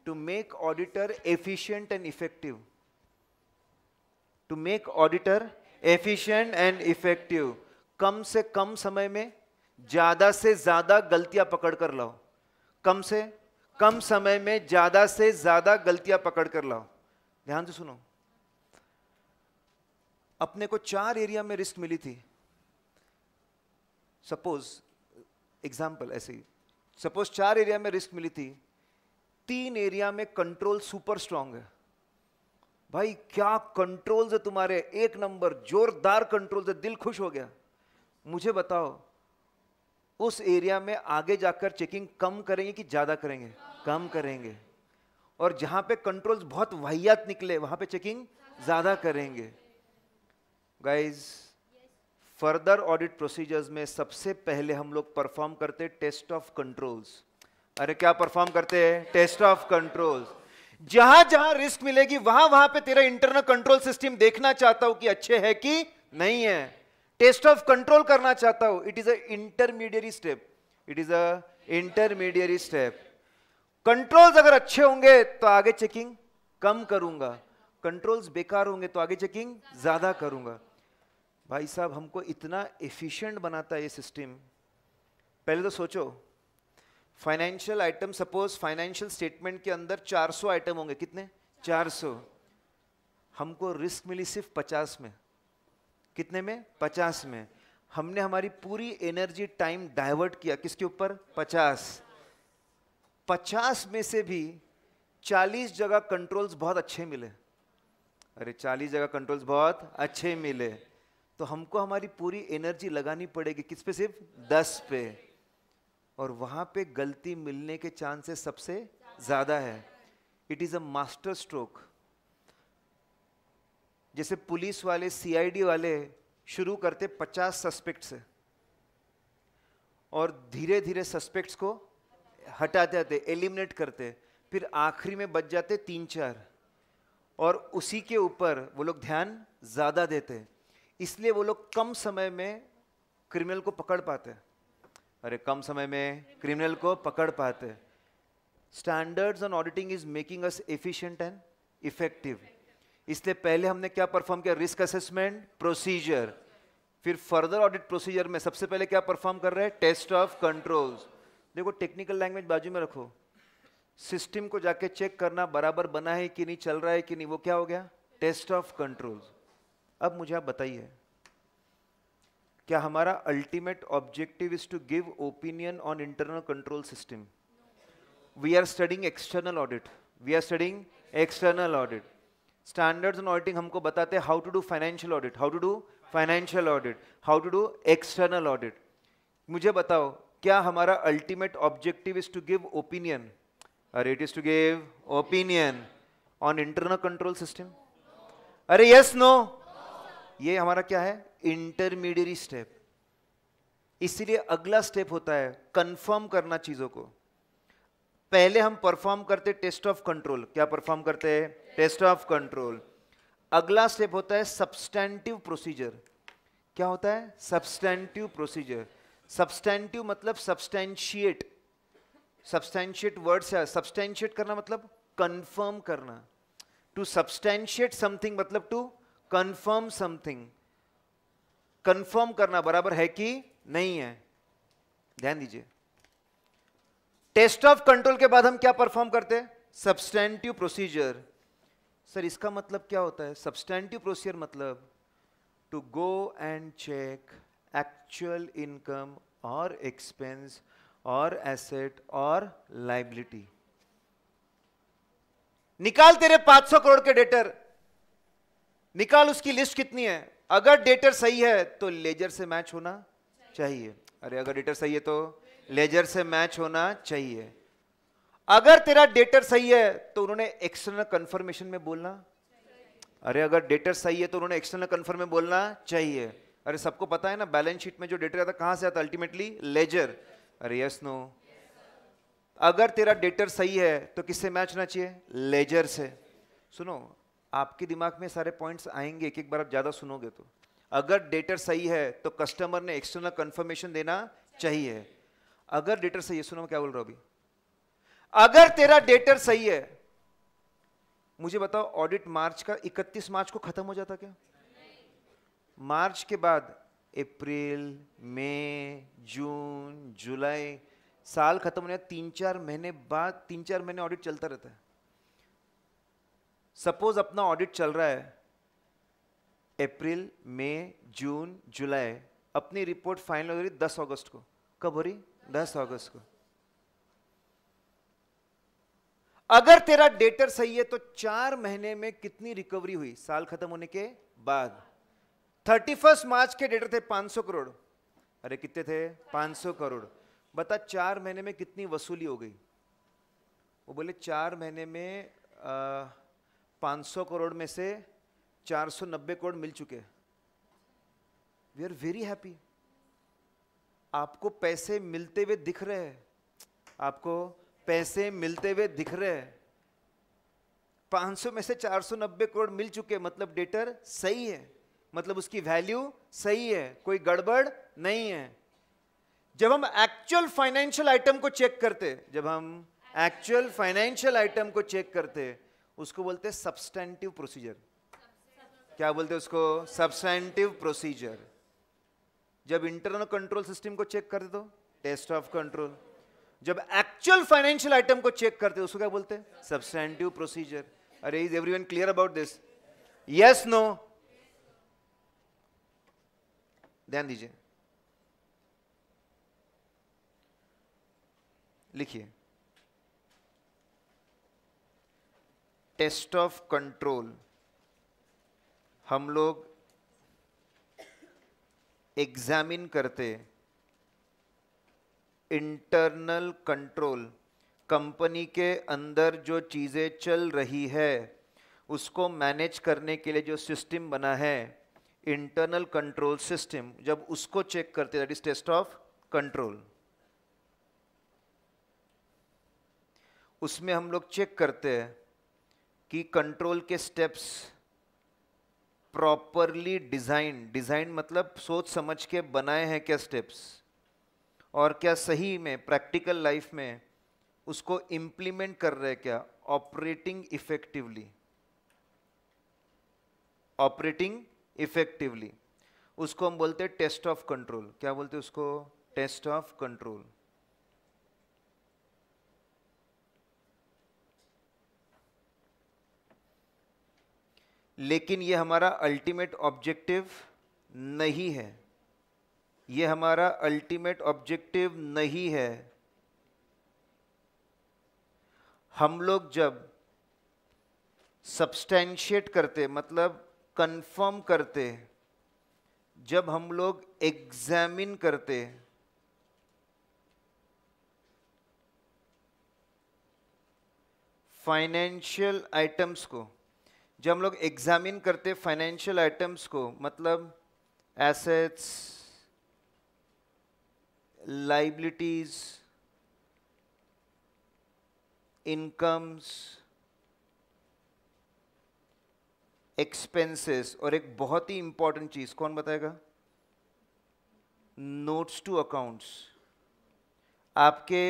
to make auditor efficient and effective. To make auditor efficient and effective. कम से कम समय में ज़्यादा से ज़्यादा गलतियां पकड़ कर लाओ कम से कम समय में ज़्यादा से ज़्यादा गलतियां पकड़ कर लाओ ध्यान से सुनो अपने को चार एरिया में रिस्क मिली थी सपोज एग्जाम्पल ऐसे ही सपोज चार एरिया में रिस्क मिली थी तीन एरिया में कंट्रोल सुपर स्ट्रांग है भाई क्या कंट्रोल है तुम्हारे एक नंबर जोरदार कंट्रोल है दिल खुश हो गया मुझे बताओ उस एरिया में आगे जाकर चेकिंग कम करेंगे कि ज्यादा करेंगे कम करेंगे और जहां पे कंट्रोल्स बहुत वाहियात निकले वहां पे चेकिंग ज्यादा करेंगे गाइज फर्दर ऑडिट प्रोसीजर्स में सबसे पहले हम लोग परफॉर्म करते टेस्ट ऑफ कंट्रोल्स अरे क्या परफॉर्म करते हैं टेस्ट ऑफ कंट्रोल जहां जहां रिस्क मिलेगी वहां वहां पे तेरा इंटरनल कंट्रोल सिस्टम देखना चाहता हूं कि अच्छे है कि नहीं है टेस्ट ऑफ कंट्रोल करना चाहता हूं it is a intermediary step it is a intermediary step controls अगर अच्छे होंगे तो आगे चेकिंग कम करूंगा कंट्रोल्स बेकार होंगे तो आगे चेकिंग ज्यादा करूंगा भाई साहब हमको इतना एफिशिएंट बनाता है ये सिस्टम पहले तो सोचो financial item suppose financial statement के अंदर 400 आइटम होंगे कितने 400 हमको रिस्क मिली सिर्फ 50 में कितने में 50 में हमने हमारी पूरी एनर्जी टाइम डाइवर्ट किया किसके ऊपर 50 50 में से भी 40 जगह कंट्रोल्स बहुत अच्छे मिले अरे 40 जगह कंट्रोल्स बहुत अच्छे मिले तो हमको हमारी पूरी एनर्जी लगानी पड़ेगी किस पे सिर्फ 10 पे और वहां पे गलती मिलने के चांसेस सबसे ज़्यादा है it is a master stroke जैसे पुलिस वाले सीआईडी वाले शुरू करते 50 सस्पेक्ट से और धीरे धीरे सस्पेक्ट्स को हटाते आते एलिमिनेट करते फिर आखिरी में बच जाते तीन चार और उसी के ऊपर वो लोग ध्यान ज़्यादा देते इसलिए वो लोग कम समय में क्रिमिनल को पकड़ पाते हैं अरे कम समय में क्रिमिनल को पकड़ पाते standards on auditing is making us efficient and effective इसलिए पहले हमने क्या परफॉर्म किया रिस्क असेसमेंट प्रोसीजर फिर फर्दर ऑडिट प्रोसीजर में सबसे पहले क्या परफॉर्म कर रहे हैं टेस्ट ऑफ कंट्रोल्स देखो टेक्निकल लैंग्वेज बाजू में रखो सिस्टम को जाके चेक करना बराबर बना है कि नहीं चल रहा है कि नहीं वो क्या हो गया टेस्ट ऑफ कंट्रोल्स अब मुझे आप बताइए क्या हमारा ultimate objective is to give opinion on internal control system we are studying external audit we are studying external audit standards and auditing हमको बताते हैं how to do financial audit how to do financial audit how to do external audit मुझे बताओ क्या हमारा ultimate objective is to give opinion अरे it is to give opinion on internal control system अरे yes no ये हमारा क्या है इंटरमीडियरी स्टेप इसलिए अगला स्टेप होता है कंफर्म करना चीज़ों को पहले हम परफॉर्म करते टेस्ट ऑफ कंट्रोल क्या परफॉर्म करते हैं टेस्ट ऑफ कंट्रोल अगला स्टेप होता है सब्सटेंटिव प्रोसीजर क्या होता है सब्सटैंटिव प्रोसीजर सब्सटेंटिव मतलब सब्सटेंशिएट सब्सटैंशिएट वर्ड से सब्सटेंशिएट करना मतलब कंफर्म करना टू सब्सटेंशिएट समथिंग मतलब टू कंफर्म समथिंग कंफर्म करना बराबर है कि नहीं है ध्यान दीजिए टेस्ट ऑफ कंट्रोल के बाद हम क्या परफॉर्म करते हैं प्रोसीजर सर इसका मतलब क्या होता है सब्सटेंटिव प्रोसीजर मतलब to go and check actual income और एक्सपेंस और एसेट और लाइबिलिटी निकाल तेरे 500 करोड़ के डेटर निकाल उसकी लिस्ट कितनी है अगर डेटर सही है तो लेजर से मैच होना चाहिए अरे अगर डेटर सही है तो लेजर से मैच होना चाहिए अगर तेरा डेटर सही है तो उन्होंने एक्सटर्नल कंफर्मेशन में बोलना अरे अगर डेटर सही है तो उन्होंने एक्सटर्नल कंफर्म में बोलना चाहिए अरे सबको पता है ना बैलेंस शीट में जो डेटर आता कहां से आता अल्टीमेटली लेजर अरे यस नो अगर तेरा डेटर सही है तो किससे मैच होना चाहिए लेजर से सुनो आपके दिमाग में सारे पॉइंट्स आएंगे एक एक बार आप ज़्यादा सुनोगे तो अगर डेटर सही है तो कस्टमर ने एक्सटर्नल कंफर्मेशन देना चाहिए अगर डेटर सही है सुनो मैं क्या बोल रहा हूं अभी अगर तेरा डेटर सही है मुझे बताओ ऑडिट मार्च का 31 मार्च को खत्म हो जाता क्या मार्च के बाद अप्रैल मई जून जुलाई साल खत्म होने तीन चार महीने बाद तीन चार महीने ऑडिट चलता रहता है सपोज अपना ऑडिट चल रहा है अप्रैल मई जून जुलाई अपनी रिपोर्ट फाइनल हो रही दस अगस्त को कब हो रही दस अगस्त को अगर तेरा डेटर सही है तो चार महीने में कितनी रिकवरी हुई साल खत्म होने के बाद थर्टी फर्स्ट मार्च के डेटर थे 500 करोड़ अरे कितने थे 500 करोड़ बता चार महीने में कितनी वसूली हो गई वो बोले चार महीने में आ, 500 करोड़ में से 490 करोड़ मिल चुके वी आर वेरी हैप्पी आपको पैसे मिलते हुए दिख रहे हैं आपको पैसे मिलते हुए दिख रहे हैं 500 में से 490 करोड़ मिल चुके मतलब डेटर सही है मतलब उसकी वैल्यू सही है कोई गड़बड़ नहीं है जब हम एक्चुअल फाइनेंशियल आइटम को चेक करते जब हम एक्चुअल फाइनेंशियल आइटम को चेक करते उसको बोलते हैं सब्सटेंटिव प्रोसीजर क्या बोलते हैं उसको सब्सटेंटिव प्रोसीजर जब इंटरनल कंट्रोल सिस्टम को चेक करते तो टेस्ट ऑफ कंट्रोल जब एक्चुअल फाइनेंशियल आइटम को चेक करते तो, उसको क्या बोलते हैं सब्सटेंटिव प्रोसीजर अरे is everyone clear about this yes no ध्यान दीजिए लिखिए टेस्ट ऑफ कंट्रोल हम लोग एग्जामिन करते इंटरनल कंट्रोल कंपनी के अंदर जो चीज़ें चल रही है उसको मैनेज करने के लिए जो सिस्टम बना है इंटरनल कंट्रोल सिस्टम जब उसको चेक करते that is test of control उसमें हम लोग चेक करते हैं कि कंट्रोल के स्टेप्स प्रॉपरली डिज़ाइन डिज़ाइन मतलब सोच समझ के बनाए हैं क्या स्टेप्स और क्या सही में प्रैक्टिकल लाइफ में उसको इम्प्लीमेंट कर रहे क्या ऑपरेटिंग इफेक्टिवली ऑपरेटिंग इफेक्टिवली उसको हम बोलते हैं टेस्ट ऑफ कंट्रोल क्या बोलते हैं उसको टेस्ट ऑफ कंट्रोल लेकिन ये हमारा अल्टीमेट ऑब्जेक्टिव नहीं है ये हमारा अल्टीमेट ऑब्जेक्टिव नहीं है हम लोग जब सब्सटैंशिएट करते मतलब कंफर्म करते जब हम लोग एग्जामिन करते फाइनेंशियल आइटम्स को जब हम लोग एग्जामिन करते फाइनेंशियल आइटम्स को मतलब एसेट्स लाइबिलिटीज इनकम्स एक्सपेंसेस और एक बहुत ही इंपॉर्टेंट चीज कौन बताएगा नोट्स टू अकाउंट्स आपके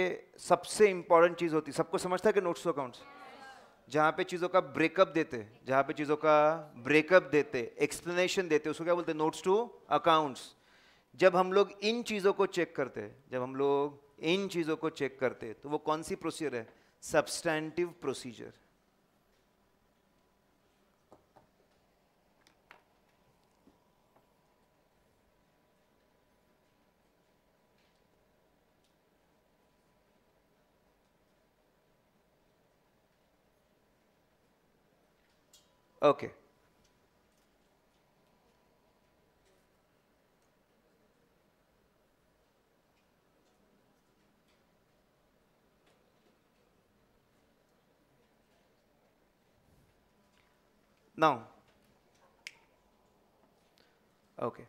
सबसे इंपॉर्टेंट चीज होती सबको समझता है कि नोट्स टू अकाउंट्स जहां पे चीज़ों का ब्रेकअप देते जहां पे चीज़ों का ब्रेकअप देते एक्सप्लेनेशन देते उसको क्या बोलते नोट्स टू अकाउंट्स जब हम लोग इन चीज़ों को चेक करते जब हम लोग इन चीज़ों को चेक करते तो वो कौन सी प्रोसीजर है substantive procedure Okay. Now, okay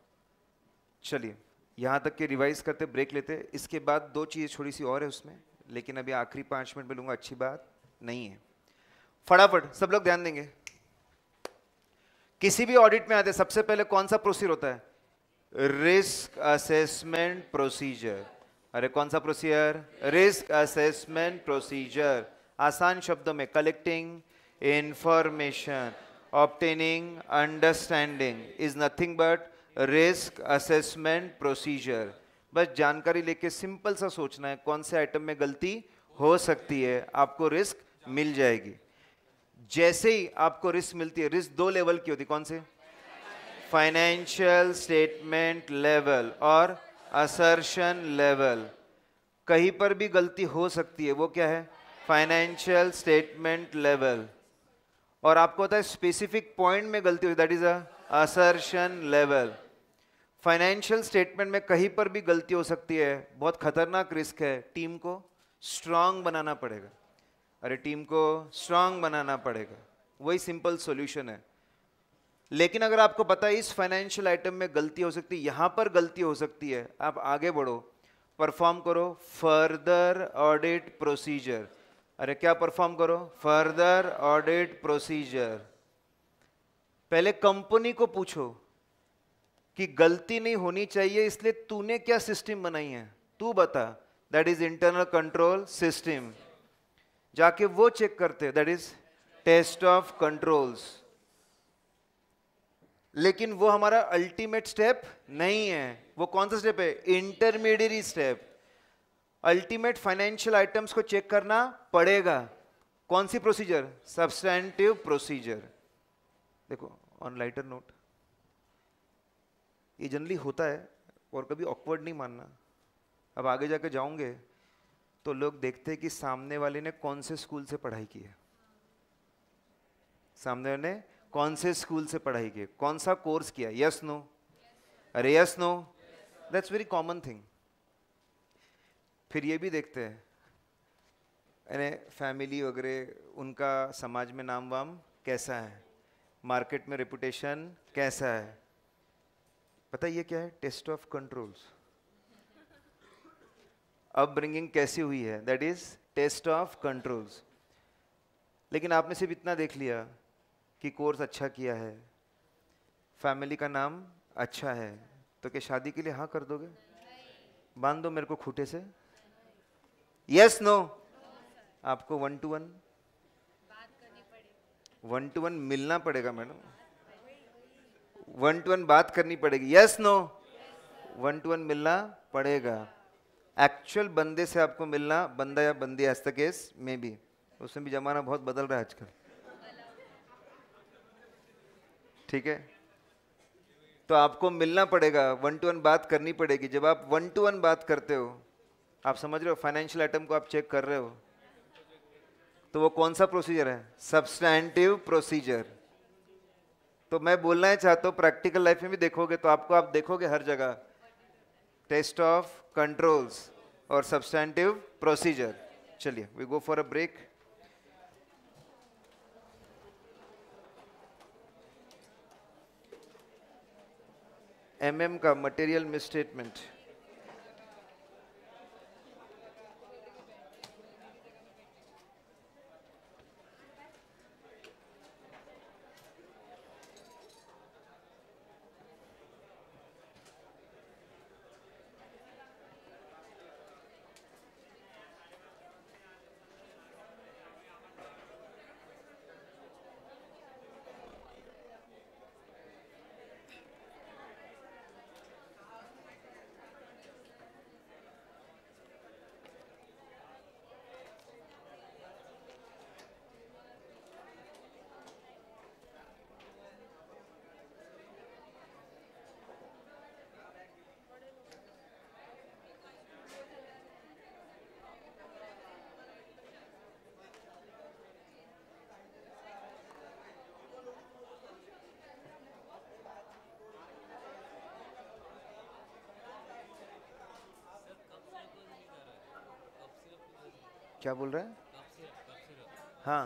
चलिए यहाँ तक के रिवाइज करते ब्रेक लेते इसके बाद दो चीज़ थोड़ी सी और है उसमें लेकिन अभी आखिरी पाँच मिनट में लूँगा अच्छी बात नहीं है फटाफट सब लोग ध्यान देंगे किसी भी ऑडिट में आते सबसे पहले कौन सा प्रोसीजर होता है रिस्क असेसमेंट प्रोसीजर अरे कौन सा प्रोसीजर रिस्क असेसमेंट प्रोसीजर आसान शब्दों में collecting information obtaining understanding is nothing but risk assessment procedure बस जानकारी लेके सिंपल सा सोचना है कौन से आइटम में गलती हो सकती है आपको रिस्क मिल जाएगी जैसे ही आपको रिस्क मिलती है रिस्क दो लेवल की होती कौन से फाइनेंशियल स्टेटमेंट लेवल और असर्शन लेवल कहीं पर भी गलती हो सकती है वो क्या है फाइनेंशियल स्टेटमेंट लेवल और आपको होता है स्पेसिफिक पॉइंट में गलती है that is assertion level financial statement में कहीं पर भी गलती हो सकती है बहुत खतरनाक रिस्क है टीम को स्ट्रांग बनाना पड़ेगा अरे टीम को स्ट्रांग बनाना पड़ेगा वही सिंपल सॉल्यूशन है लेकिन अगर आपको पता है इस फाइनेंशियल आइटम में गलती हो सकती है यहां पर गलती हो सकती है आप आगे बढ़ो परफॉर्म करो फर्दर ऑडिट प्रोसीजर अरे क्या परफॉर्म करो फर्दर ऑडिट प्रोसीजर पहले कंपनी को पूछो कि गलती नहीं होनी चाहिए इसलिए तूने क्या सिस्टम बनाई है तू बता that is internal control system जाके वो चेक करते that is test of controls लेकिन वो हमारा अल्टीमेट स्टेप नहीं है वो कौन सा स्टेप है intermediary step ultimate financial items को चेक करना पड़ेगा कौन सी प्रोसीजर सब्सटेंटिव प्रोसीजर देखो ऑन लाइटर नोट ये जनरली होता है और कभी ऑकवर्ड नहीं मानना अब आगे जाके जाऊंगे तो लोग देखते हैं कि सामने वाले ने कौन से स्कूल से पढ़ाई की है सामने वाले ने कौन से स्कूल से पढ़ाई की कौन सा कोर्स किया यस नो अरे yes no that's very common thing फिर ये भी देखते हैं अरे फैमिली वगैरह उनका समाज में नाम वाम कैसा है मार्केट में रेपुटेशन कैसा है पता ये क्या है टेस्ट ऑफ कंट्रोल्स अपब्रिंगिंग कैसी हुई है that is test of controls लेकिन आपने सिर्फ इतना देख लिया कि कोर्स अच्छा किया है फैमिली का नाम अच्छा है तो क्या शादी के लिए हाँ कर दोगे बांध दो मेरे को खूटे से यस नो आपको one to one one to one मिलना पड़ेगा मैडम वन टू वन बात करनी पड़ेगी yes no one to one मिलना पड़ेगा एक्चुअल बंदे से आपको मिलना बंदा या बंदी आज तक केस में भी उसमें भी ज़माना बहुत बदल रहा है आजकल ठीक है तो आपको मिलना पड़ेगा वन टू वन बात करनी पड़ेगी जब आप वन टू वन बात करते हो आप समझ रहे हो फाइनेंशियल आइटम को आप चेक कर रहे हो तो वो कौन सा प्रोसीजर है सबस्टैंडिव प्रोसीजर तो मैं बोलना चाहता हूँ प्रैक्टिकल लाइफ में भी देखोगे तो आपको आप देखोगे हर जगह टेस्ट ऑफ कंट्रोल्स और सब्सटेंटिव प्रोसीजर चलिए we go for a break MM का मटेरियल मिसस्टेटमेंट क्या बोल रहे हैं हाँ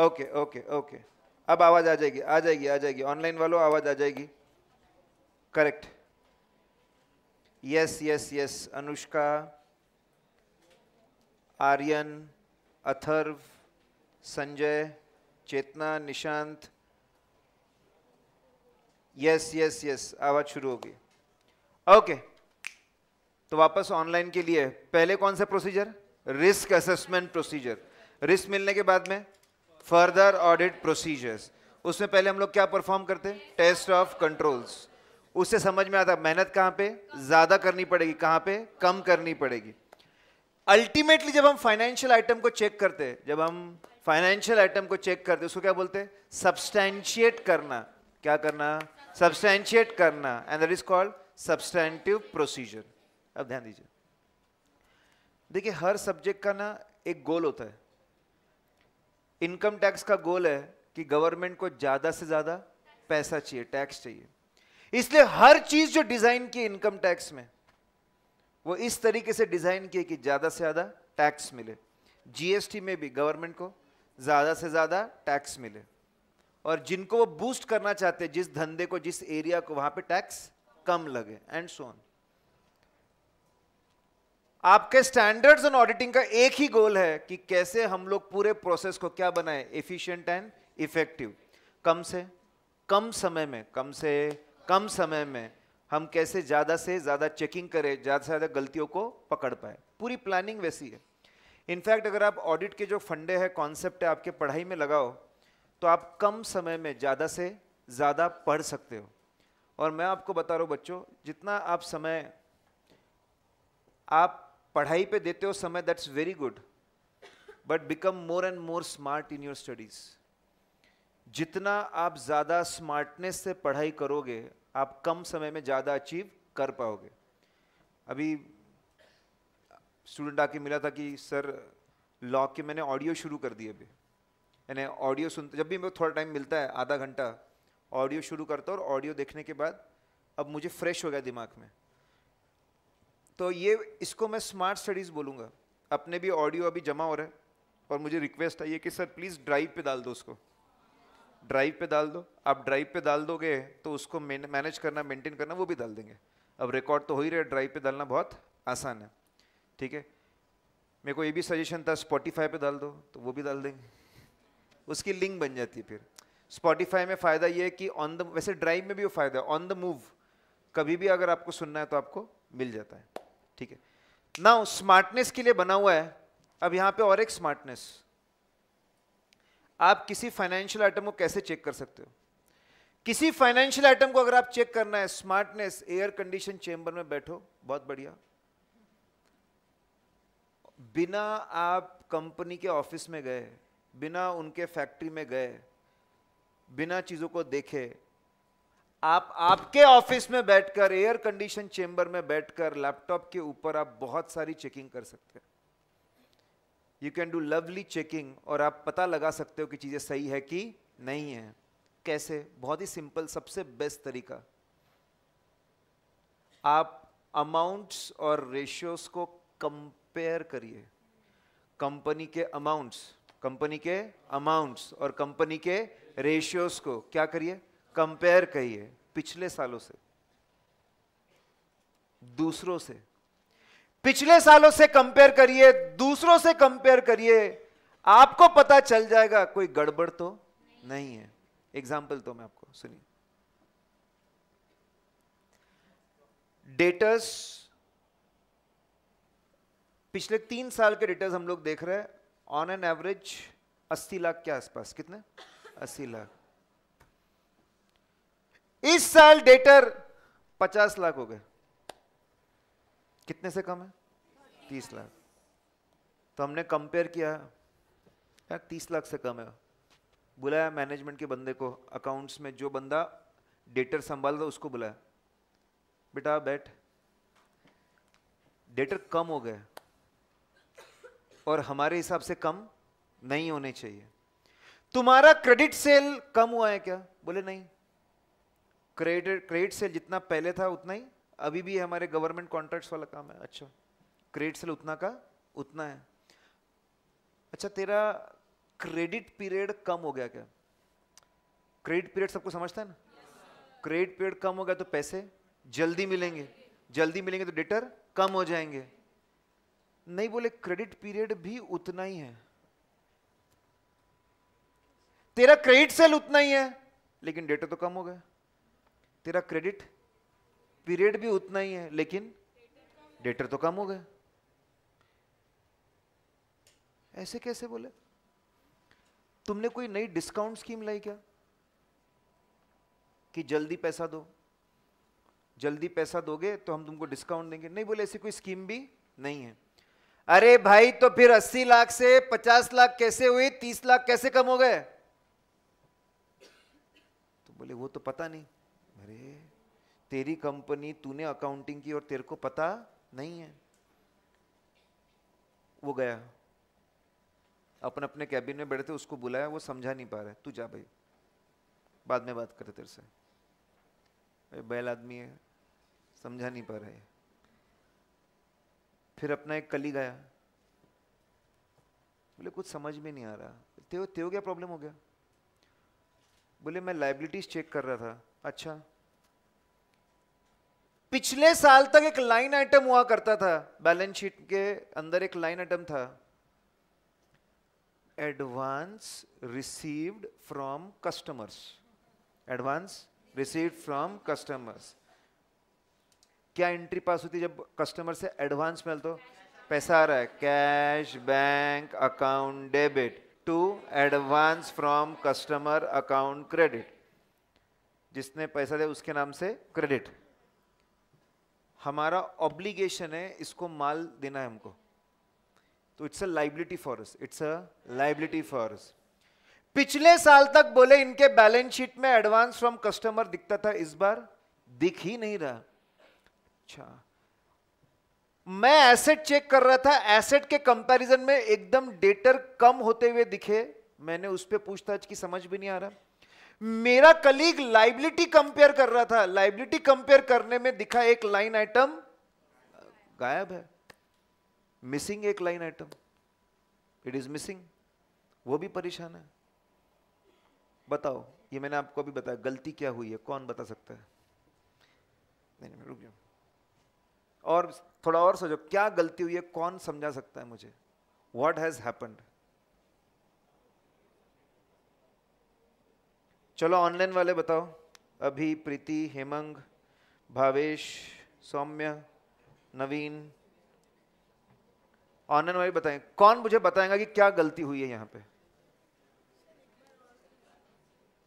ओके ओके ओके अब आवाज़ आ जाएगी आ जाएगी आ जाएगी ऑनलाइन वालों आवाज़ आ जाएगी correct yes yes yes Anushka Aryan Atharva Sanjay Chetna Nishant yes yes yes आवाज़ शुरू होगी ओके तो वापस ऑनलाइन के लिए पहले कौन सा procedure risk assessment procedure risk मिलने के बाद में फर्दर ऑडिट प्रोसीजर्स उसमें पहले हम लोग क्या परफॉर्म करते हैं टेस्ट ऑफ कंट्रोल्स उससे समझ में आता मेहनत कहाँ पे ज़्यादा करनी पड़ेगी कहाँ पे कम करनी पड़ेगी अल्टीमेटली जब हम फाइनेंशियल आइटम को चेक करते हैं जब हम फाइनेंशियल आइटम को चेक करते उसको क्या बोलते हैं सब्सटैंशिएट करना क्या करना सब्सटैंशिएट करना and that is called substantive procedure अब ध्यान दीजिए देखिए हर सब्जेक्ट का ना एक गोल होता है इनकम टैक्स का गोल है कि गवर्नमेंट को ज्यादा से ज्यादा पैसा चाहिए टैक्स चाहिए इसलिए हर चीज जो डिजाइन की इनकम टैक्स में वो इस तरीके से डिजाइन किए कि ज्यादा से ज्यादा टैक्स मिले जीएसटी में भी गवर्नमेंट को ज्यादा से ज्यादा टैक्स मिले और जिनको वो बूस्ट करना चाहते हैं जिस धंधे को जिस एरिया को वहां पे टैक्स कम लगे एंड सोन so आपके स्टैंडर्ड्स एंड ऑडिटिंग का एक ही गोल है कि कैसे हम लोग पूरे प्रोसेस को क्या बनाए इफिशियंट एंड इफेक्टिव कम से कम समय में कम से कम समय में हम कैसे ज़्यादा से ज़्यादा चेकिंग करें ज़्यादा से ज़्यादा गलतियों को पकड़ पाए पूरी प्लानिंग वैसी है इनफैक्ट अगर आप ऑडिट के जो फंडे हैं कॉन्सेप्ट है आपके पढ़ाई में लगाओ तो आप कम समय में ज़्यादा से ज़्यादा पढ़ सकते हो और मैं आपको बता रहा हूँ बच्चों जितना आप समय आप पढ़ाई पे देते हो समय that's very good but become more and more smart in your studies जितना आप ज़्यादा स्मार्टनेस से पढ़ाई करोगे आप कम समय में ज़्यादा अचीव कर पाओगे अभी स्टूडेंट आके मिला था कि सर लॉ के मैंने ऑडियो शुरू कर दिए अभी यानी ऑडियो सुनते जब भी मेरे थोड़ा टाइम मिलता है आधा घंटा ऑडियो शुरू करता हूँ और ऑडियो देखने के बाद अब मुझे फ्रेश हो गया दिमाग में तो ये इसको मैं स्मार्ट स्टडीज़ बोलूँगा अपने भी ऑडियो अभी जमा हो रहा है और मुझे रिक्वेस्ट आई है कि सर प्लीज़ ड्राइव पे डाल दो उसको ड्राइव पे डाल दो आप ड्राइव पे डाल दोगे तो उसको मैनेज करना मेंटेन करना वो भी डाल देंगे अब रिकॉर्ड तो हो ही रहा है ड्राइव पे डालना बहुत आसान है ठीक है मेरे को ये भी सजेशन था स्पॉटीफाई पे डाल दो तो वो भी डाल देंगे उसकी लिंक बन जाती है फिर स्पॉटीफाई में फ़ायदा ये है कि ऑन द वैसे ड्राइव में भी वो फ़ायदा है ऑन द मूव कभी भी अगर आपको सुनना है तो आपको मिल जाता है ठीक है ना स्मार्टनेस के लिए बना हुआ है अब यहां पे और एक स्मार्टनेस आप किसी फाइनेंशियल आइटम को कैसे चेक कर सकते हो किसी फाइनेंशियल आइटम को अगर आप चेक करना है स्मार्टनेस एयर कंडीशन चेंबर में बैठो बहुत बढ़िया बिना आप कंपनी के ऑफिस में गए बिना उनके फैक्ट्री में गए बिना चीज़ों को देखे आप आपके ऑफिस में बैठकर एयर कंडीशन चेंबर में बैठकर लैपटॉप के ऊपर आप बहुत सारी चेकिंग कर सकते हैं you can do lovely checking और आप पता लगा सकते हो कि चीज़ें सही है कि नहीं है कैसे बहुत ही सिंपल सबसे बेस्ट तरीका आप अमाउंट्स और रेशियोस को कंपेयर करिए कंपनी के अमाउंट्स कंपनी के अमाउंट्स और कंपनी के रेशियोस को क्या करिए कंपेयर करिए पिछले सालों से दूसरों से पिछले सालों से कंपेयर करिए दूसरों से कंपेयर करिए आपको पता चल जाएगा कोई गड़बड़ तो नहीं, नहीं है एग्जाम्पल तो मैं आपको सुनिए डेटर्स पिछले तीन साल के डेटर्स हम लोग देख रहे हैं ऑन एन एवरेज अस्सी लाख के आसपास कितने अस्सी लाख इस साल डेटर पचास लाख हो गए कितने से कम है तीस लाख तो हमने कंपेयर किया यार तीस लाख से कम है बुलाया मैनेजमेंट के बंदे को अकाउंट्स में जो बंदा डेटर संभाल रहा उसको बुलाया बेटा बैठ डेटर कम हो गए और हमारे हिसाब से कम नहीं होने चाहिए तुम्हारा क्रेडिट सेल कम हुआ है क्या बोले नहीं क्रेडिट क्रेडिट सेल जितना पहले था उतना ही अभी भी हमारे गवर्नमेंट कॉन्ट्रैक्ट्स वाला काम है अच्छा क्रेडिट सेल उतना का उतना है अच्छा तेरा क्रेडिट पीरियड कम हो गया क्या क्रेडिट पीरियड सबको समझता है ना क्रेडिट पीरियड कम हो गया तो पैसे जल्दी मिलेंगे जल्दी मिलेंगे तो डेटर कम हो जाएंगे नहीं बोले क्रेडिट पीरियड भी उतना ही है तेरा क्रेडिट सेल उतना ही है लेकिन डेटर तो कम हो गया तेरा क्रेडिट पीरियड भी उतना ही है लेकिन डेटर तो कम हो गया ऐसे कैसे बोले तुमने कोई नई डिस्काउंट स्कीम लाई क्या कि जल्दी पैसा दो जल्दी पैसा दोगे तो हम तुमको डिस्काउंट देंगे नहीं बोले ऐसी कोई स्कीम भी नहीं है अरे भाई तो फिर 80 लाख से 50 लाख कैसे हुए 30 लाख कैसे कम हो गए तो बोले वो तो पता नहीं अरे तेरी कंपनी तूने अकाउंटिंग की और तेरे को पता नहीं है वो गया अपने अपने कैबिन में बैठे थे उसको बुलाया वो समझा नहीं पा रहा तू जा भाई बाद में बात करते तेरे से भाई बैल आदमी है समझा नहीं पा रहा है फिर अपना एक कली गया बोले कुछ समझ में नहीं आ रहा ते हो क्या प्रॉब्लम हो गया बोले मैं लाइबिलिटीज चेक कर रहा था अच्छा पिछले साल तक एक लाइन आइटम हुआ करता था बैलेंस शीट के अंदर एक लाइन आइटम था advance received from customers advance received from customers क्या एंट्री पास होती जब कस्टमर से एडवांस मिल तो पैसा आ रहा है cash bank account debit to advance from customer account credit जिसने पैसा दिया उसके नाम से क्रेडिट हमारा ऑब्लिगेशन है इसको माल देना है हमको तो it's a liability for us it's a liability for us पिछले साल तक बोले इनके बैलेंस शीट में एडवांस फ्रॉम कस्टमर दिखता था इस बार दिख ही नहीं रहा अच्छा मैं एसेट चेक कर रहा था एसेट के कंपैरिजन में एकदम डेटर कम होते हुए दिखे मैंने उस पर पूछताछ की समझ भी नहीं आ रहा मेरा कलीग लाइबिलिटी कंपेयर कर रहा था लाइबिलिटी कंपेयर करने में दिखा एक लाइन आइटम गायब है मिसिंग एक line item it is missing वो भी परेशान है बताओ ये मैंने आपको अभी बताया गलती क्या हुई है कौन बता सकता है नहीं नहीं रुक जाओ और थोड़ा और सोचो क्या गलती हुई है कौन समझा सकता है मुझे वॉट हैज हैपन्ड चलो ऑनलाइन वाले बताओ अभी प्रीति हेमंग भावेश सौम्य नवीन ऑनलाइन वाले बताएं कौन मुझे बताएगा कि क्या गलती हुई है यहाँ पे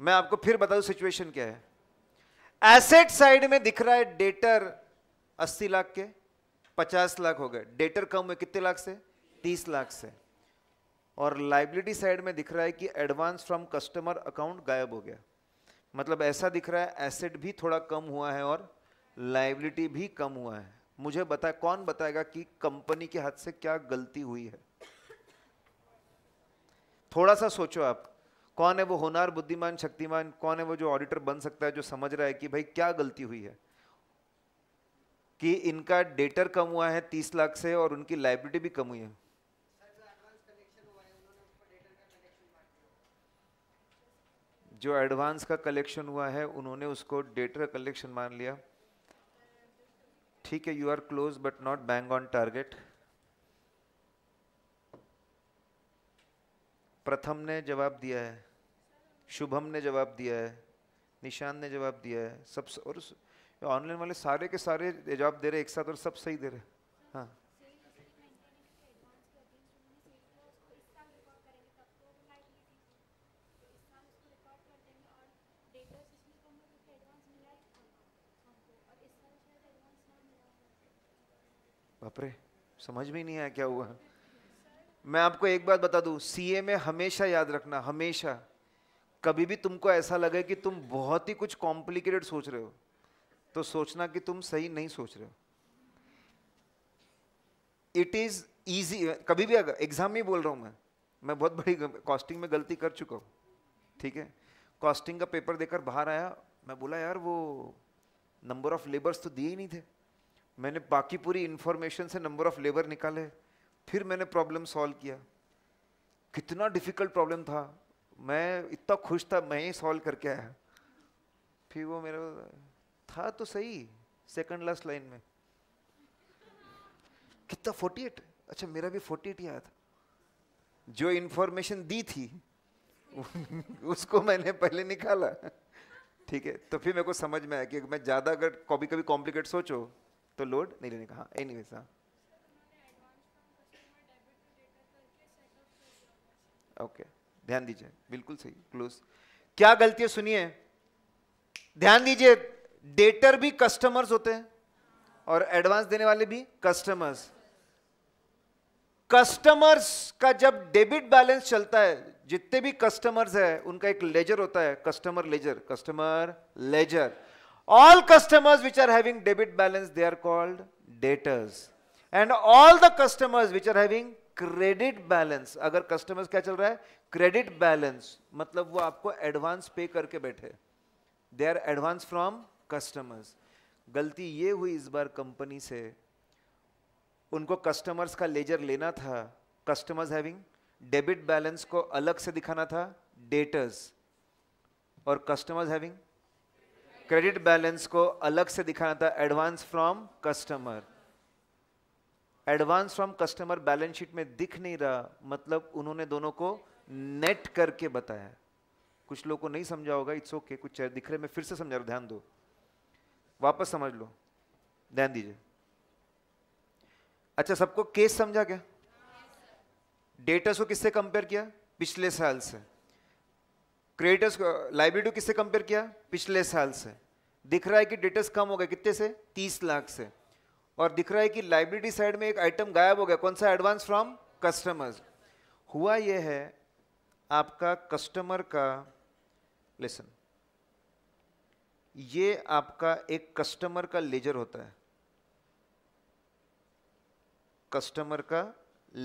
मैं आपको फिर बता दू सिचुएशन क्या है एसेट साइड में दिख रहा है डेटर 80 लाख के 50 लाख हो गए डेटर कम हुए कितने लाख से 30 लाख से और लाइबिलिटी साइड में दिख रहा है कि एडवांस फ्रॉम कस्टमर अकाउंट गायब हो गया मतलब ऐसा दिख रहा है एसेट भी थोड़ा कम हुआ है और लाइबिलिटी भी कम हुआ है मुझे बता कौन बताएगा कि कंपनी के हाथ से क्या गलती हुई है थोड़ा सा सोचो आप कौन है वो होनार बुद्धिमान शक्तिमान कौन है वो जो ऑडिटर बन सकता है जो समझ रहा है कि भाई क्या गलती हुई है कि इनका डेटर कम हुआ है तीस लाख से और उनकी लाइबिलिटी भी कम हुई है जो एडवांस का कलेक्शन हुआ है उन्होंने उसको डेटर कलेक्शन मान लिया ठीक है you are close but not bang on target Pratham ने जवाब दिया है शुभम ने जवाब दिया है निशान ने जवाब दिया है सब और ऑनलाइन वाले सारे के सारे जवाब दे रहे एक साथ और सब सही दे रहे हाँ बापरे समझ में नहीं आया क्या हुआ मैं आपको एक बात बता दूं सीए में हमेशा याद रखना हमेशा कभी भी तुमको ऐसा लगे कि तुम बहुत ही कुछ कॉम्प्लिकेटेड सोच रहे हो तो सोचना कि तुम सही नहीं सोच रहे हो इट इज ईजी कभी भी अगर एग्जाम में बोल रहा हूं मैं मैं बहुत बड़ी कॉस्टिंग में गलती कर चुका हूं ठीक है कॉस्टिंग का पेपर देकर बाहर आया मैं बोला यार वो नंबर ऑफ लेबर्स तो दिए ही नहीं थे मैंने बाकी पूरी इन्फॉर्मेशन से नंबर ऑफ लेबर निकाले फिर मैंने प्रॉब्लम सॉल्व किया कितना डिफिकल्ट प्रॉब्लम था मैं इतना खुश था मैं ही सॉल्व करके आया फिर वो मेरा था तो सही सेकंड लास्ट लाइन में कितना फोर्टी एट अच्छा मेरा भी एट ही आया था जो इन्फॉर्मेशन दी थी उसको मैंने पहले निकाला ठीक है तो फिर मेरे को समझ में आया कि मैं ज़्यादा अगर कभी कभी कॉम्प्लिकेट सोचो तो लोड नहीं लेने का हाँ एनी वेज ओके ध्यान दीजिए बिल्कुल सही क्लोज क्या गलतियां सुनिए ध्यान दीजिए डेटर भी कस्टमर्स होते हैं और एडवांस देने वाले भी कस्टमर्स कस्टमर्स का जब डेबिट बैलेंस चलता है जितने भी कस्टमर्स है उनका एक लेजर होता है customer ledger customer ledger all customers which are having debit balance they are called debtors and all the customers which are having credit balance अगर कस्टमर्स क्या चल रहा है क्रेडिट बैलेंस मतलब वो आपको एडवांस पे करके बैठे they are advance from customers गलती ये हुई इस बार कंपनी से उनको कस्टमर्स का लेजर लेना था कस्टमर्स हैविंग डेबिट बैलेंस को अलग से दिखाना था डेटर्स और कस्टमर्स हैविंग क्रेडिट बैलेंस को अलग से दिखाना था advance from customer advance from customer balance sheet में दिख नहीं रहा मतलब उन्होंने दोनों को नेट करके बताया कुछ लोग को नहीं समझा होगा इट्स ओके okay, कुछ दिख रहे मैं फिर से समझा रहा ध्यान दो वापस समझ लो ध्यान दीजिए अच्छा सबको केस समझा क्या डेटा को किससे कंपेयर किया पिछले साल से क्रेडिटर्स लाइबिलिटी किससे कंपेयर किया पिछले साल से दिख रहा है कि डेटर्स कम हो गए कितने से तीस लाख से और दिख रहा है कि लाइबिलिटी साइड में एक आइटम गायब हो गया कौन सा एडवांस फ्रॉम कस्टमर्स हुआ यह है आपका कस्टमर का लेसन ये आपका एक कस्टमर का लेजर होता है कस्टमर का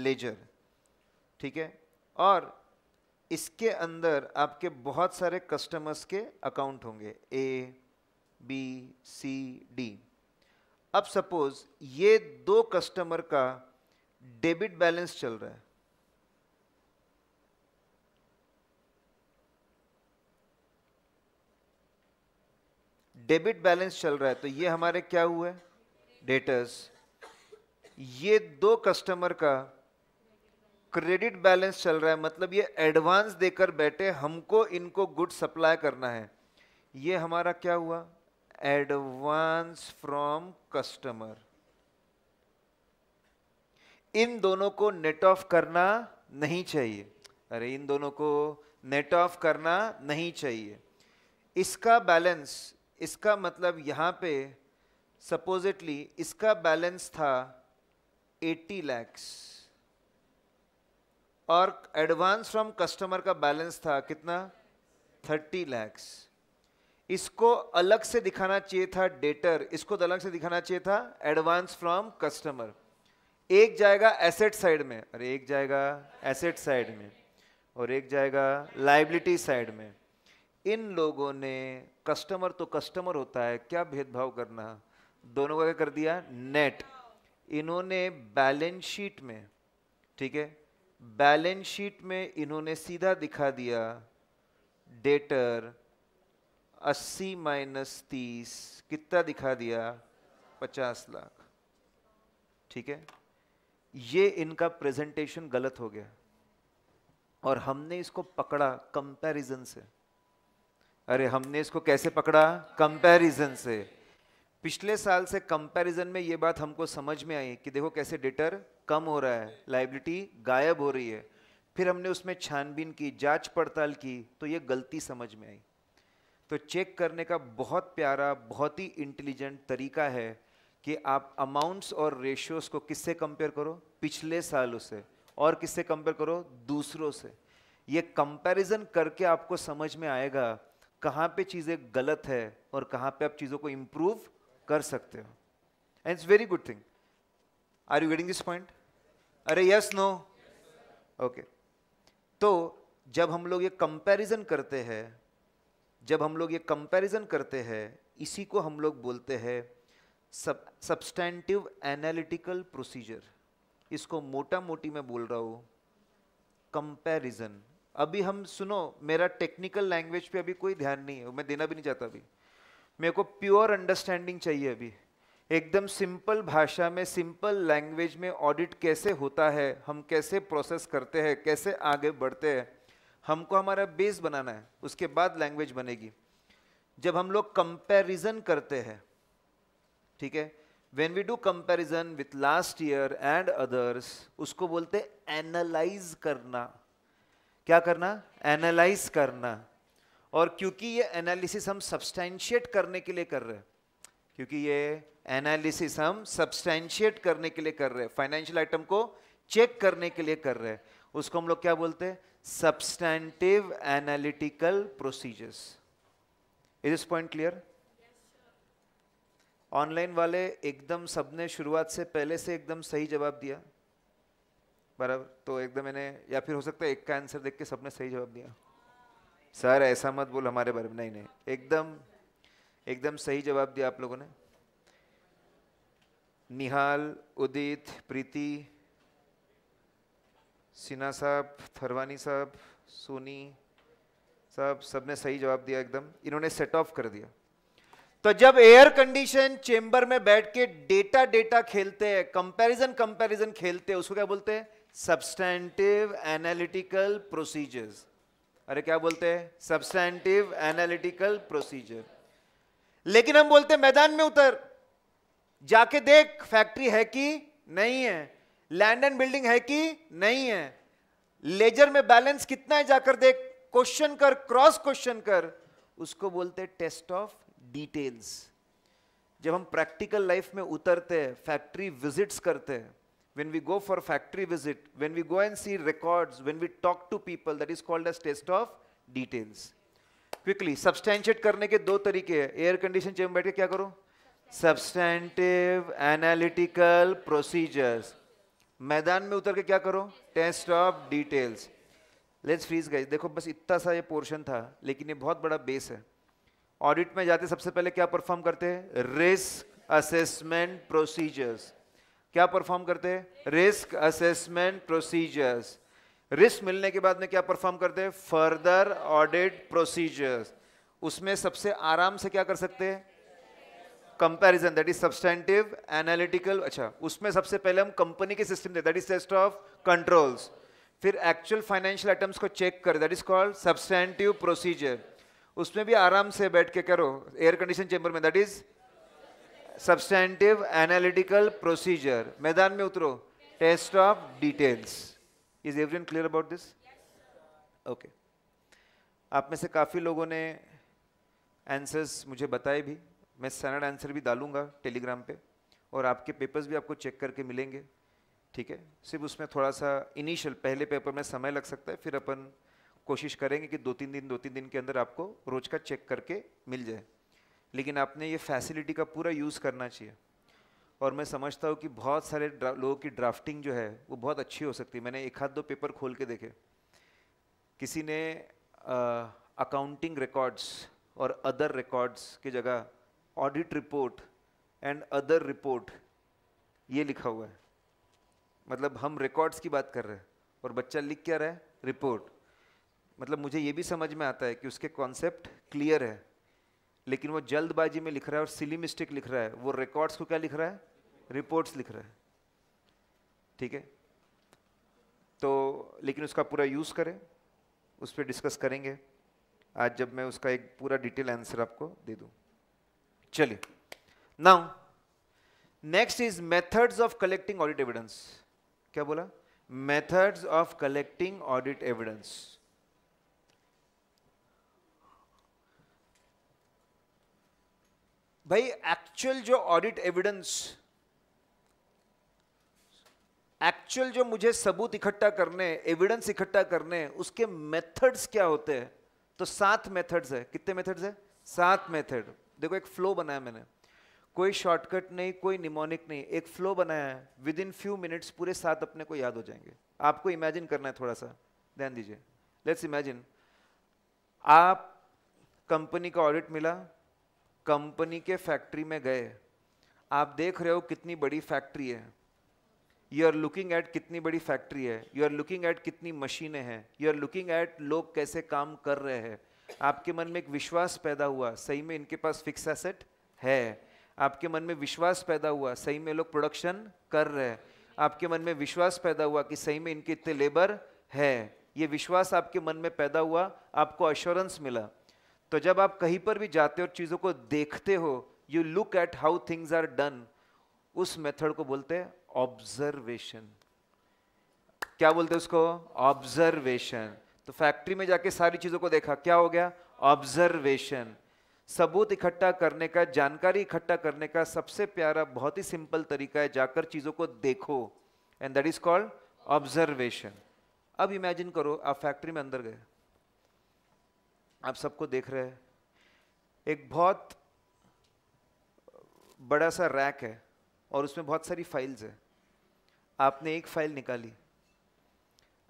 लेजर ठीक है और इसके अंदर आपके बहुत सारे कस्टमर्स के अकाउंट होंगे ए बी सी डी अब सपोज ये दो कस्टमर का डेबिट बैलेंस चल रहा है डेबिट बैलेंस चल रहा है तो ये हमारे क्या हुआ है डेटर्स ये दो कस्टमर का क्रेडिट बैलेंस चल रहा है मतलब ये एडवांस देकर बैठे हमको इनको गुड सप्लाई करना है ये हमारा क्या हुआ एडवांस फ्रॉम कस्टमर इन दोनों को नेट ऑफ करना नहीं चाहिए अरे इन दोनों को नेट ऑफ करना नहीं चाहिए इसका बैलेंस इसका मतलब यहां पे सपोजिटली इसका बैलेंस था 80 लैक्स और एडवांस फ्रॉम कस्टमर का बैलेंस था कितना थर्टी लैक्स इसको अलग से दिखाना चाहिए था डेटर इसको तो अलग से दिखाना चाहिए था एडवांस फ्रॉम कस्टमर एक जाएगा एसेट साइड में और एक जाएगा एसेट साइड में और एक जाएगा लाइबिलिटी साइड में इन लोगों ने कस्टमर तो कस्टमर होता है क्या भेदभाव करना दोनों का कर दिया नेट इन्होंने बैलेंस शीट में ठीक है बैलेंस शीट में इन्होंने सीधा दिखा दिया डेटर 80 माइनस तीस कितना दिखा दिया 50 लाख ठीक है ये इनका प्रेजेंटेशन गलत हो गया और हमने इसको पकड़ा कंपैरिजन से अरे हमने इसको कैसे पकड़ा कंपैरिजन से पिछले साल से कंपैरिजन में ये बात हमको समझ में आई कि देखो कैसे डेटर कम हो रहा है लाइबिलिटी गायब हो रही है फिर हमने उसमें छानबीन की जांच पड़ताल की तो ये गलती समझ में आई तो चेक करने का बहुत प्यारा बहुत ही इंटेलिजेंट तरीका है कि आप अमाउंट्स और रेशियोस को किससे कंपेयर करो पिछले सालों से और किससे कंपेयर करो दूसरों से ये कंपैरिजन करके आपको समझ में आएगा कहाँ पे चीज़ें गलत है और कहाँ पे आप चीज़ों को इम्प्रूव कर सकते हो and it's very good thing are you getting this point अरे यस नो ओके तो जब हम लोग ये कंपैरिजन करते हैं जब हम लोग ये कंपैरिजन करते हैं इसी को हम लोग बोलते हैं सब सब्सटैंटिव एनालिटिकल प्रोसीजर इसको मोटा मोटी में बोल रहा हूँ कंपैरिजन अभी हम सुनो मेरा टेक्निकल लैंग्वेज पे अभी कोई ध्यान नहीं है मैं देना भी नहीं चाहता अभी मेरे को प्योर अंडरस्टैंडिंग चाहिए अभी एकदम सिंपल भाषा में सिंपल लैंग्वेज में ऑडिट कैसे होता है हम कैसे प्रोसेस करते हैं कैसे आगे बढ़ते हैं हमको हमारा बेस बनाना है उसके बाद लैंग्वेज बनेगी जब हम लोग कंपैरिजन करते हैं ठीक है when we do comparison with last year and others उसको बोलते एनालाइज करना क्या करना एनालाइज करना और क्योंकि ये एनालिसिस हम सब्सटैंशिएट करने के लिए कर रहे हैं क्योंकि ये एनालिसिस हम सब्सटैंशिएट करने के लिए कर रहे हैं फाइनेंशियल आइटम को चेक करने के लिए कर रहे हैं उसको हम लोग क्या बोलते हैं सब्सटैंटिव एनालिटिकल प्रोसीजर्स इज इस पॉइंट क्लियर ऑनलाइन वाले एकदम सबने शुरुआत से पहले से एकदम सही जवाब दिया बराबर तो एकदम मैंने या फिर हो सकता है एक का आंसर देख के सबने सही जवाब दिया सर ऐसा मत बोल हमारे बारे में नहीं नहीं एकदम एकदम सही जवाब दिया आप लोगों ने निहाल उदित प्रीति सिन्हा साहब थरवानी साहब सोनी साहब सबने सही जवाब दिया एकदम इन्होंने सेट ऑफ कर दिया तो जब एयर कंडीशन चेंबर में बैठ के डेटा डेटा खेलते हैं कंपैरिजन कंपैरिजन खेलते हैं उसको क्या बोलते हैं सब्सटैंटिव एनालिटिकल प्रोसीजर्स अरे क्या बोलते हैं सब्सटैंटिव एनालिटिकल प्रोसीजर लेकिन हम बोलते हैं मैदान में उतर जाके देख फैक्ट्री है कि नहीं है लैंड एंड बिल्डिंग है कि नहीं है लेजर में बैलेंस कितना है जाकर देख क्वेश्चन कर क्रॉस क्वेश्चन कर उसको बोलते हैं टेस्ट ऑफ डिटेल्स जब हम प्रैक्टिकल लाइफ में उतरते हैं फैक्ट्री विजिट्स करते हैं when we go for factory visit when we go and see records when we talk to people that is called as test of details quickly substantiate करने के दो तरीके हैं एयर कंडीशन चेम बैठ के क्या करो सब्सटेंटिव एनालिटिकल प्रोसीजर्स मैदान में उतर के क्या करो test of details let's freeze गई देखो बस इतना सा ये पोर्शन था लेकिन ये बहुत बड़ा बेस है ऑडिट में जाते सबसे पहले क्या परफॉर्म करते हैं रिस्क असेसमेंट प्रोसीजर्स क्या परफॉर्म करते हैं रिस्क असेसमेंट प्रोसीजर्स रिस्क मिलने के बाद में क्या परफॉर्म करते हैं फर्दर ऑडिट प्रोसीजर्स उसमें सबसे आराम से क्या कर सकते हैं comparison that is substantive analytical अच्छा उसमें सबसे पहले हम कंपनी के सिस्टम दे that is test of controls फिर एक्चुअल फाइनेंशियल आइटम्स को चेक कर that is called substantive procedure उसमें भी आराम से बैठ के करो एयर कंडीशन चेंबर में that is substantive analytical procedure मैदान में उतरो test of details is every clear about this okay आप में से काफ़ी लोगों ने आंसर्स मुझे बताए भी मैं सैनड आंसर भी डालूंगा टेलीग्राम पे और आपके पेपर्स भी आपको चेक करके मिलेंगे ठीक है सिर्फ उसमें थोड़ा सा इनिशियल पहले पेपर में समय लग सकता है फिर अपन कोशिश करेंगे कि दो तीन दिन दो तीन दिन के अंदर आपको रोज का चेक करके मिल जाए लेकिन आपने ये फैसिलिटी का पूरा यूज़ करना चाहिए और मैं समझता हूँ कि बहुत सारे लोगों की ड्राफ्टिंग जो है वो बहुत अच्छी हो सकती है मैंने एक हाथ दो पेपर खोल के देखे किसी ने अकाउंटिंग रिकॉर्ड्स और अदर रिकॉर्ड्स की जगह audit report and other report ये लिखा हुआ है मतलब हम रिकॉर्ड्स की बात कर रहे हैं और बच्चा लिख क्या रहा है रिपोर्ट मतलब मुझे ये भी समझ में आता है कि उसके कॉन्सेप्ट क्लियर है लेकिन वो जल्दबाजी में लिख रहा है और सिली मिस्टेक लिख रहा है वो रिकॉर्ड्स को क्या लिख रहा है रिपोर्ट्स लिख रहा है ठीक है तो लेकिन उसका पूरा यूज़ करें उस पर डिस्कस करेंगे आज जब मैं उसका एक पूरा डिटेल आंसर आपको दे दूँ चलिए now next is methods of collecting audit evidence क्या बोला methods of collecting audit evidence भाई एक्चुअल जो ऑडिट एविडेंस एक्चुअल जो मुझे सबूत इकट्ठा करने एविडेंस इकट्ठा करने उसके मेथड्स क्या होते हैं तो सात मेथड्स है कितने मेथड्स है सात मेथड देखो एक फ्लो बनाया मैंने कोई शॉर्टकट नहीं कोई निमोनिक नहीं एक फ्लो बनाया है विद इन फ्यू मिनट्स पूरे सात अपने को याद हो जाएंगे आपको इमेजिन करना है थोड़ा सा ध्यान दीजिए लेट्स इमेजिन आप कंपनी का ऑडिट मिला कंपनी के फैक्ट्री में गए आप देख रहे हो कितनी बड़ी फैक्ट्री है यू आर लुकिंग एट कितनी बड़ी फैक्ट्री है यू आर लुकिंग एट कितनी मशीनें हैं यू आर लुकिंग एट लोग कैसे काम कर रहे हैं आपके मन में एक विश्वास पैदा हुआ सही में इनके पास फिक्स एसेट है आपके मन में विश्वास पैदा हुआ सही में लोग प्रोडक्शन कर रहे हैं आपके मन में विश्वास पैदा हुआ कि सही में इनके इतने लेबर है ये विश्वास आपके मन में पैदा हुआ आपको अश्योरेंस मिला तो जब आप कहीं पर भी जाते हो और चीज़ों को देखते हो you look at how things are done उस मेथड को बोलते हैं ऑब्जर्वेशन क्या बोलते हैं उसको ऑब्जर्वेशन तो फैक्ट्री में जाके सारी चीज़ों को देखा क्या हो गया ऑब्जर्वेशन सबूत इकट्ठा करने का जानकारी इकट्ठा करने का सबसे प्यारा बहुत ही सिंपल तरीका है जाकर चीज़ों को देखो and that is called observation अब इमेजिन करो आप फैक्ट्री में अंदर गए आप सबको देख रहे हैं एक बहुत बड़ा सा रैक है और उसमें बहुत सारी फाइल्स है आपने एक फाइल निकाली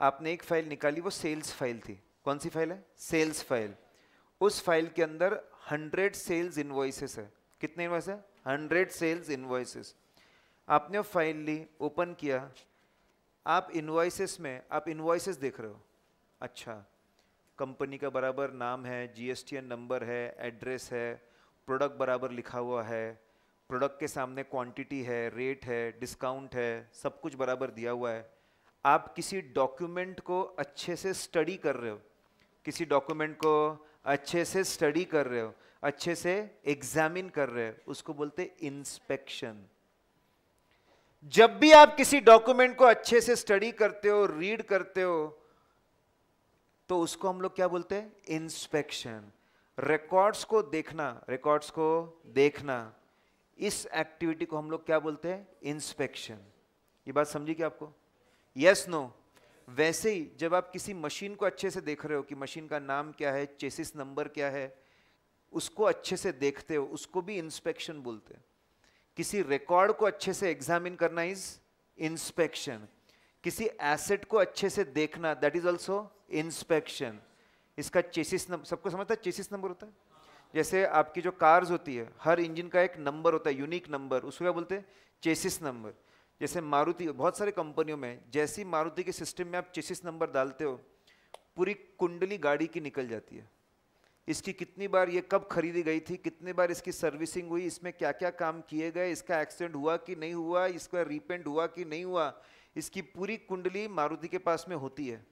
आपने एक फाइल निकाली वो सेल्स फाइल थी कौन सी फाइल है सेल्स फाइल उस फाइल के अंदर हंड्रेड सेल्स इन्वॉइसेस है कितने इन्वॉइस है हंड्रेड सेल्स इन्वॉइसेस आपने वो फाइल ली ओपन किया आप इन्वॉइसेस में आप इन्वॉइसेस देख रहे हो अच्छा कंपनी का बराबर नाम है जी नंबर है एड्रेस है प्रोडक्ट बराबर लिखा हुआ है प्रोडक्ट के सामने क्वांटिटी है रेट है डिस्काउंट है सब कुछ बराबर दिया हुआ है आप किसी डॉक्यूमेंट को अच्छे से स्टडी कर रहे हो किसी डॉक्यूमेंट को अच्छे से स्टडी कर रहे हो अच्छे से एग्जामिन कर रहे हो उसको बोलते इंस्पेक्शन जब भी आप किसी डॉक्यूमेंट को अच्छे से स्टडी करते हो रीड करते हो तो उसको हम लोग क्या बोलते हैं इंस्पेक्शन रिकॉर्ड्स को देखना रिकॉर्ड्स को देखना इस एक्टिविटी को हम लोग क्या बोलते हैं इंस्पेक्शन ये बात समझी क्या आपको यस नो वैसे ही जब आप किसी मशीन को अच्छे से देख रहे हो कि मशीन का नाम क्या है चेसिस नंबर क्या है उसको अच्छे से देखते हो उसको भी इंस्पेक्शन बोलते हैं किसी रिकॉर्ड को अच्छे से एग्जामिन करना इज इंस्पेक्शन किसी एसेट को अच्छे से देखना दैट इज ऑल्सो इंस्पेक्शन इसका चेसिस नंबर सबको समझता है चेसिस नंबर होता है जैसे आपकी जो कार्स होती है हर इंजन का एक नंबर होता है यूनिक नंबर उसको क्या बोलते हैं चेसिस नंबर जैसे मारुति बहुत सारे कंपनियों में जैसी मारुति के सिस्टम में आप चेसिस नंबर डालते हो पूरी कुंडली गाड़ी की निकल जाती है इसकी कितनी बार ये कब खरीदी गई थी कितनी बार इसकी सर्विसिंग हुई इसमें क्या क्या काम किए गए इसका एक्सीडेंट हुआ कि नहीं हुआ इसका रिपेंट हुआ कि नहीं हुआ इसकी पूरी कुंडली मारुति के पास में होती है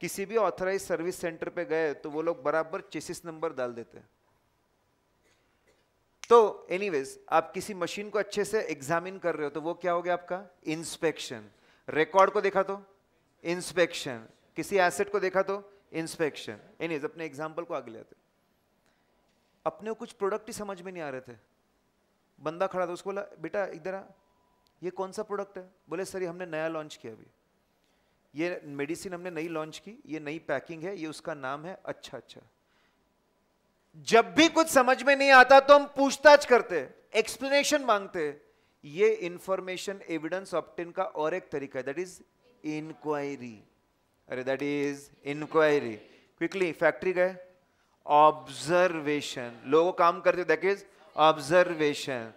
किसी भी ऑथराइज सर्विस सेंटर पे गए तो वो लोग बराबर चेसिस नंबर डाल देते हैं तो एनीवेज आप किसी मशीन को अच्छे से एग्जामिन कर रहे हो तो वो क्या हो गया आपका इंस्पेक्शन रिकॉर्ड को देखा तो इंस्पेक्शन किसी एसेट को देखा तो इंस्पेक्शन एनीवेज अपने एग्जाम्पल को आगे लेते अपने को कुछ प्रोडक्ट ही समझ में नहीं आ रहे थे बंदा खड़ा था उसको बोला बेटा इधर आ ये कौन सा प्रोडक्ट है बोले सर ये हमने नया लॉन्च किया अभी ये मेडिसिन हमने नई लॉन्च की ये नई पैकिंग है ये उसका नाम है अच्छा अच्छा जब भी कुछ समझ में नहीं आता तो हम पूछताछ करते एक्सप्लेनेशन मांगते ये इंफॉर्मेशन एविडेंस ऑप्टेन का और एक तरीका है दैट इज इंक्वायरी अरे that is inquiry quickly factory गए ऑब्जर्वेशन लोग काम करते दैट इज ऑब्जर्वेशन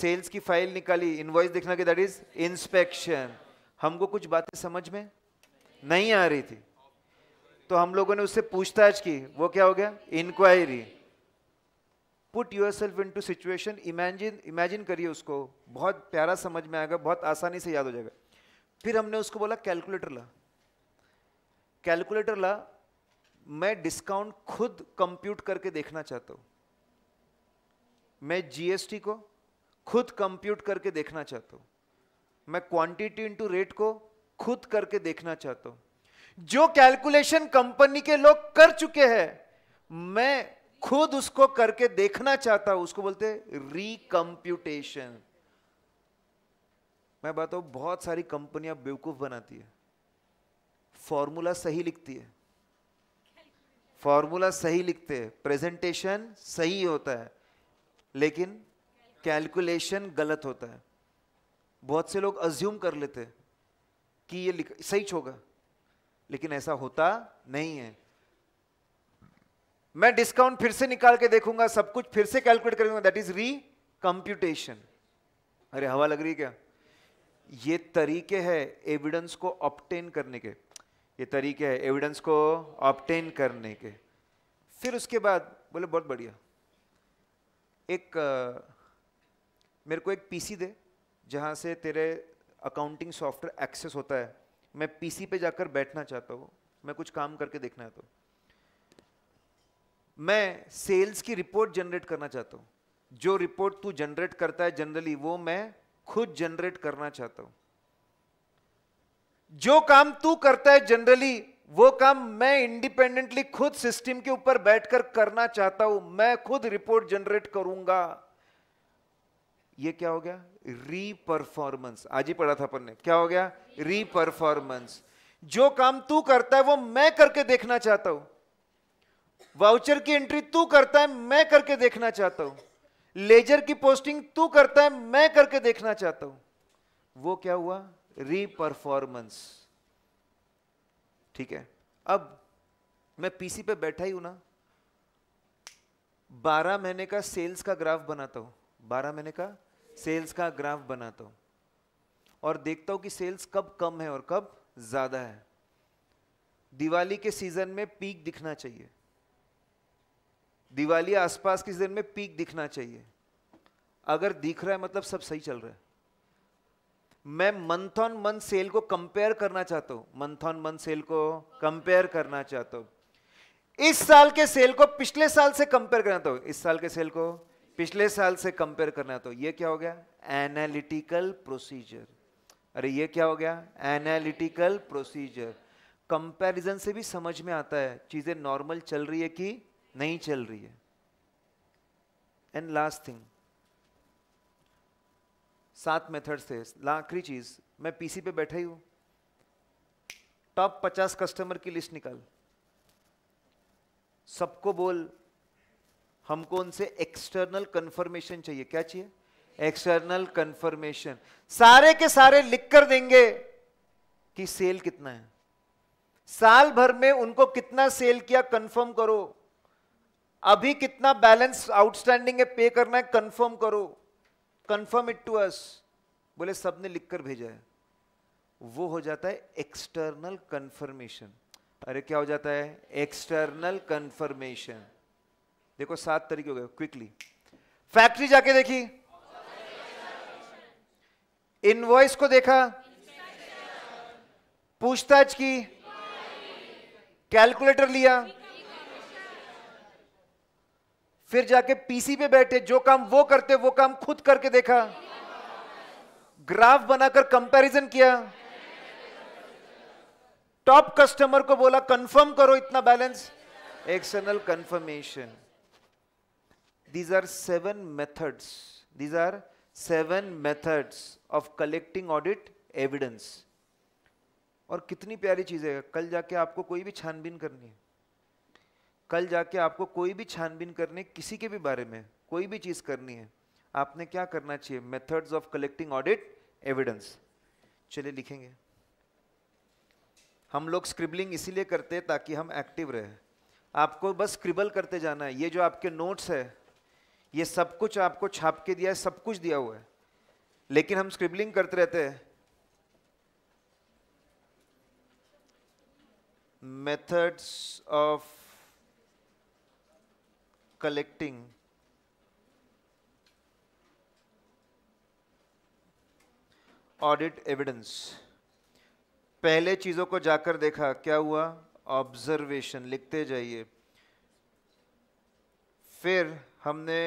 सेल्स की फाइल निकाली इनवॉइस देखना कि दैट इज इंस्पेक्शन हमको कुछ बातें समझ में नहीं आ रही थी तो हम लोगों ने उससे पूछताछ की वो क्या हो गया inquiry put yourself into situation imagine imagine करिए उसको बहुत प्यारा समझ में आएगा बहुत आसानी से याद हो जाएगा फिर हमने उसको बोला कैलकुलेटर ला कैलकुलेटर ला मैं डिस्काउंट खुद कंप्यूट करके देखना चाहता हूँ मैं जीएसटी को खुद कंप्यूट करके देखना चाहता हूँ मैं क्वांटिटी इनटू रेट को खुद करके देखना चाहता हूँ जो कैलकुलेशन कंपनी के लोग कर चुके हैं मैं खुद उसको करके देखना चाहता हूं उसको बोलते रिकम्प्यूटेशन मैं बताऊ बहुत सारी कंपनियां बेवकूफ बनाती है फॉर्मूला सही लिखती है फॉर्मूला सही लिखते हैं प्रेजेंटेशन सही होता है लेकिन कैलकुलेशन गलत होता है बहुत से लोग अज्यूम कर लेते हैं कि ये सही होगा लेकिन ऐसा होता नहीं है मैं डिस्काउंट फिर से निकाल के देखूंगा सब कुछ फिर से कैलकुलेट करूंगा दैट इज री कंप्यूटेशन अरे हवा लग रही है क्या ये तरीके है एविडेंस को ऑप्टेन करने के ये तरीके है एविडेंस को ऑप्टेन करने के फिर उसके बाद बोले बहुत बढ़िया एक आ, मेरे को एक पीसी दे जहाँ से तेरे अकाउंटिंग सॉफ्टवेयर एक्सेस होता है मैं पीसी पे जाकर बैठना चाहता हूँ मैं कुछ काम करके देखना चाहता तो। हूँ मैं सेल्स की रिपोर्ट जनरेट करना चाहता हूं जो रिपोर्ट तू जनरेट करता है जनरली वो मैं खुद जनरेट करना चाहता हूं जो काम तू करता है जनरली वो काम मैं इंडिपेंडेंटली खुद सिस्टम के ऊपर बैठकर करना चाहता हूं मैं खुद रिपोर्ट जनरेट करूंगा ये क्या हो गया रीपरफॉर्मेंस आज ही पढ़ा था अपन ने क्या हो गया रीपरफॉर्मेंस जो काम तू करता है वो मैं करके देखना चाहता हूं वाउचर की एंट्री तू करता है मैं करके देखना चाहता हूं लेजर की पोस्टिंग तू करता है मैं करके देखना चाहता हूं वो क्या हुआ रीपरफॉर्मेंस ठीक है अब मैं पीसी पे बैठा ही हूं ना बारह महीने का सेल्स का ग्राफ बनाता हूं बारह महीने का सेल्स का ग्राफ बनाता हूं और देखता हूं कि सेल्स कब कम है और कब ज्यादा है दिवाली के सीजन में पीक दिखना चाहिए दिवाली आसपास किस दिन में पीक दिखना चाहिए अगर दिख रहा है मतलब सब सही चल रहा है मैं मंथ ऑन मंथ सेल को कंपेयर करना चाहता हूं मंथ ऑन मंथ सेल को कंपेयर करना चाहता हूं इस साल के सेल को पिछले साल से कंपेयर करना चाहता हूं इस साल के सेल को पिछले साल से कंपेयर करना तो ये क्या हो गया एनालिटिकल प्रोसीजर अरे ये क्या हो गया एनालिटिकल प्रोसीजर कंपैरिजन से भी समझ में आता है चीजें नॉर्मल चल रही है कि नहीं चल रही है एंड लास्ट थिंग सात मेथड से आखिरी चीज मैं पीसी पे बैठा ही हूं टॉप पचास कस्टमर की लिस्ट निकाल सबको बोल हमको उनसे एक्सटर्नल कंफर्मेशन चाहिए क्या चाहिए एक्सटर्नल कंफर्मेशन सारे के सारे लिख कर देंगे कि सेल कितना है साल भर में उनको कितना सेल किया कंफर्म करो अभी कितना बैलेंस आउटस्टैंडिंग है पे करना है कंफर्म करो कंफर्म इट टू अस बोले सबने लिखकर लिख कर भेजा है वो हो जाता है एक्सटर्नल कंफर्मेशन अरे क्या हो जाता है एक्सटर्नल कंफर्मेशन देखो सात तरीके हो गए क्विकली फैक्ट्री जाके देखी इनवॉइस को देखा पूछताछ की कैलकुलेटर लिया फिर जाके पीसी पे बैठे जो काम वो करते वो काम खुद करके देखा ग्राफ बनाकर कंपैरिजन किया टॉप कस्टमर को बोला कंफर्म करो इतना balance external confirmation these are seven methods these are seven methods of collecting audit evidence और कितनी प्यारी चीज है कल जाके आपको कोई भी छानबीन करनी है कल जाके आपको कोई भी छानबीन करने किसी के भी बारे में कोई भी चीज़ करनी है आपने क्या करना चाहिए methods of collecting audit evidence चलिए लिखेंगे हम लोग स्क्रिबलिंग इसीलिए करते हैं ताकि हम एक्टिव रहे आपको बस स्क्रिबल करते जाना है ये जो आपके नोट्स है ये सब कुछ आपको छाप के दिया है सब कुछ दिया हुआ है लेकिन हम स्क्रिबलिंग करते रहते हैं methods of collecting audit evidence पहले चीज़ों को जाकर देखा क्या हुआ ऑब्जर्वेशन लिखते जाइए फिर हमने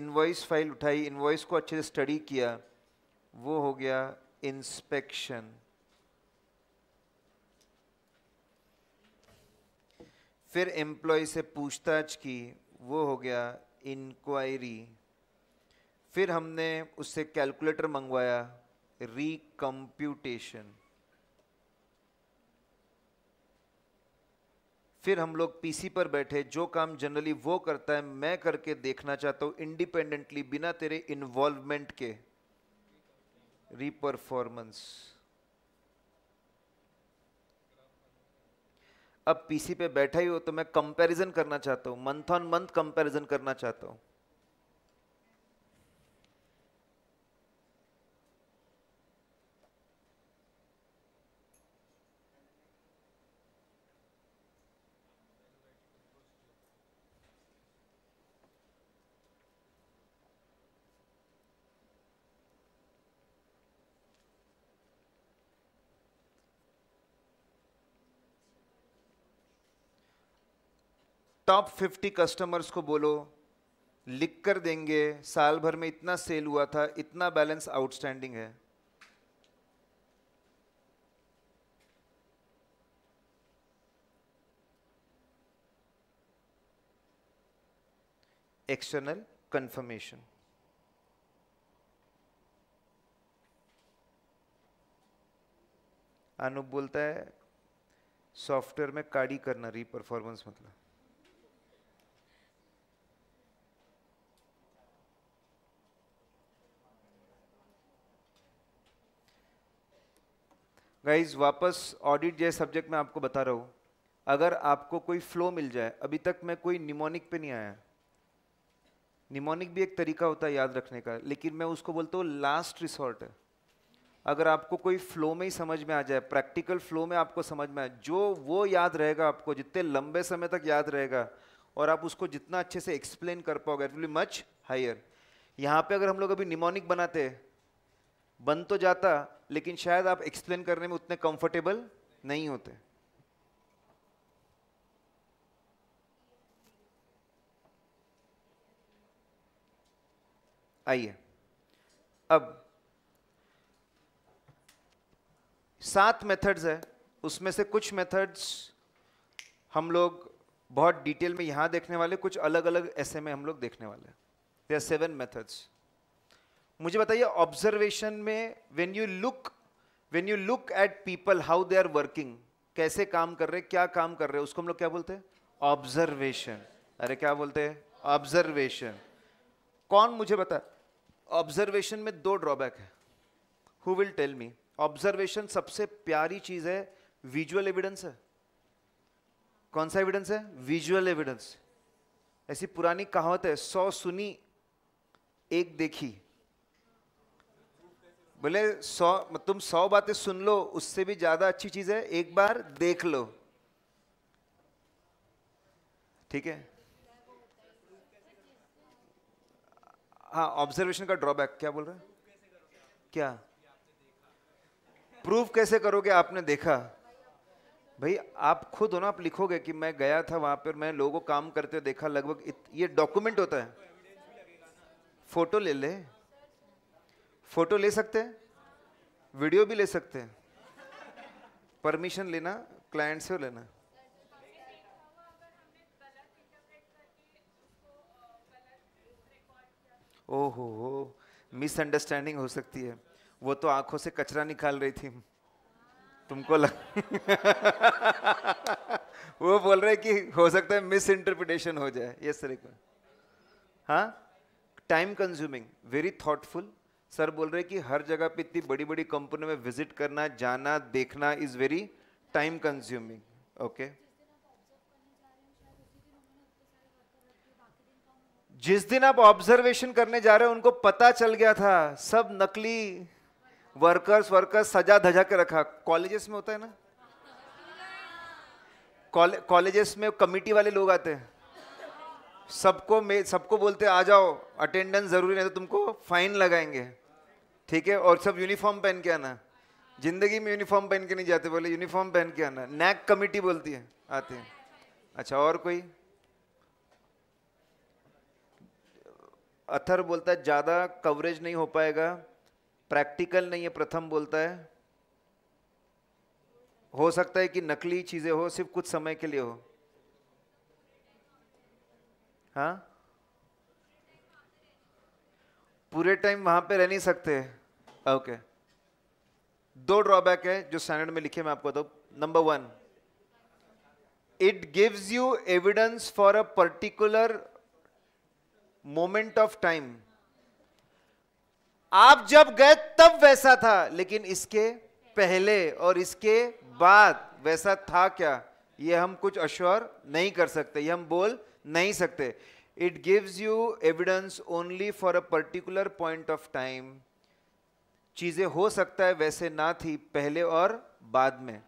इनवॉइस फाइल उठाई इनवॉइस को अच्छे से स्टडी किया वो हो गया इंस्पेक्शन फिर एम्प्लॉय से पूछताछ की वो हो गया इंक्वायरी फिर हमने उससे कैलकुलेटर मंगवाया रिकम्प्यूटेशन फिर हम लोग पीसी पर बैठे जो काम जनरली वो करता है मैं करके देखना चाहता हूं इंडिपेंडेंटली बिना तेरे इन्वॉल्वमेंट के रिपरफॉर्मेंस अब पीसी पे बैठा ही हो तो मैं कंपैरिजन करना चाहता हूँ मंथ ऑन मंथ कंपैरिजन करना चाहता हूँ टॉप फिफ्टी कस्टमर्स को बोलो लिख कर देंगे साल भर में इतना सेल हुआ था इतना बैलेंस आउटस्टैंडिंग है एक्सटर्नल कंफर्मेशन अनुप बोलता है सॉफ्टवेयर में काड़ी करना री परफॉर्मेंस मतलब गाइज वापस ऑडिट जैसे सब्जेक्ट में आपको बता रहा हूँ अगर आपको कोई फ्लो मिल जाए अभी तक मैं कोई निमोनिक पे नहीं आया निमोनिक भी एक तरीका होता है याद रखने का लेकिन मैं उसको बोलता हूँ लास्ट रिसोर्ट है अगर आपको कोई फ्लो में ही समझ में आ जाए प्रैक्टिकल फ्लो में आपको समझ में आए जो वो याद रहेगा आपको जितने लंबे समय तक याद रहेगा और आप उसको जितना अच्छे से एक्सप्लेन कर पाओगे इट विल मच हायर यहाँ पे अगर हम लोग अभी निमोनिक बनाते हैं बन तो जाता लेकिन शायद आप एक्सप्लेन करने में उतने कंफर्टेबल नहीं होते आइए अब सात मेथड्स है उसमें से कुछ मेथड्स हम लोग बहुत डिटेल में यहां देखने वाले कुछ अलग अलग ऐसे में हम लोग देखने वाले हैं देर सेवन मेथड्स मुझे बताइए ऑब्जर्वेशन में when you look when you look at people how they are working कैसे काम कर रहे क्या काम कर रहे उसको हम लोग क्या बोलते हैं ऑब्जर्वेशन अरे क्या बोलते हैं ऑब्जर्वेशन कौन मुझे बता ऑब्जर्वेशन में दो ड्रॉबैक है who will tell me observation सबसे प्यारी चीज है विजुअल एविडेंस है कौन सा एविडेंस है विजुअल एविडेंस ऐसी पुरानी कहावत है सौ सुनी एक देखी बोले सौ तुम सौ बातें सुन लो उससे भी ज्यादा अच्छी चीज है एक बार देख लो ठीक है हाँ ऑब्जर्वेशन का ड्रॉबैक क्या बोल रहे हैं क्या प्रूफ कैसे करोगे आपने देखा भाई आप खुद हो ना आप लिखोगे कि मैं गया था वहां पर मैं लोगों को काम करते हुए देखा लगभग ये डॉक्यूमेंट होता है फोटो ले ले फोटो ले सकते हैं वीडियो भी ले सकते हैं परमिशन लेना क्लाइंट से लेना ओहो हो मिसअंडरस्टैंडिंग हो सकती है वो तो आंखों से कचरा निकाल रही थी तुमको लग वो बोल रहे कि हो सकता है मिस इंटरप्रिटेशन हो जाए यस सर हाँ time consuming very thoughtful sir बोल रहे कि हर जगह पे इतनी बड़ी बड़ी कंपनी में विजिट करना जाना देखना is very time consuming okay जिस दिन आप ऑब्जर्वेशन करने जा रहे हो उनको पता चल गया था सब नकली वर्कर्स वर्कर्स सजा धजा के रखा कॉलेजेस में होता है ना कॉलेजेस में कमिटी वाले लोग आते हैं सबको मे सबको बोलते आ जाओ अटेंडेंस ज़रूरी नहीं तो तुमको फाइन लगाएंगे ठीक है और सब यूनिफॉर्म पहन के आना ज़िंदगी में यूनिफॉर्म पहन के नहीं जाते बोले यूनिफॉर्म पहन के आना नैक कमेटी बोलती है आते हैं अच्छा और कोई अथर बोलता है ज़्यादा कवरेज नहीं हो पाएगा प्रैक्टिकल नहीं है प्रथम बोलता है हो सकता है कि नकली चीज़ें हो सिर्फ कुछ समय के लिए हो हाँ पूरे टाइम वहां पे रह नहीं सकते ओके okay. दो ड्रॉबैक है जो स्टैंडर्ड में लिखे मैं आपको तो number one it gives you evidence for a particular moment of time आप जब गए तब वैसा था लेकिन इसके पहले और इसके बाद वैसा था क्या ये हम कुछ अश्योर नहीं कर सकते ये हम बोल नहीं सकते it gives you evidence only for a particular point of time चीज़ें हो सकता है वैसे ना थी पहले और बाद में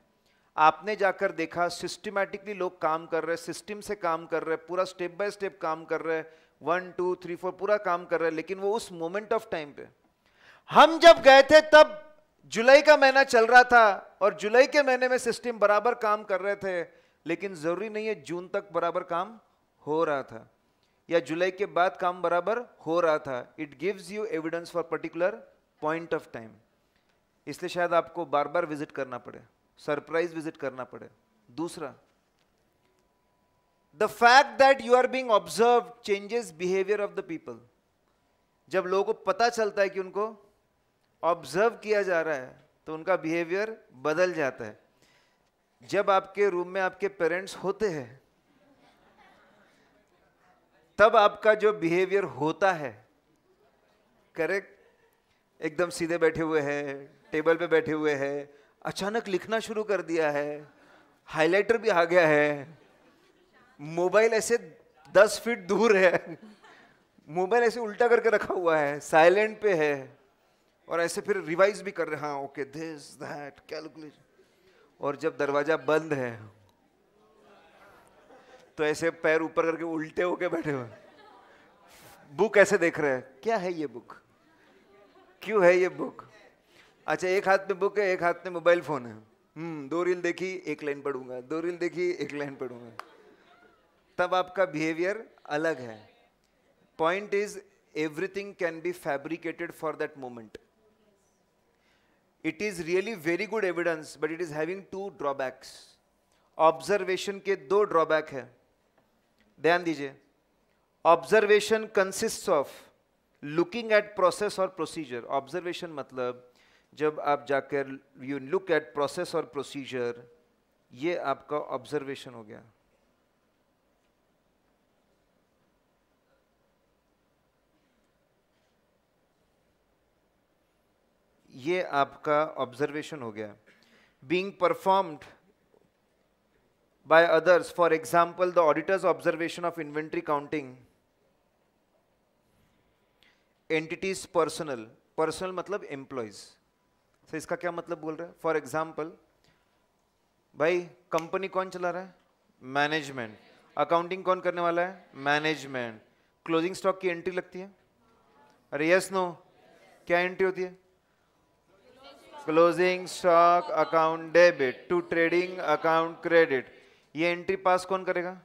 आपने जाकर देखा सिस्टमैटिकली लोग काम कर रहे सिस्टम से काम कर रहे पूरा स्टेप बाय स्टेप काम कर रहे वन टू थ्री फोर पूरा काम कर रहे हैं लेकिन वो उस मोमेंट ऑफ टाइम पे हम जब गए थे तब जुलाई का महीना चल रहा था और जुलाई के महीने में सिस्टम बराबर काम कर रहे थे लेकिन जरूरी नहीं है जून तक बराबर काम हो रहा था या जुलाई के बाद काम बराबर हो रहा था it gives you evidence for particular point of time इसलिए शायद आपको बार बार विजिट करना पड़े सरप्राइज विजिट करना पड़े दूसरा the fact that you are being observe changes behaviour of the people जब लोगों को पता चलता है कि उनको ऑब्जर्व किया जा रहा है तो उनका बिहेवियर बदल जाता है जब आपके रूम में आपके पेरेंट्स होते हैं तब आपका जो बिहेवियर होता है करेक्ट एकदम सीधे बैठे हुए हैं टेबल पे बैठे हुए हैं अचानक लिखना शुरू कर दिया है हाइलाइटर भी आ गया है मोबाइल ऐसे दस फीट दूर है मोबाइल ऐसे उल्टा करके रखा हुआ है साइलेंट पे है और ऐसे फिर रिवाइज भी कर रहे हैं हाँ ओके दिस दैट कैलकुलेशन और जब दरवाज़ा बंद है तो ऐसे पैर ऊपर करके उल्टे होके बैठे हुए बुक ऐसे देख रहे हैं क्या है ये बुक क्यों है ये बुक अच्छा एक हाथ में बुक है एक हाथ में मोबाइल फोन है हम्म दो रील देखी एक लाइन पढ़ूंगा दो रील देखी एक लाइन पढ़ूंगा तब आपका बिहेवियर अलग है point is everything can be fabricated for that moment it is really very good evidence but it is having two drawbacks observation के दो ड्रॉबैक है ध्यान दीजिए observation consist of looking at process और प्रोसीजर ऑब्जर्वेशन मतलब जब आप जाकर यू लुक एट प्रोसेस और प्रोसीजर ये आपका ऑब्जर्वेशन हो गया ये आपका ऑब्जर्वेशन हो गया being performed by others. For example, the auditor's observation of inventory counting. Entities personal. Personal मतलब employees. So इसका क्या मतलब बोल रहा है फॉर एग्जाम्पल भाई कंपनी कौन चला रहा है मैनेजमेंट अकाउंटिंग कौन करने वाला है मैनेजमेंट क्लोजिंग स्टॉक की एंट्री लगती है अरे यस नो क्या एंट्री होती है closing stock account debit to trading account credit ये एंट्री पास कौन करेगा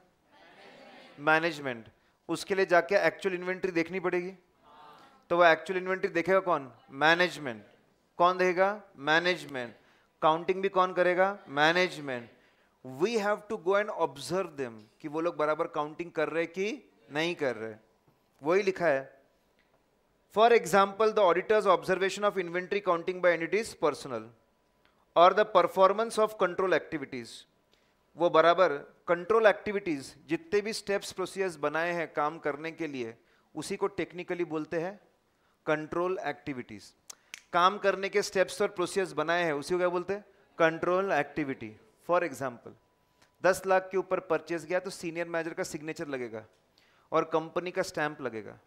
मैनेजमेंट उसके लिए जाके एक्चुअल इन्वेंट्री देखनी पड़ेगी तो वह एक्चुअल इन्वेंट्री देखेगा कौन मैनेजमेंट कौन देखेगा मैनेजमेंट काउंटिंग भी कौन करेगा management we have to go and observe them कि वो लोग बराबर काउंटिंग कर रहे कि नहीं कर रहे वही लिखा है for example the auditors observation of inventory counting it entities personnel और the performance of control activities वो बराबर कंट्रोल एक्टिविटीज़ जितने भी स्टेप्स प्रोसीजर्स बनाए हैं काम करने के लिए उसी को टेक्निकली बोलते हैं कंट्रोल एक्टिविटीज़ काम करने के स्टेप्स और प्रोसीजर्स बनाए हैं उसी को क्या बोलते हैं कंट्रोल एक्टिविटी फॉर एग्जाम्पल दस लाख के ऊपर परचेज गया तो सीनियर मैनेजर का सिग्नेचर लगेगा और कंपनी का स्टैंप लगेगा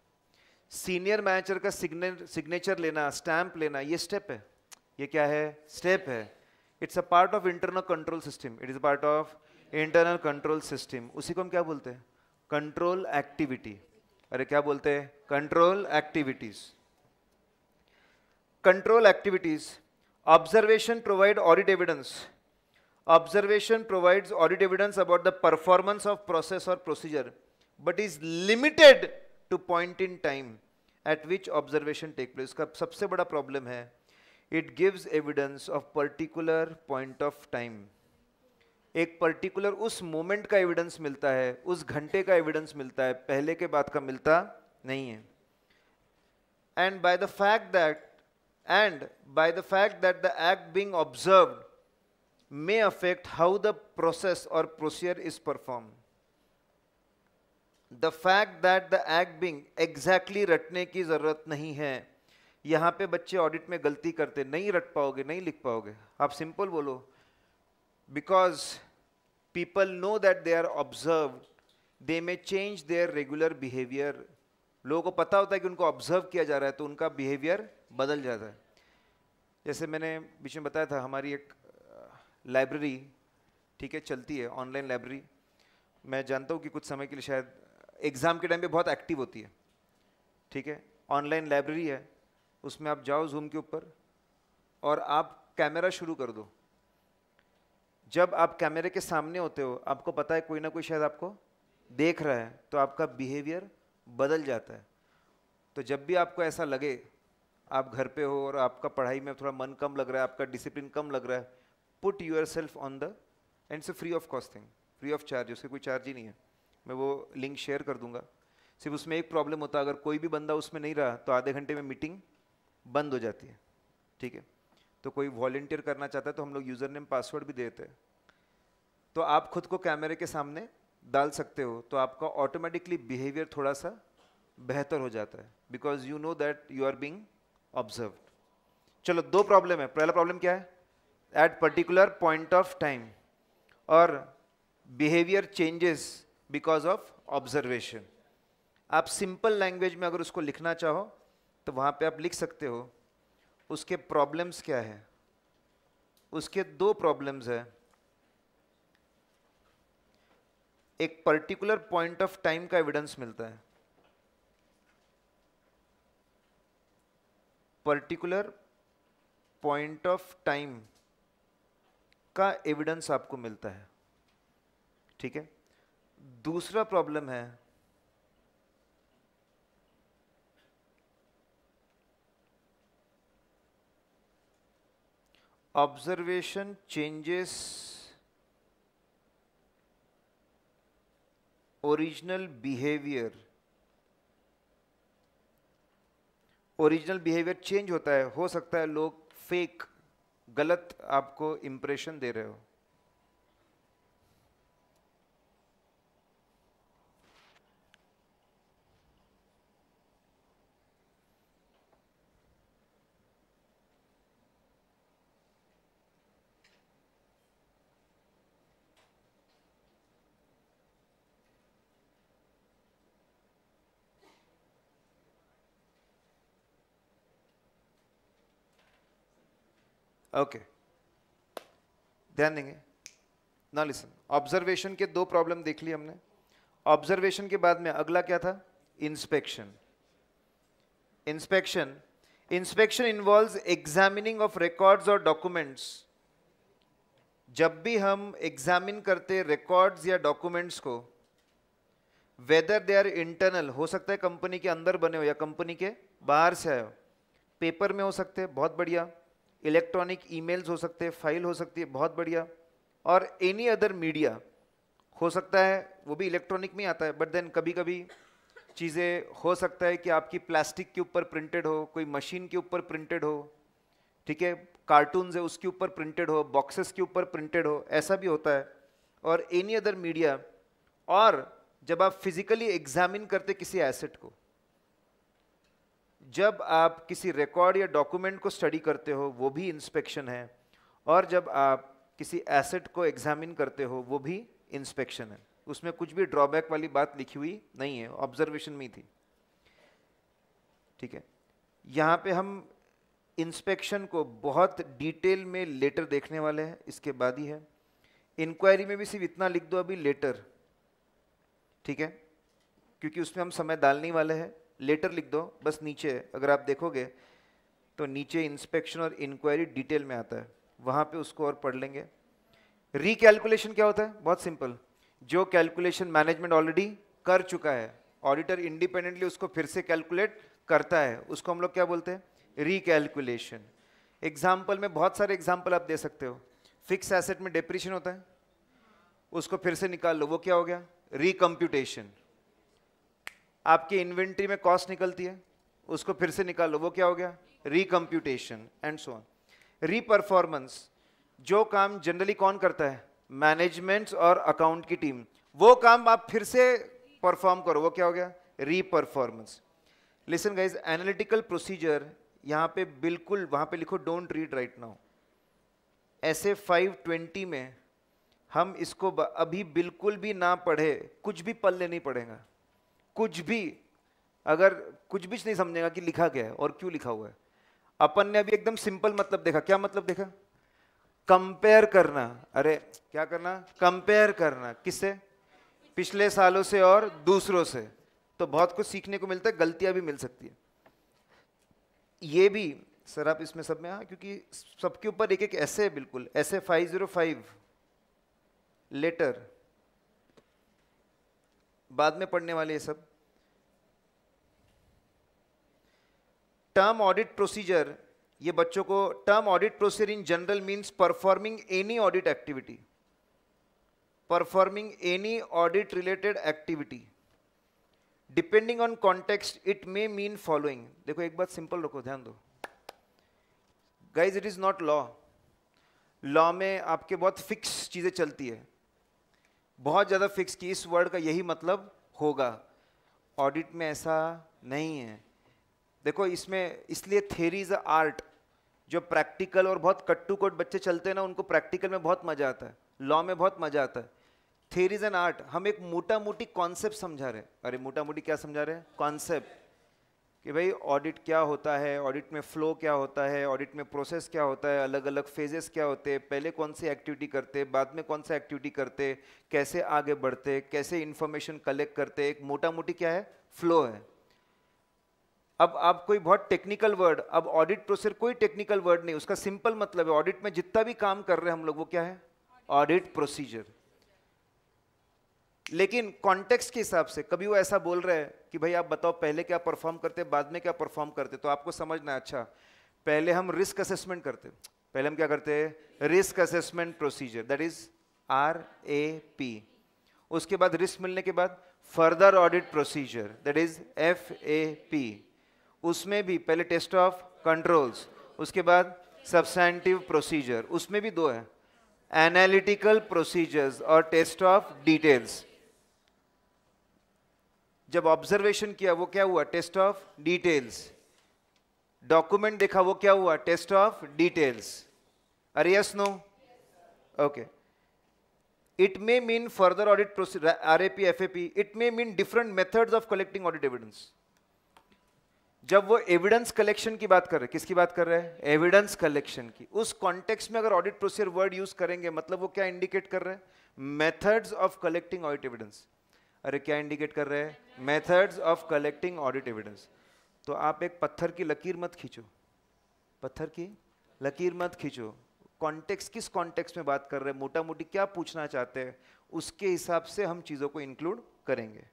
सीनियर मैनेजर का सिग्नेचर लेना स्टैंप लेना ये स्टेप है ये क्या है स्टेप है it's a part of internal control system it is part of internal control system उसी को हम क्या बोलते हैं कंट्रोल एक्टिविटी अरे क्या बोलते हैं control activities control activities observation provide audit evidence observation provide audit evidence about the performance of process और procedure but is limited to point in time at which observation take place का सबसे बड़ा problem है it gives evidence of particular point of time एक particular उस moment का evidence मिलता है उस घंटे का एविडेंस मिलता है पहले के बाद का मिलता नहीं है and by the fact that and by the fact that the act being observe may affect how the process और procedure is perform the fact that the act being exactly रटने की ज़रूरत नहीं है यहाँ पे बच्चे ऑडिट में गलती करते नहीं रट पाओगे नहीं लिख पाओगे आप सिंपल बोलो because people know that they are observe they may change their regular behaviour लोगों को पता होता है कि उनको ऑब्जर्व किया जा रहा है तो उनका बिहेवियर बदल जाता है जैसे मैंने बीच में बताया था हमारी एक लाइब्रेरी ठीक है चलती है ऑनलाइन लाइब्रेरी मैं जानता हूँ कि कुछ समय के लिए शायद एग्ज़ाम के टाइम पे बहुत एक्टिव होती है ठीक है ऑनलाइन लाइब्रेरी है उसमें आप जाओ जूम के ऊपर और आप कैमरा शुरू कर दो जब आप कैमरे के सामने होते हो आपको पता है कोई ना कोई शायद आपको देख रहा है तो आपका बिहेवियर बदल जाता है तो जब भी आपको ऐसा लगे आप घर पे हो और आपका पढ़ाई में थोड़ा मन कम लग रहा है आपका डिसिप्लिन कम लग रहा है put yourself on the end से free of costing free of charge उसके कोई चार्ज ही नहीं है मैं वो लिंक शेयर कर दूंगा सिर्फ उसमें एक प्रॉब्लम होता है अगर कोई भी बंदा उसमें नहीं रहा तो आधे घंटे में मीटिंग बंद हो जाती है ठीक है तो कोई वॉल्टियर करना चाहता है तो हम लोग यूज़र नेम पासवर्ड भी देते हैं तो आप खुद को कैमरे के सामने डाल सकते हो तो आपका ऑटोमेटिकली बिहेवियर थोड़ा सा बेहतर हो जाता है because you know that you are being observe चलो दो प्रॉब्लम है पहला प्रॉब्लम क्या है at particular point of time और behaviour changes because of observation आप सिंपल लैंग्वेज में अगर उसको लिखना चाहो तो वहाँ पे आप लिख सकते हो उसके प्रॉब्लम्स क्या है उसके दो प्रॉब्लम्स है एक पर्टिकुलर पॉइंट ऑफ टाइम का एविडेंस मिलता है पर्टिकुलर पॉइंट ऑफ टाइम का एविडेंस आपको मिलता है ठीक है दूसरा प्रॉब्लम है observation changes original behavior original behaviour change होता है हो सकता है लोग फेक गलत आपको इम्प्रेशन दे रहे हो ओके ध्यान देंगे ना लिसन ऑब्जर्वेशन के दो प्रॉब्लम देख ली हमने ऑब्जर्वेशन के बाद में अगला क्या था inspection inspection inspection involve examining of records और डॉक्यूमेंट्स जब भी हम एग्जामिन करते रिकॉर्ड्स या डॉक्यूमेंट्स को वेदर दे आर इंटरनल हो सकता है कंपनी के अंदर बने हो या कंपनी के बाहर से आए हो पेपर में हो सकते हैं बहुत बढ़िया इलेक्ट्रॉनिक ईमेल्स हो सकते हैं फाइल हो सकती है बहुत बढ़िया और एनी अदर मीडिया हो सकता है वो भी इलेक्ट्रॉनिक में आता है बट देन कभी कभी चीज़ें हो सकता है कि आपकी प्लास्टिक के ऊपर प्रिंटेड हो कोई मशीन के ऊपर प्रिंटेड हो ठीक है कार्टून्स है उसके ऊपर प्रिंटेड हो बॉक्सेस के ऊपर प्रिंटेड हो ऐसा भी होता है और एनी अदर मीडिया और जब आप फिजिकली एग्जामिन करते किसी एसेट को जब आप किसी रिकॉर्ड या डॉक्यूमेंट को स्टडी करते हो वो भी इंस्पेक्शन है और जब आप किसी एसेट को एग्जामिन करते हो वो भी इंस्पेक्शन है उसमें कुछ भी ड्रॉबैक वाली बात लिखी हुई नहीं है ऑब्जर्वेशन में ही थी ठीक है यहाँ पे हम इंस्पेक्शन को बहुत डिटेल में लेटर देखने वाले हैं इसके बाद ही है इंक्वायरी में भी सिर्फ इतना लिख दो अभी लेटर ठीक है क्योंकि उसमें हम समय डालने वाले हैं लेटर लिख दो बस नीचे अगर आप देखोगे तो नीचे इंस्पेक्शन और इंक्वायरी डिटेल में आता है वहाँ पे उसको और पढ़ लेंगे रिकैलकुलेशन क्या होता है बहुत सिंपल जो कैलकुलेशन मैनेजमेंट ऑलरेडी कर चुका है ऑडिटर इंडिपेंडेंटली उसको फिर से कैलकुलेट करता है उसको हम लोग क्या बोलते हैं रिकैलकुलेशन एग्जाम्पल में बहुत सारे एग्जाम्पल आप दे सकते हो फिक्स एसेट में डिप्रेशन होता है उसको फिर से निकाल लो वो क्या हो गया रिकम्प्यूटेशन आपकी इन्वेंट्री में कॉस्ट निकलती है उसको फिर से निकालो वो क्या हो गया recomputation and so on reperformance जो काम जनरली कौन करता है मैनेजमेंट और अकाउंट की टीम वो काम आप फिर से परफॉर्म करो वो क्या हो गया reperformance listen guys analytical procedure यहाँ पे बिल्कुल वहां पे लिखो डोंट रीड राइट नाउ ऐसे 520 में हम इसको अभी बिल्कुल भी ना पढ़े कुछ भी पल्ले नहीं पढ़ेगा कुछ भी अगर कुछ भी नहीं समझेगा कि लिखा गया है और क्यों लिखा हुआ है अपन ने अभी एकदम सिंपल मतलब देखा क्या मतलब देखा कंपेयर करना अरे क्या करना कंपेयर करना किससे पिछले सालों से और दूसरों से तो बहुत कुछ सीखने को मिलता है गलतियां भी मिल सकती है ये भी सर आप इसमें सब में आ हाँ, क्योंकि सबके ऊपर एक एक ऐसे है बिल्कुल ऐसे फाइव जीरो फाइव लेटर बाद में पढ़ने वाले ये सब टर्म ऑडिट प्रोसीजर ये बच्चों को term audit procedure in general means performing any audit activity performing any audit related activity depending on context it may mean following देखो एक बात सिंपल रखो ध्यान दो guys it is not law law में आपके बहुत फिक्स चीजें चलती है बहुत ज्यादा फिक्स की इस वर्ड का यही मतलब होगा ऑडिट में ऐसा नहीं है देखो इसमें इसलिए थेरी इज़ आर्ट जो प्रैक्टिकल और बहुत कट्टू कोट बच्चे चलते हैं ना उनको प्रैक्टिकल में बहुत मज़ा आता है लॉ में बहुत मज़ा आता है थेरी इज़ एन आर्ट हम एक मोटा मोटी कॉन्सेप्ट समझा रहे हैं अरे मोटा मोटी क्या समझा रहे हैं कॉन्सेप्ट कि भाई ऑडिट क्या होता है ऑडिट में फ्लो क्या होता है ऑडिट में प्रोसेस क्या होता है अलग अलग फेजेस क्या होते हैं पहले कौन सी एक्टिविटी करते बाद में कौन सा एक्टिविटी करते कैसे आगे बढ़ते कैसे इन्फॉर्मेशन कलेक्ट करते एक मोटा मोटी क्या है फ्लो है अब आप कोई बहुत टेक्निकल वर्ड अब ऑडिट प्रोसेस कोई टेक्निकल वर्ड नहीं उसका सिंपल मतलब है ऑडिट में जितना भी काम कर रहे हैं हम लोग वो क्या है ऑडिट प्रोसीजर लेकिन कॉन्टेक्स्ट के हिसाब से कभी वो ऐसा बोल रहा है कि भाई आप बताओ पहले क्या परफॉर्म करते बाद में क्या परफॉर्म करते तो आपको समझना है अच्छा पहले हम रिस्क असेसमेंट करते पहले हम क्या करते हैं risk assessment procedure that is R A P उसके बाद रिस्क मिलने के बाद further audit procedure that is F A P उसमें भी पहले टेस्ट ऑफ कंट्रोल्स उसके बाद सब्सटेंटिव प्रोसीजर उसमें भी दो है एनालिटिकल प्रोसीजर्स और टेस्ट ऑफ डिटेल्स जब ऑब्जर्वेशन किया वो क्या हुआ टेस्ट ऑफ डिटेल्स डॉक्यूमेंट देखा वो क्या हुआ टेस्ट ऑफ डिटेल्स अरे yes no okay it may mean further audit mean R AP F AP it may mean different method of collecting audit evidence जब वो एविडेंस कलेक्शन की बात कर रहे हैं किसकी बात कर रहे हैं एविडेंस कलेक्शन की उस कॉन्टेक्स्ट में अगर ऑडिट प्रोसीजर वर्ड यूज करेंगे मतलब वो क्या इंडिकेट कर रहे हैं methods of collecting audit evidence अरे क्या इंडिकेट कर रहे हैं methods of collecting audit evidence तो आप एक पत्थर की लकीर मत खींचो पत्थर की लकीर मत खींचो कॉन्टेक्स किस कॉन्टेक्स में बात कर रहे हैं मोटा मोटी क्या पूछना चाहते हैं उसके हिसाब से हम चीज़ों को इंक्लूड करेंगे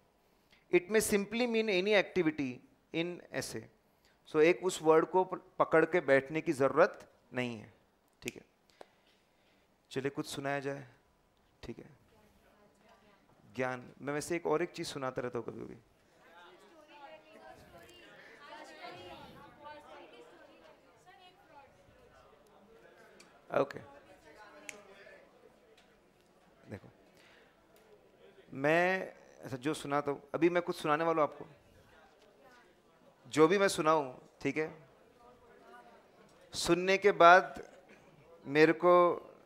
it may simply mean any activity in ऐसे सो एक उस वर्ड को पकड़ के बैठने की ज़रूरत नहीं है ठीक है चलिए कुछ सुनाया जाए ठीक है ज्ञान मैं वैसे एक और एक चीज़ सुनाता रहता हूँ कभी कभी ओके okay. देखो मैं अच्छा, जो सुनाता तो अभी मैं कुछ सुनाने वाला हूँ आपको जो भी मैं सुनाऊं ठीक है सुनने के बाद मेरे को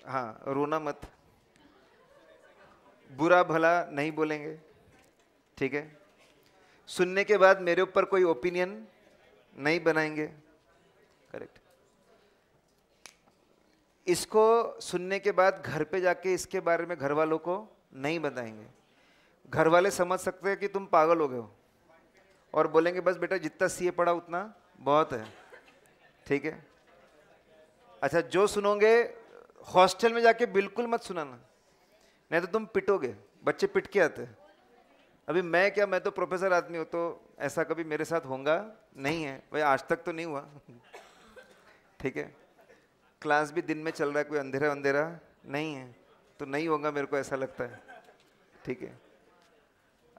हाँ रोना मत बुरा भला नहीं बोलेंगे ठीक है सुनने के बाद मेरे ऊपर कोई ओपिनियन नहीं बनाएंगे करेक्ट इसको सुनने के बाद घर पे जाके इसके बारे में घर वालों को नहीं बताएंगे घर वाले समझ सकते हैं कि तुम पागल हो गए हो और बोलेंगे बस बेटा जितना सीए पढ़ा उतना बहुत है ठीक है अच्छा जो सुनोगे हॉस्टल में जाके बिल्कुल मत सुनाना नहीं तो तुम पिटोगे बच्चे पिट के आते अभी मैं क्या मैं तो प्रोफेसर आदमी हो तो ऐसा कभी मेरे साथ होगा नहीं है भाई आज तक तो नहीं हुआ ठीक है क्लास भी दिन में चल रहा है कोई अंधेरा अंधेरा नहीं है तो नहीं होगा मेरे को ऐसा लगता है ठीक है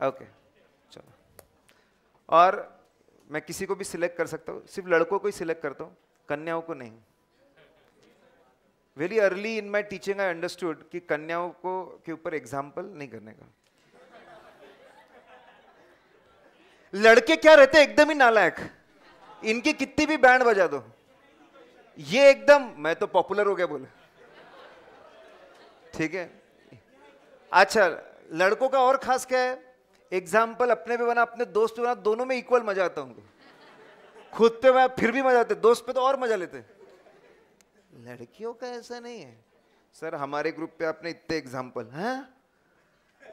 ओके okay. और मैं किसी को भी सिलेक्ट कर सकता हूँ सिर्फ लड़कों को ही सिलेक्ट करता हूँ कन्याओं को नहीं very early in my teaching I understood कि कन्याओं को के ऊपर एग्जाम्पल नहीं करने का लड़के क्या रहते एकदम ही नालायक इनकी कितनी भी बैंड बजा दो ये एकदम मैं तो पॉपुलर हो गया बोले ठीक है अच्छा लड़कों का और खास क्या है एग्जाम्पल अपने पे बना अपने दोस्त पे बना दोनों में इक्वल मजा आता उनको खुद पे मैं फिर भी मजा आते दोस्त पे तो और मजा लेते लड़कियों का ऐसा नहीं है सर हमारे ग्रुप पे आपने इतने एग्जाम्पल हैं हाँ?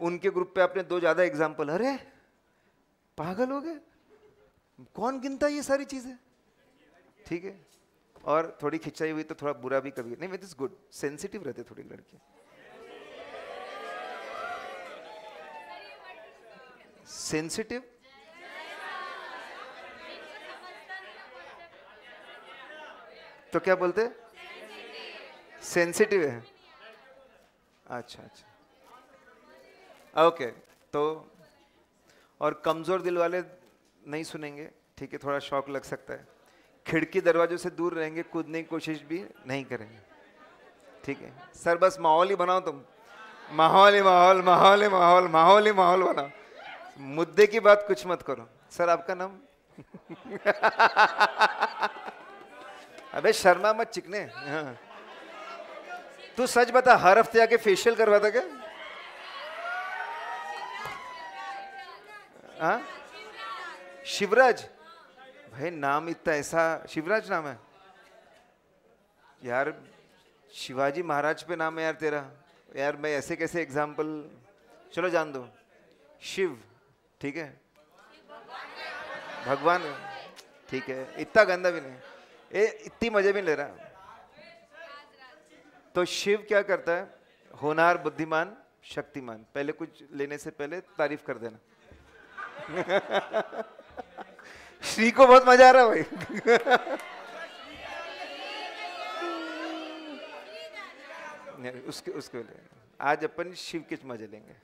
उनके ग्रुप पे आपने दो ज्यादा एग्जाम्पल अरे पागल हो गए कौन गिनता ये सारी चीजें ठीक है और थोड़ी खिंचाई हुई तो थोड़ा बुरा भी कभी नहीं इज गुड सेंसिटिव रहते थोड़ी लड़कियाँ सेंसिटिव तो क्या बोलते सेंसिटिव है अच्छा अच्छा ओके तो और कमज़ोर दिल वाले नहीं सुनेंगे ठीक है थोड़ा शौक लग सकता है खिड़की दरवाजों से दूर रहेंगे कूदने की कोशिश भी नहीं करेंगे ठीक है सर बस माहौल ही बनाओ तुम माहौल ही माहौल माहौल ही माहौल माहौल ही माहौल बनाओ मुद्दे की बात कुछ मत करो सर आपका नाम अबे शर्मा मत चिकने हाँ। तू सच बता हर हफ्ते आके फेशियल करवाता क्या हाँ? शिवराज भाई नाम इतना ऐसा शिवराज नाम है यार शिवाजी महाराज पे नाम है यार तेरा यार मैं ऐसे कैसे एग्जाम्पल चलो जान दो शिव ठीक है भगवान ठीक है इतना गंदा भी नहीं ये इतनी मजे भी ले रहा तो शिव क्या करता है होनार बुद्धिमान शक्तिमान पहले कुछ लेने से पहले तारीफ कर देना श्री को बहुत मजा आ रहा है भाई उसके उसके लिए आज अपन शिव के मजे लेंगे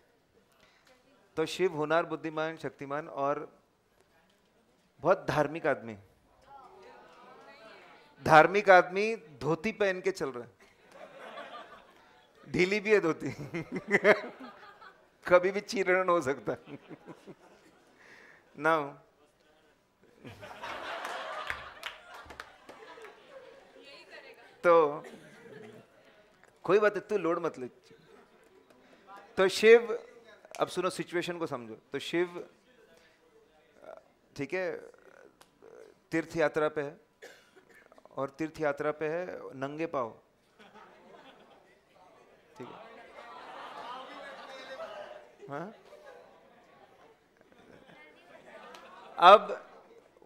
तो शिव होनार बुद्धिमान शक्तिमान और बहुत धार्मिक आदमी धार्मिक आदमी धोती पहन के चल रहा है ढीली भी है धोती कभी भी चीरण हो सकता ना तो कोई बात है तू लोड मत ले तो शिव अब सुनो सिचुएशन को समझो तो शिव ठीक है तीर्थ यात्रा पे है और तीर्थ यात्रा पे है नंगे पाओ ठीक है हाँ? अब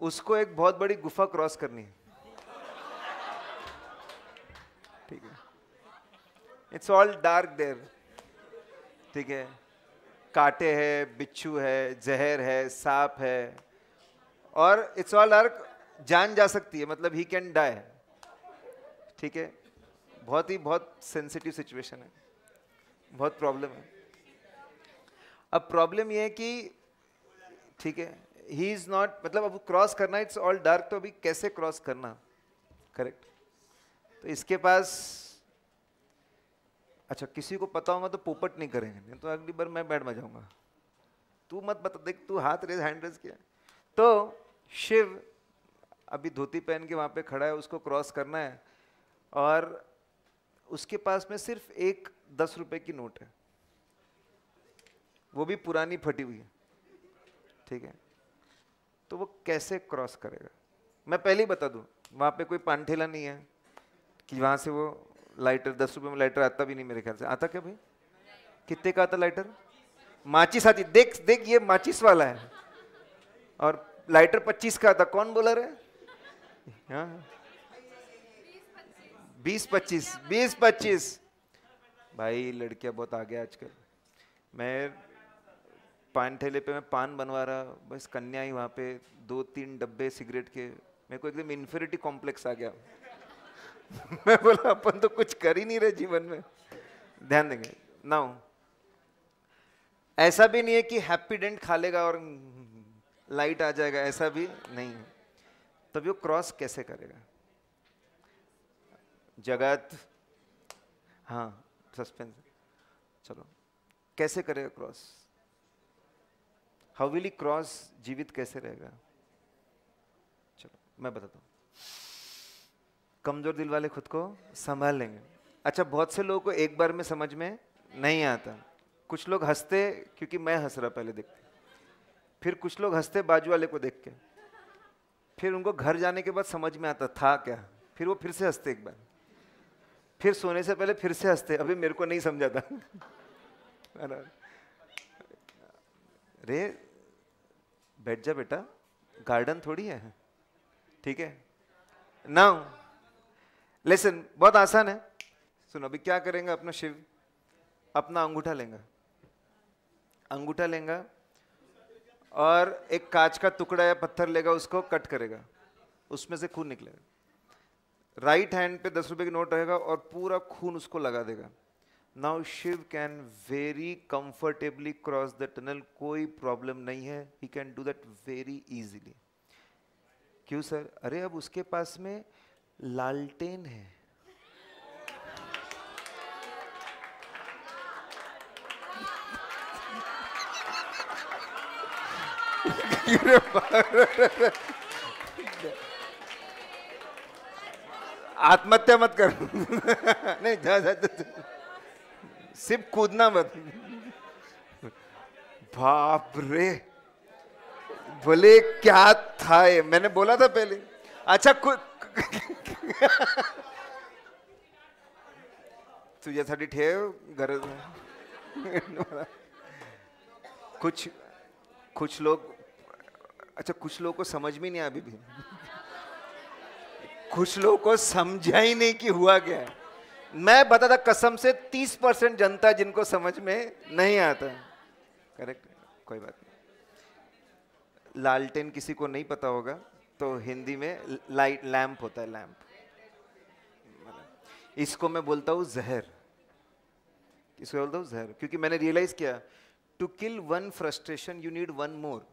उसको एक बहुत बड़ी गुफा क्रॉस करनी है ठीक है इट्स ऑल डार्क देर ठीक है काटे है बिच्छू है जहर है सांप है और इट्स ऑल अर्क जान जा सकती है मतलब ही कैन डाई ठीक है बहुत ही बहुत सेंसिटिव सिचुएशन है बहुत प्रॉब्लम है अब प्रॉब्लम यह है कि ठीक है ही इज नॉट मतलब अब क्रॉस करना इट्स ऑल डार्क तो अभी कैसे क्रॉस करना करेक्ट तो इसके पास अच्छा किसी को पता होगा तो पोपट नहीं करेंगे नहीं तो अगली बार मैं बैठ में जाऊंगा तू मत बता देख तू हाथ रेज हैंड रेज किया तो शिव अभी धोती पहन के वहाँ पे खड़ा है उसको क्रॉस करना है और उसके पास में सिर्फ एक दस रुपए की नोट है वो भी पुरानी फटी हुई है ठीक है तो वो कैसे क्रॉस करेगा मैं पहले ही बता दूं वहाँ पे कोई ठेला नहीं है कि वहाँ से वो लाइटर दस रुपये में लाइटर आता भी नहीं मेरे ख्याल से आता क्या भाई कितने का आता लाइटर माचिस आती देख देख ये माचिस वाला है और लाइटर पच्चीस का आता कौन बोला रहे हाँ। बीस पच्चीस बीस पच्चीस भाई लड़कियां बहुत आगे आजकल मैं पान ठेले पे मैं पान बनवा रहा बस कन्या ही वहां पे दो तीन डब्बे सिगरेट के मेरे को एकदम इन्फेरिटी कॉम्प्लेक्स आ गया मैं बोला अपन तो कुछ कर ही नहीं रहे जीवन में ध्यान देंगे ना ऐसा भी नहीं है कि हैप्पी डेंट खा लेगा और लाइट आ जाएगा ऐसा भी नहीं है तब वो क्रॉस कैसे करेगा जगत हाँ सस्पेंस चलो कैसे करेगा cross how will he cross जीवित कैसे रहेगा चलो मैं बताता हूँ कमजोर दिल वाले खुद को संभाल लेंगे अच्छा बहुत से लोगों को एक बार में समझ में नहीं आता कुछ लोग हंसते क्योंकि मैं हंस रहा पहले देखते फिर कुछ लोग हंसते बाजू वाले को देख के फिर उनको घर जाने के बाद समझ में आता था क्या फिर वो फिर से हंसते एक बार फिर सोने से पहले फिर से हंसते अभी मेरे को नहीं समझा था रे बैठ जा बेटा गार्डन थोड़ी है ठीक है ना लेसन बहुत आसान है सुनो अभी क्या करेंगे अपना शिव अपना अंगूठा लेंगे अंगूठा लेंगे और एक कांच का टुकड़ा या पत्थर लेगा उसको कट करेगा उसमें से खून निकलेगा राइट हैंड पे दस रुपए की नोट रहेगा और पूरा खून उसको लगा देगा now Shiv can very comfortably cross the tunnel कोई प्रॉब्लम नहीं है he can do that very easily क्यों सर अरे अब उसके पास में लालटेन है आत्महत्या मत कर नहीं जा, जा, जा, सिर्फ कूदना मत बाप रे बोले क्या था ये मैंने बोला था पहले अच्छा कुछ तुझ्यासाठी ठेव गरज कुछ कुछ लोग अच्छा कुछ लोगों को समझ में नहीं अभी भी कुछ लोग को समझा ही नहीं कि हुआ क्या मैं मैं बताता कसम से 30 परसेंट जनता जिनको समझ में नहीं आता करेक्ट कोई बात नहीं लालटेन किसी को नहीं पता होगा तो हिंदी में लाइट लैम्प होता है लैम्प मतलब इसको मैं बोलता हूँ जहर इसको बोलता हूँ जहर क्योंकि मैंने रियलाइज किया to kill one frustration you need one more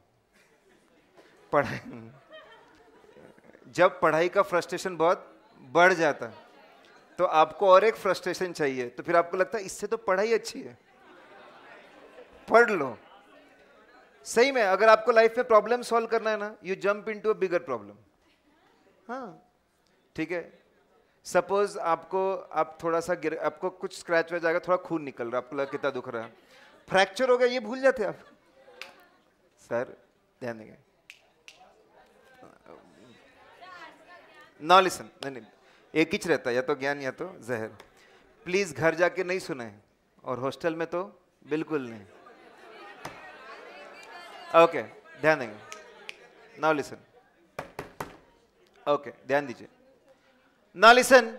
पढ़ाई जब पढ़ाई का फ्रस्ट्रेशन बहुत बढ़ जाता तो आपको और एक फ्रस्ट्रेशन चाहिए तो फिर आपको लगता है इससे तो पढ़ाई अच्छी है पढ़ लो सही में अगर आपको लाइफ में प्रॉब्लम सॉल्व करना है ना you jump into a bigger problem हाँ ठीक है सपोज आपको आप थोड़ा सा गिर आपको कुछ स्क्रैच हो जाएगा थोड़ा खून निकल रहा है आपको लगा कितना दुख रहा है फ्रैक्चर हो गया ये भूल जाते आप सर ध्यान देंगे ना नहीं नहीं एक ही रहता या तो ज्ञान या तो जहर प्लीज़ घर जाके नहीं सुने और हॉस्टल में तो बिल्कुल नहीं ओके ध्यान देंगे नाउ लिसन ओके ध्यान दीजिए नाउ लिसन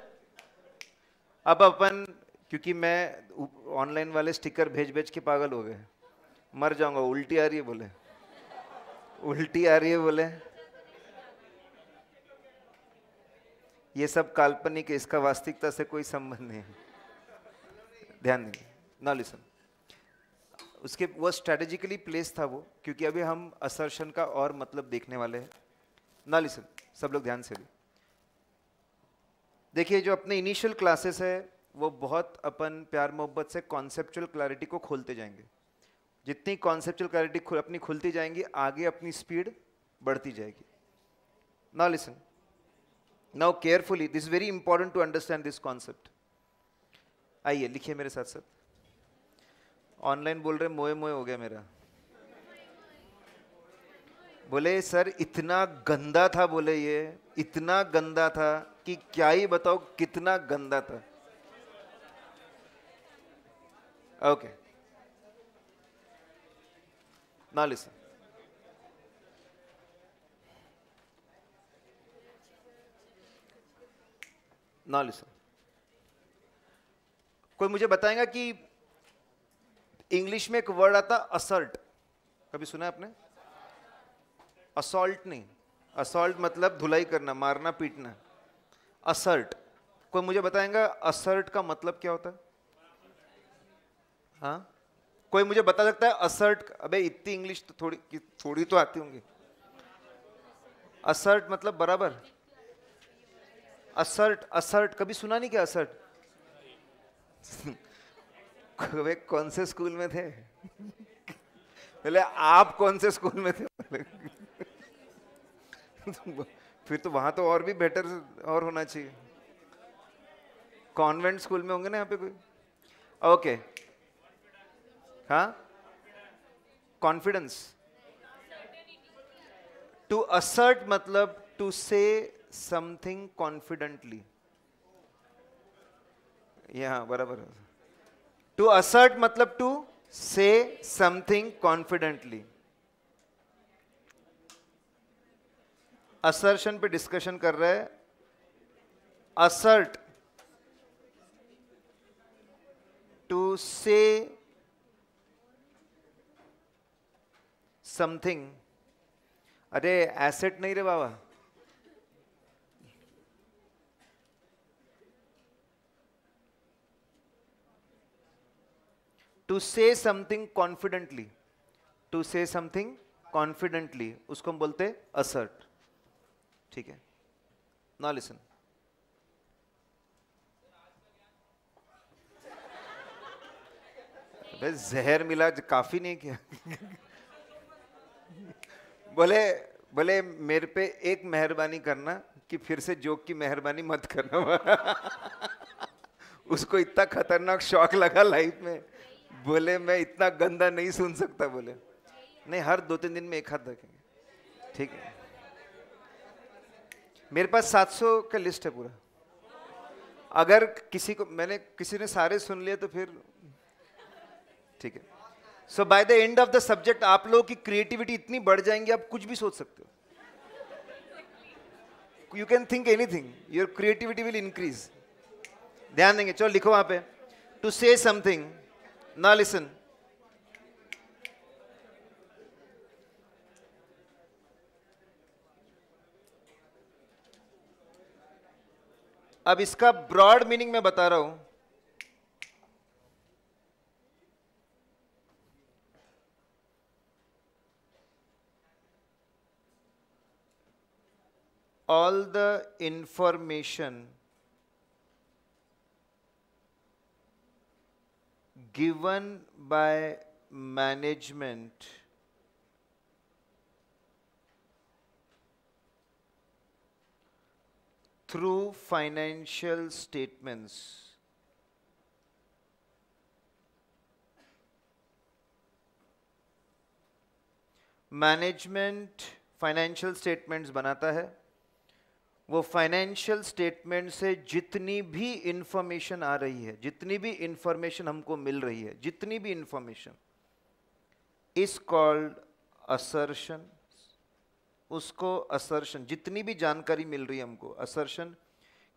अब अपन क्योंकि मैं ऑनलाइन वाले स्टिकर भेज भेज के पागल हो गए मर जाऊंगा उल्टी आ रही है बोले उल्टी आ रही है बोले ये सब काल्पनिक इसका वास्तविकता से कोई संबंध नहीं है ध्यान देंगे ना लिसन उसके वो स्ट्रेटेजिकली प्लेस था वो क्योंकि अभी हम असर्शन का और मतलब देखने वाले हैं ना लिसन सब लोग ध्यान से भी देखिए जो अपने इनिशियल क्लासेस है वो बहुत अपन प्यार मोहब्बत से कॉन्सेप्चुअल क्लैरिटी को खोलते जाएंगे जितनी कॉन्सेप्चुअल क्लैरिटी खुल, अपनी खुलती जाएंगी आगे अपनी स्पीड बढ़ती जाएगी ना listen now carefully this very important to understand this concept आइए लिखिए मेरे साथ साथ ऑनलाइन बोल रहे मोए मोए हो गया मेरा बोले सर इतना गंदा था बोले ये इतना गंदा था कि क्या ही बताओ कितना गंदा था ओके ना लिसन ना लिसन कोई मुझे बताएगा कि इंग्लिश में एक वर्ड आता असल्ट कभी सुना है आपने असोल्ट नहीं असोल्ट मतलब धुलाई करना मारना पीटना असर्ट कोई मुझे बताएगा असर्ट का मतलब क्या होता है हाँ? कोई मुझे बता सकता है असर्ट अबे इतनी इंग्लिश तो थोड़ी थोड़ी तो आती होंगी असर्ट मतलब बराबर असर्ट असर्ट कभी सुना नहीं क्या असर्ट वे कौन से स्कूल में थे पहले आप कौन से स्कूल में थे फिर तो वहां तो और भी बेटर और होना चाहिए कॉन्वेंट स्कूल में होंगे ना यहाँ पे कोई ओके हाँ कॉन्फिडेंस टू असर्ट मतलब टू से समथिंग कॉन्फिडेंटली यहाँ बराबर है टू असर्ट मतलब to say something confidently assertion पे डिस्कशन कर रहे हैं असर्ट टू से समथिंग अरे एसेट नहीं रे बाबा to say something confidently to say something confidently उसको हम बोलते असर्ट ठीक है ना लिसन अबे जहर मिला काफी नहीं किया बोले बोले मेरे पे एक मेहरबानी करना कि फिर से जोक की मेहरबानी मत करना उसको इतना खतरनाक शौक लगा लाइफ में बोले मैं इतना गंदा नहीं सुन सकता बोले नहीं हर दो तीन दिन में एक हाथ रखेंगे ठीक है मेरे पास 700 का लिस्ट है पूरा अगर किसी को मैंने किसी ने सारे सुन लिए तो फिर ठीक है so by the end of the subject आप लोगों की क्रिएटिविटी इतनी बढ़ जाएंगी आप कुछ भी सोच सकते हो you can think anything your creativity will increase ध्यान देंगे चलो लिखो वहां पे to say something Now listen. अब इसका ब्रॉड मीनिंग मैं बता रहा हूं all the information given by management through financial statements. Management financial statements बनाता है वो फाइनेंशियल स्टेटमेंट से जितनी भी इंफॉर्मेशन आ रही है जितनी भी इंफॉर्मेशन हमको मिल रही है जितनी भी इंफॉर्मेशन इस कॉल्ड असर्शन उसको असर्शन जितनी भी जानकारी मिल रही है हमको असर्शन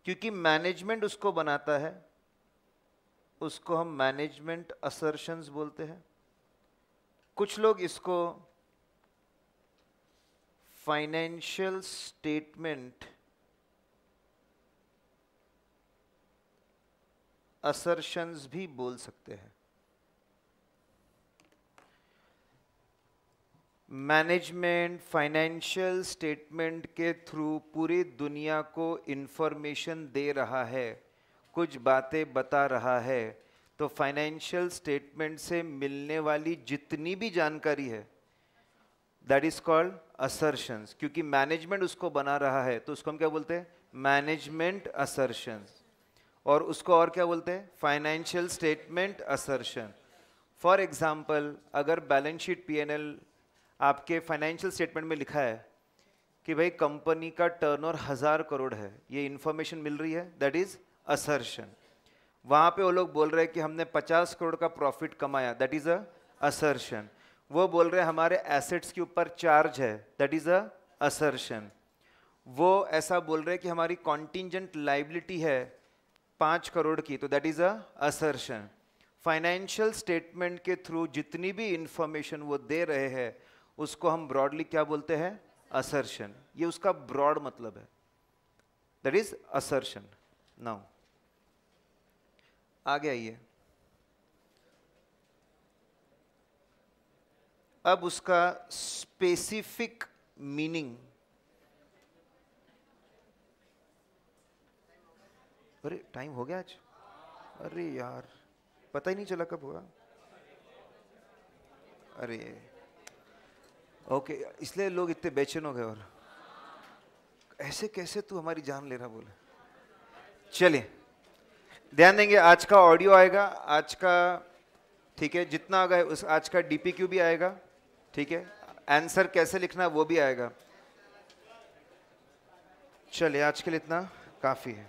क्योंकि मैनेजमेंट उसको बनाता है उसको हम मैनेजमेंट असर्शंस बोलते हैं कुछ लोग इसको फाइनेंशियल स्टेटमेंट असर्शंस भी बोल सकते हैं मैनेजमेंट फाइनेंशियल स्टेटमेंट के थ्रू पूरी दुनिया को इन्फॉर्मेशन दे रहा है कुछ बातें बता रहा है तो फाइनेंशियल स्टेटमेंट से मिलने वाली जितनी भी जानकारी है दैट इज कॉल्ड असरशंस क्योंकि मैनेजमेंट उसको बना रहा है तो उसको हम क्या बोलते हैं मैनेजमेंट असरशंस और उसको और क्या बोलते हैं financial statement assertion for example अगर बैलेंस शीट पीएनएल आपके फाइनेंशियल स्टेटमेंट में लिखा है कि भाई कंपनी का टर्नओवर हज़ार करोड़ है ये इन्फॉर्मेशन मिल रही है दैट इज़ असर्शन वहाँ पे वो लोग बोल रहे हैं कि हमने 50 करोड़ का प्रॉफिट कमाया दैट इज़ अ असर्शन वो बोल रहे हैं हमारे एसेट्स के ऊपर चार्ज है दैट इज़ अ असर्शन वो ऐसा बोल रहे हैं कि हमारी कॉन्टिजेंट लाइबिलिटी है पांच करोड़ की तो that is assertion financial statement के थ्रू जितनी भी इंफॉर्मेशन वो दे रहे हैं उसको हम ब्रॉडली क्या बोलते हैं असर्शन ये उसका ब्रॉड मतलब है दैट इज असर्शन नाउ आगे आइए अब उसका स्पेसिफिक मीनिंग अरे टाइम हो गया आज अरे यार पता ही नहीं चला कब हुआ अरे ओके इसलिए लोग इतने बेचैन हो गए और ऐसे कैसे तू हमारी जान ले रहा बोले चलिए ध्यान देंगे आज का ऑडियो आएगा आज का ठीक है जितना आ गए उस आज का डीपीक्यू भी आएगा ठीक है आंसर कैसे लिखना वो भी आएगा चलिए आज के लिए इतना काफ़ी है